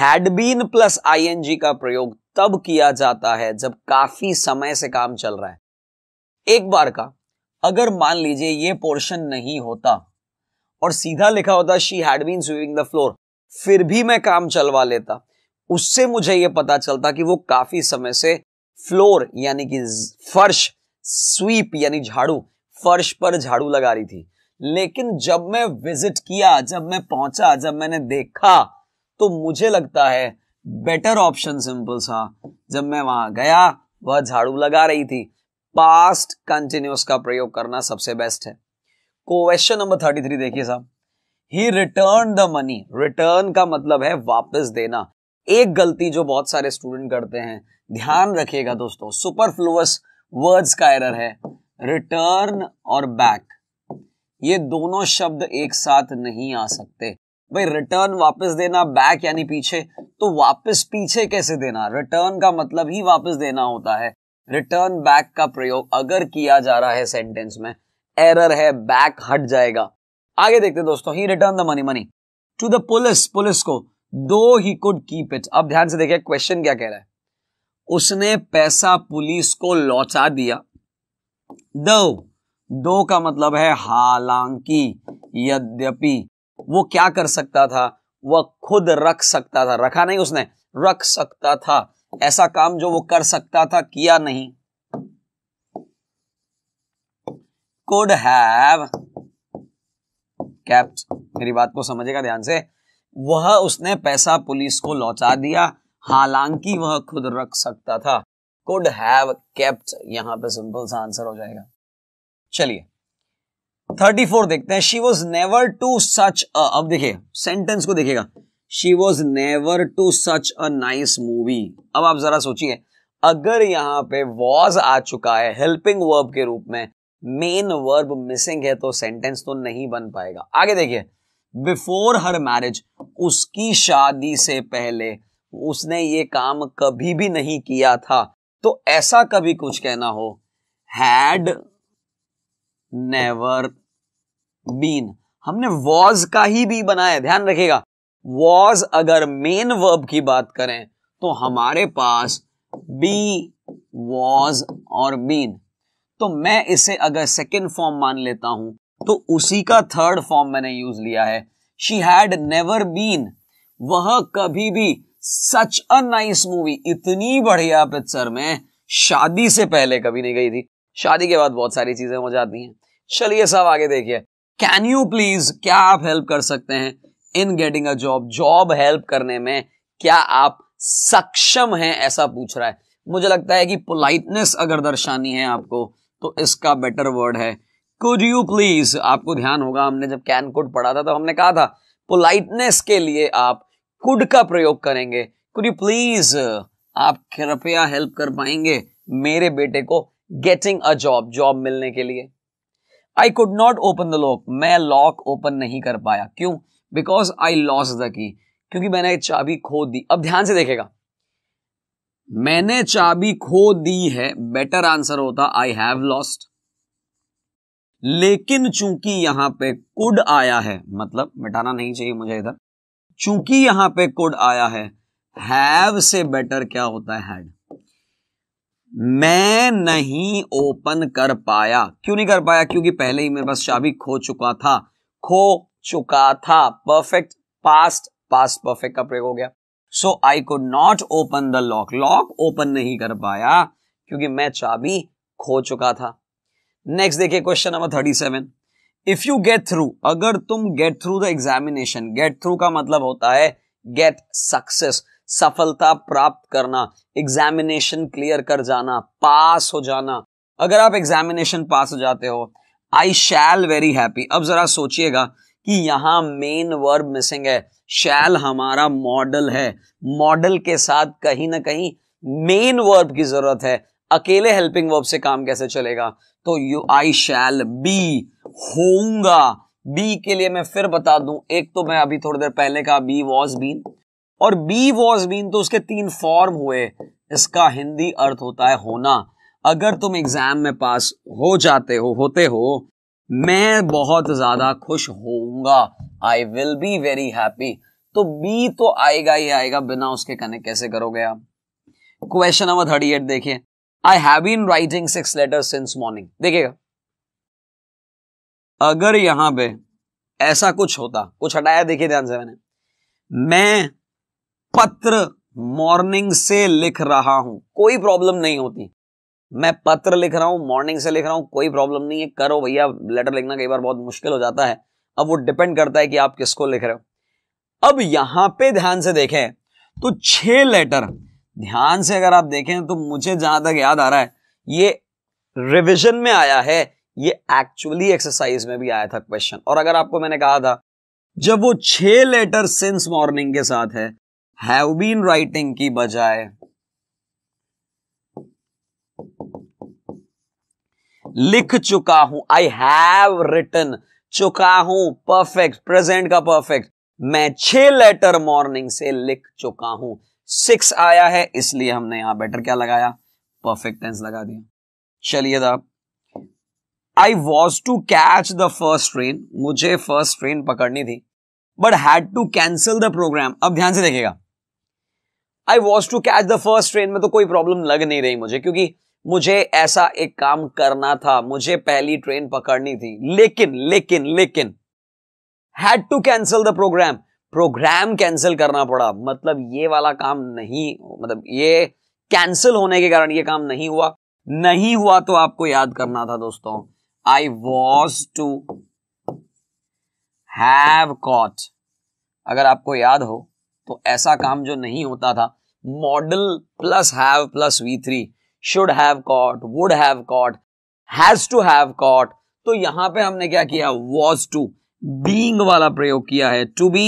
[SPEAKER 1] हैड बीन प्लस आईएनजी का प्रयोग तब किया जाता है जब काफी समय से काम चल रहा है एक बार का अगर मान लीजिए ये पोर्शन नहीं होता और सीधा लिखा होता she had been sweeping the floor फिर भी मैं काम चलवा लेता उससे मुझे यह पता चलता कि वो काफी समय से फ्लोर यानी कि फर्श स्वीप यानी झाड़ू फर्श पर झाड़ू लगा रही थी लेकिन जब मैं विजिट किया जब मैं पहुंचा जब मैंने देखा तो मुझे लगता है बेटर ऑप्शन सिंपल सा जब मैं वहां गया वह झाड़ू लगा रही थी पास्ट कंटिन्यूस का प्रयोग करना सबसे बेस्ट है क्वेश्चन नंबर थर्टी थ्री देखिए साहब he return the money return का मतलब है वापस देना एक गलती जो बहुत सारे स्टूडेंट करते हैं ध्यान रखिएगा दोस्तों सुपरफ्लुअस वर्ड्स का एरर है रिटर्न और बैक ये दोनों शब्द एक साथ नहीं आ सकते भाई रिटर्न वापस देना बैक यानी पीछे तो वापस पीछे कैसे देना रिटर्न का मतलब ही वापस देना होता है रिटर्न बैक का प्रयोग अगर किया जा रहा है सेंटेंस में एरर है बैक हट जाएगा आगे देखते दोस्तों he return the money money to the police police को दो ही कुड कीप इट अब ध्यान से देखिए क्वेश्चन क्या कह रहा है उसने पैसा पुलिस को लौटा दिया दो दो का मतलब है हालांकि यद्यपि वो क्या कर सकता था वह खुद रख सकता था रखा नहीं उसने रख सकता था ऐसा काम जो वो कर सकता था किया नहीं कुड हैव कैप्ट मेरी बात को समझेगा ध्यान से वह उसने पैसा पुलिस को लौटा दिया हालांकि वह खुद रख सकता था कुड हैव केप्ट यहां पे सिंपल सा आंसर हो जाएगा चलिए 34 देखते हैं she was never to such अब देखिए सेंटेंस को देखिएगा she was never to such a nice movie अब आप जरा सोचिए अगर यहां पे वॉज आ चुका है हेल्पिंग वर्ब के रूप में मेन वर्ब मिसिंग है तो सेंटेंस तो नहीं बन पाएगा आगे देखिए बिफोर हर मैरिज उसकी शादी से पहले उसने ये काम कभी भी नहीं किया था तो ऐसा कभी कुछ कहना हो हैड नेवर बीन हमने वॉज का ही भी बनाया ध्यान रखेगा वॉज अगर मेन वर्ब की बात करें तो हमारे पास बी वॉज और बीन तो मैं इसे अगर सेकेंड फॉर्म मान लेता हूं तो उसी का थर्ड फॉर्म मैंने यूज लिया है शी हैड नेवर बीन वह कभी भी सच अ नाइस मूवी इतनी बढ़िया पिक्चर में शादी से पहले कभी नहीं गई थी शादी के बाद बहुत सारी चीजें हो जाती हैं चलिए सब आगे देखिए कैन यू प्लीज क्या आप हेल्प कर सकते हैं in getting a job job help करने में क्या आप सक्षम हैं ऐसा पूछ रहा है मुझे लगता है कि पोलाइटनेस अगर दर्शानी है आपको तो इसका बेटर वर्ड है कुड यू प्लीज आपको ध्यान होगा हमने जब कैन कुड पढ़ा था तो हमने कहा था पोलाइटनेस के लिए आप कुड का प्रयोग करेंगे कुड यू प्लीज आप कृपया हेल्प कर पाएंगे मेरे बेटे को गेटिंग अ जॉब जॉब मिलने के लिए I could not open the lock मैं लॉक ओपन नहीं कर पाया क्यों because I loss the key क्योंकि मैंने चाबी खो दी अब ध्यान से देखेगा मैंने चाबी खो दी है बेटर आंसर होता आई हैव लॉस्ट लेकिन चूंकि यहां पे कुड आया है मतलब मिटाना नहीं चाहिए मुझे इधर चूंकि यहां पे कुड आया है हैव से बेटर क्या होता है हैड मैं नहीं ओपन कर पाया क्यों नहीं कर पाया क्योंकि पहले ही मेरे पास चाबी खो चुका था खो चुका था परफेक्ट पास्ट पास्ट परफेक्ट का प्रयोग हो गया so I could not open the lock lock open नहीं कर पाया क्योंकि मैं चाबी खो चुका था नेक्स्ट देखिए question number thirty seven if you get through अगर तुम get through the examination get through का मतलब होता है गेट सक्सेस सफलता प्राप्त करना एग्जामिनेशन क्लियर कर जाना पास हो जाना अगर आप एग्जामिनेशन पास हो जाते हो आई शैल वेरी हैप्पी अब जरा सोचिएगा कि यहाँ मेन वर्ब मिसिंग है शैल हमारा मॉडल है मॉडल के साथ कहीं ना कहीं मेन वर्ब की जरूरत है अकेले हेल्पिंग वर्ब से काम कैसे चलेगा तो यू आई शैल बी होऊंगा बी के लिए मैं फिर बता दूं एक तो मैं अभी थोड़ी देर पहले कहा बी वॉज बीन और बी वॉज बीन तो उसके तीन फॉर्म हुए इसका हिंदी अर्थ होता है होना अगर तुम एग्जाम में पास हो जाते हो होते हो मैं बहुत ज्यादा खुश होऊंगा I will be very happy तो बी तो आएगा ही आएगा बिना उसके कनेक्ट कैसे करोगे आप क्वेश्चन नंबर थर्टी एट देखिए I have been writing six letter since morning देखिएगा अगर यहां पे ऐसा कुछ होता कुछ हटाया देखिए ध्यान से मैंने मैं पत्र मॉर्निंग से लिख रहा हूं कोई प्रॉब्लम नहीं होती मैं पत्र लिख रहा हूं मॉर्निंग से लिख रहा हूं कोई प्रॉब्लम नहीं है करो भैया लेटर लिखना कई बार बहुत मुश्किल हो जाता है अब वो डिपेंड करता है कि आप किसको लिख रहे हो अब यहां पे ध्यान से देखें तो छह लेटर ध्यान से अगर आप देखें तो मुझे जहां तक याद आ रहा है ये रिविजन में आया है ये एक्चुअली एक्सरसाइज में भी आया था क्वेश्चन और अगर आपको मैंने कहा था जब वो छह लेटर सिंस मॉर्निंग के साथ है हैव बीन राइटिंग की बजाय लिख चुका हूं आई हैव रिटन चुका हूं परफेक्ट प्रेजेंट का परफेक्ट मैं छह लेटर मॉर्निंग से लिख चुका हूं सिक्स आया है इसलिए हमने यहां बेटर क्या लगाया परफेक्ट टेंस लगा दिया चलिए I was to catch the first train मुझे फर्स्ट ट्रेन पकड़नी थी but had to cancel the programme अब ध्यान से देखिएगा I was to catch the first train में तो कोई प्रॉब्लम लग नहीं रही मुझे क्योंकि मुझे ऐसा एक काम करना था मुझे पहली ट्रेन पकड़नी थी लेकिन लेकिन लेकिन had to cancel the programme programme cancel करना पड़ा मतलब ये वाला काम नहीं मतलब ये कैंसिल होने के कारण ये काम नहीं हुआ नहीं हुआ तो आपको याद करना था दोस्तों I was to have caught अगर आपको याद हो तो ऐसा काम जो नहीं होता था modal plus have plus V three should have caught would have caught has to have caught तो यहां पे हमने क्या किया वॉज टू बींग वाला प्रयोग किया है to be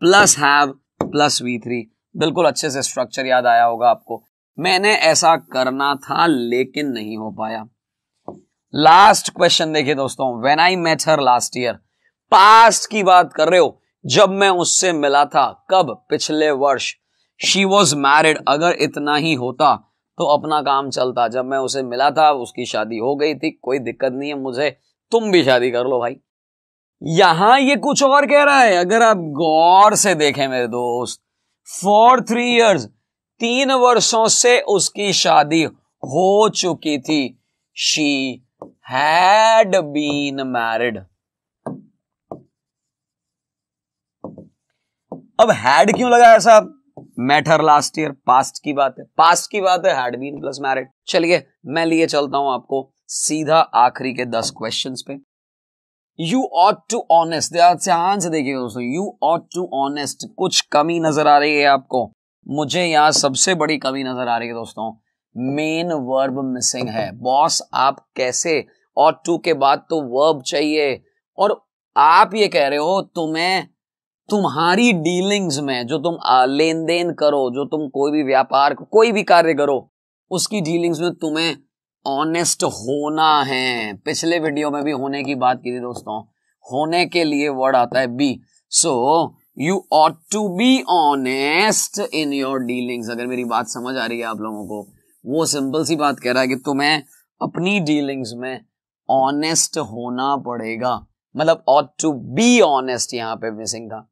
[SPEAKER 1] plus have plus V three बिल्कुल अच्छे से स्ट्रक्चर याद आया होगा आपको मैंने ऐसा करना था लेकिन नहीं हो पाया लास्ट क्वेश्चन देखिए दोस्तों when I met her last year past की बात कर रहे हो जब मैं उससे मिला था कब पिछले वर्ष शी वॉज मैरिड अगर इतना ही होता तो अपना काम चलता जब मैं उसे मिला था उसकी शादी हो गई थी कोई दिक्कत नहीं है मुझे तुम भी शादी कर लो भाई यहां ये कुछ और कह रहा है अगर आप गौर से देखें मेरे दोस्त फॉर थ्री इयर्स तीन वर्षों से उसकी शादी हो चुकी थी शी हैड बीन मैरिड अब हैड क्यों लगाया साहब मैटर लास्ट ईयर पास्ट की बात है पास्ट की बात है हैड बीन प्लस मैरिड चलिए मैं लिए चलता हूं आपको सीधा आखिरी के दस क्वेश्चंस पे यू ऑट टू ऑनेस्ट ध्यान से देखिए दोस्तों यू ऑट टू ऑनेस्ट कुछ कमी नजर आ रही है आपको मुझे यहाँ सबसे बड़ी कमी नजर आ रही है दोस्तों मेन वर्ब मिसिंग है बॉस आप कैसे और टू के बाद तो वर्ब चाहिए और आप ये कह रहे हो तुम्हें तुम्हारी डीलिंग्स में जो तुम लेन देन करो जो तुम कोई भी व्यापार कोई भी कार्य करो उसकी डीलिंग्स में तुम्हें ऑनेस्ट होना है पिछले वीडियो में भी होने की बात की थी दोस्तों होने के लिए वर्ड आता है be so you ought to be honest in your dealings अगर मेरी बात समझ आ रही है आप लोगों को वो सिंपल सी बात कह रहा है कि तुम्हें अपनी डीलिंग्स में ऑनेस्ट होना पड़ेगा मतलब ऑट टू बी ऑनेस्ट यहाँ पे मिसिंग था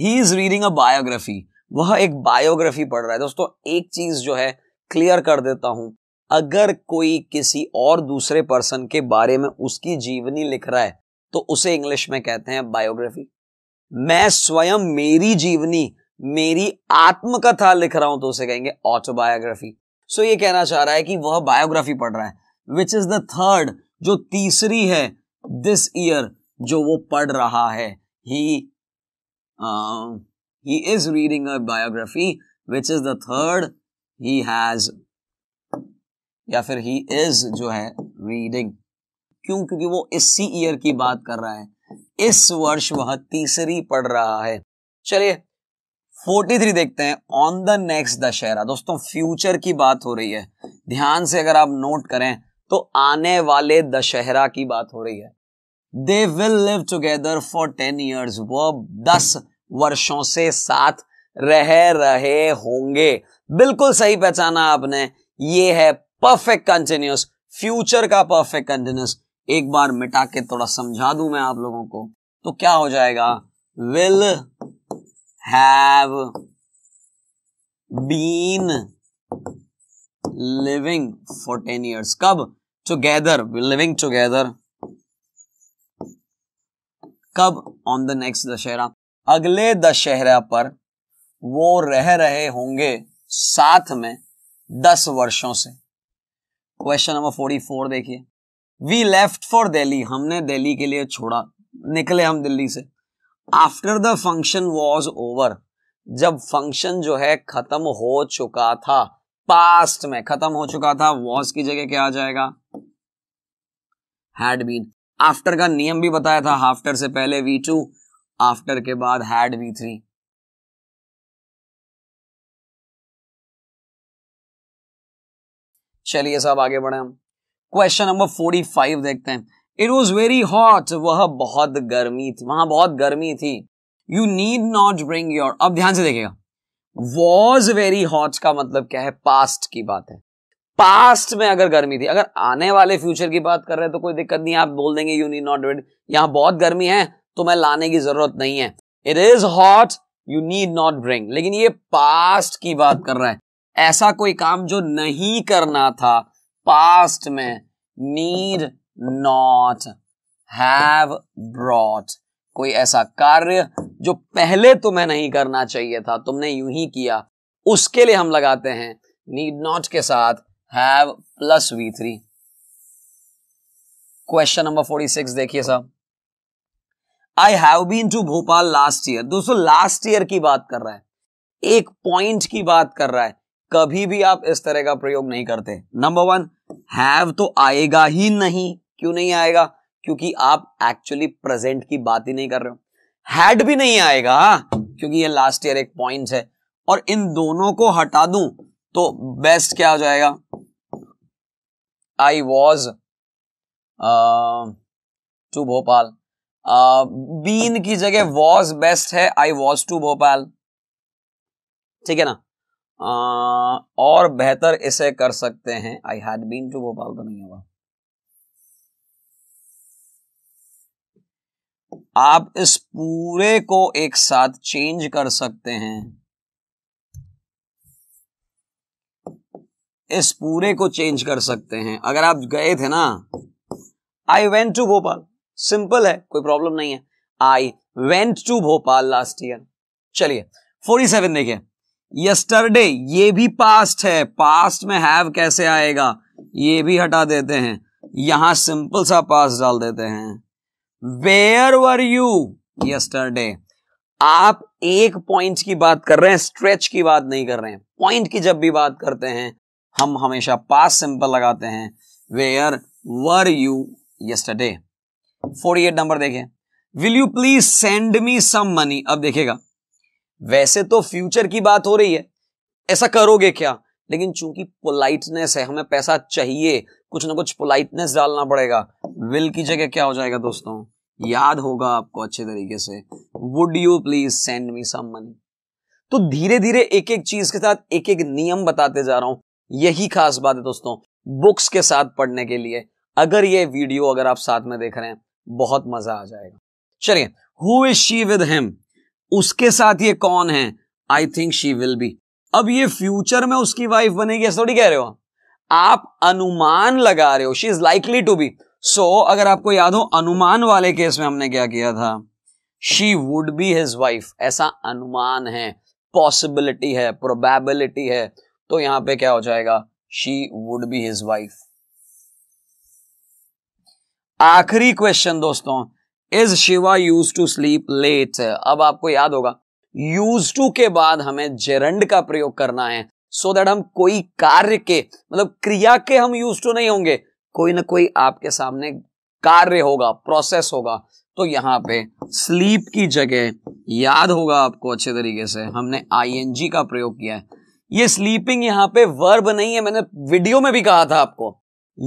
[SPEAKER 1] he is reading a biography वह एक बायोग्राफी पढ़ रहा है दोस्तों एक चीज जो है क्लियर कर देता हूं अगर कोई किसी और दूसरे पर्सन के बारे में उसकी जीवनी लिख रहा है तो उसे इंग्लिश में कहते हैं बायोग्राफी मैं स्वयं मेरी जीवनी मेरी आत्मकथा लिख रहा हूं तो उसे कहेंगे ऑटोबायोग्राफी सो ये कहना चाह रहा है कि वह बायोग्राफी पढ़ रहा है विच इज द थर्ड जो तीसरी है दिस ईयर जो वो पढ़ रहा है he he is reading a biography which is the third he has या फिर ही इज जो है रीडिंग क्यों क्योंकि वो इसी ईयर की बात कर रहा है इस वर्ष वह तीसरी पढ़ रहा है चलिए 43 देखते हैं ऑन द नेक्स्ट दशहरा दोस्तों फ्यूचर की बात हो रही है ध्यान से अगर आप नोट करें तो आने वाले दशहरा की बात हो रही है they will live together for ten years वो दस वर्षों से साथ रह रहे होंगे बिल्कुल सही पहचाना आपने ये है परफेक्ट कंटिन्यूस फ्यूचर का परफेक्ट कंटिन्यूस एक बार मिटा के थोड़ा समझा दू मैं आप लोगों को तो क्या हो जाएगा will have been living for ten years कब टुगेदर लिविंग टुगेदर कब ऑन द नेक्स्ट दशहरा अगले दशहरा पर वो रह रहे होंगे साथ में दस वर्षों से क्वेश्चन नंबर फोर्टी फोर देखिए वी लेफ्ट फॉर दिल्ली हमने दिल्ली के लिए छोड़ा निकले हम दिल्ली से after the function was over जब फंक्शन जो है खत्म हो चुका था पास्ट में खत्म हो चुका था वॉज की जगह क्या आ जाएगा हैड बीन आफ्टर का नियम भी बताया था आफ्टर से पहले वी टू आफ्टर के बाद हैड वी थ्री चलिए साहब आगे बढ़े हम क्वेश्चन नंबर फोर्टी फाइव देखते हैं इट वॉज वेरी हॉट वह बहुत गर्मी थी वहां बहुत गर्मी थी you need not bring your अब ध्यान से देखिएगा वॉज वेरी हॉट का मतलब क्या है पास्ट की बात है पास्ट में अगर गर्मी थी अगर आने वाले फ्यूचर की बात कर रहे हैं तो कोई दिक्कत नहीं आप बोल देंगे यू नीड नॉट डू यहां बहुत गर्मी है तो मैं लाने की जरूरत नहीं है it is hot you need not bring लेकिन ये पास्ट की बात कर रहा है ऐसा कोई काम जो नहीं करना था पास्ट में नीड नॉट हैव ब्रॉट कोई ऐसा कार्य जो पहले तुम्हें नहीं करना चाहिए था तुमने यूं ही किया उसके लिए हम लगाते हैं नीड नॉट के साथ have plus V three question number forty six देखिए साहब I have been to Bhopal last year दोस्तों लास्ट ईयर की बात कर रहा है एक पॉइंट की बात कर रहा है कभी भी आप इस तरह का प्रयोग नहीं करते नंबर वन हैव तो आएगा ही नहीं क्यों नहीं आएगा क्योंकि आप एक्चुअली प्रेजेंट की बात ही नहीं कर रहे हो हैड भी नहीं आएगा क्योंकि ये लास्ट ईयर एक पॉइंट है और इन दोनों को हटा दू तो बेस्ट क्या हो जाएगा I was to Bhopal been की जगह वॉज बेस्ट है आई वॉज टू भोपाल ठीक है ना और बेहतर इसे कर सकते हैं I had been to Bhopal तो नहीं हुआ आप इस पूरे को एक साथ चेंज कर सकते हैं इस पूरे को चेंज कर सकते हैं अगर आप गए थे ना I went to Bhopal simple है कोई प्रॉब्लम नहीं है I went to Bhopal last year चलिए फोर्टी सेवन देखिए यस्टरडे ये भी पास्ट है पास्ट में हैव कैसे आएगा ये भी हटा देते हैं यहां सिंपल सा पास डाल देते हैं वेयर वर यू यस्टरडे आप एक पॉइंट की बात कर रहे हैं स्ट्रेच की बात नहीं कर रहे हैं पॉइंट की जब भी बात करते हैं हम हमेशा पास सिंपल लगाते हैं where were you yesterday forty eight number देखें will you please send me some money अब देखेगा वैसे तो फ्यूचर की बात हो रही है ऐसा करोगे क्या लेकिन चूंकि पोलाइटनेस है हमें पैसा चाहिए कुछ ना कुछ पोलाइटनेस डालना पड़ेगा विल की जगह क्या हो जाएगा दोस्तों याद होगा आपको अच्छे तरीके से would you please send me some money तो धीरे धीरे एक एक चीज के साथ एक एक नियम बताते जा रहा हूं यही खास बात है दोस्तों बुक्स के साथ पढ़ने के लिए अगर ये वीडियो अगर आप साथ में देख रहे हैं बहुत मजा आ जाएगा चलिए who is she with him उसके साथ ये कौन है I think she will be अब ये फ्यूचर में उसकी वाइफ बनेगी ऐसा थोड़ी कह रहे हो आप अनुमान लगा रहे हो she is likely to be so अगर आपको याद हो अनुमान वाले केस में हमने क्या किया था she would be his wife ऐसा अनुमान है पॉसिबिलिटी है प्रोबेबिलिटी है तो यहां पे क्या हो जाएगा she would be his wife आखिरी क्वेश्चन दोस्तों is Shiva used to sleep late अब आपको याद होगा यूज टू के बाद हमें जेरंड का प्रयोग करना है सो so दैट हम कोई कार्य के मतलब क्रिया के हम यूज टू नहीं होंगे कोई ना कोई आपके सामने कार्य होगा प्रोसेस होगा तो यहां पे स्लीप की जगह याद होगा आपको अच्छे तरीके से हमने आईएनजी का प्रयोग किया है ये स्लीपिंग यहां पे वर्ब नहीं है मैंने वीडियो में भी कहा था आपको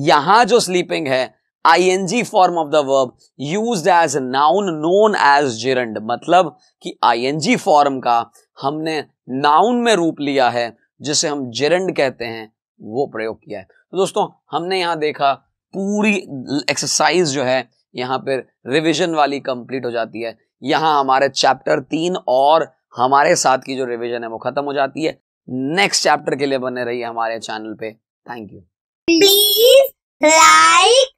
[SPEAKER 1] यहां जो स्लीपिंग है जी form of the verb used as noun known as gerund मतलब कि आईएनजी फॉर्म का हमने नाउन में रूप लिया है जिसे हम जिरंड कहते हैं वो प्रयोग किया है तो दोस्तों हमने यहां देखा पूरी एक्सरसाइज जो है यहां पर रिविजन वाली कंप्लीट हो जाती है यहाँ हमारे चैप्टर तीन और हमारे साथ की जो रिविजन है वो खत्म हो जाती है नेक्स्ट चैप्टर के लिए बने रहिए हमारे चैनल पे थैंक यू प्लीज लाइक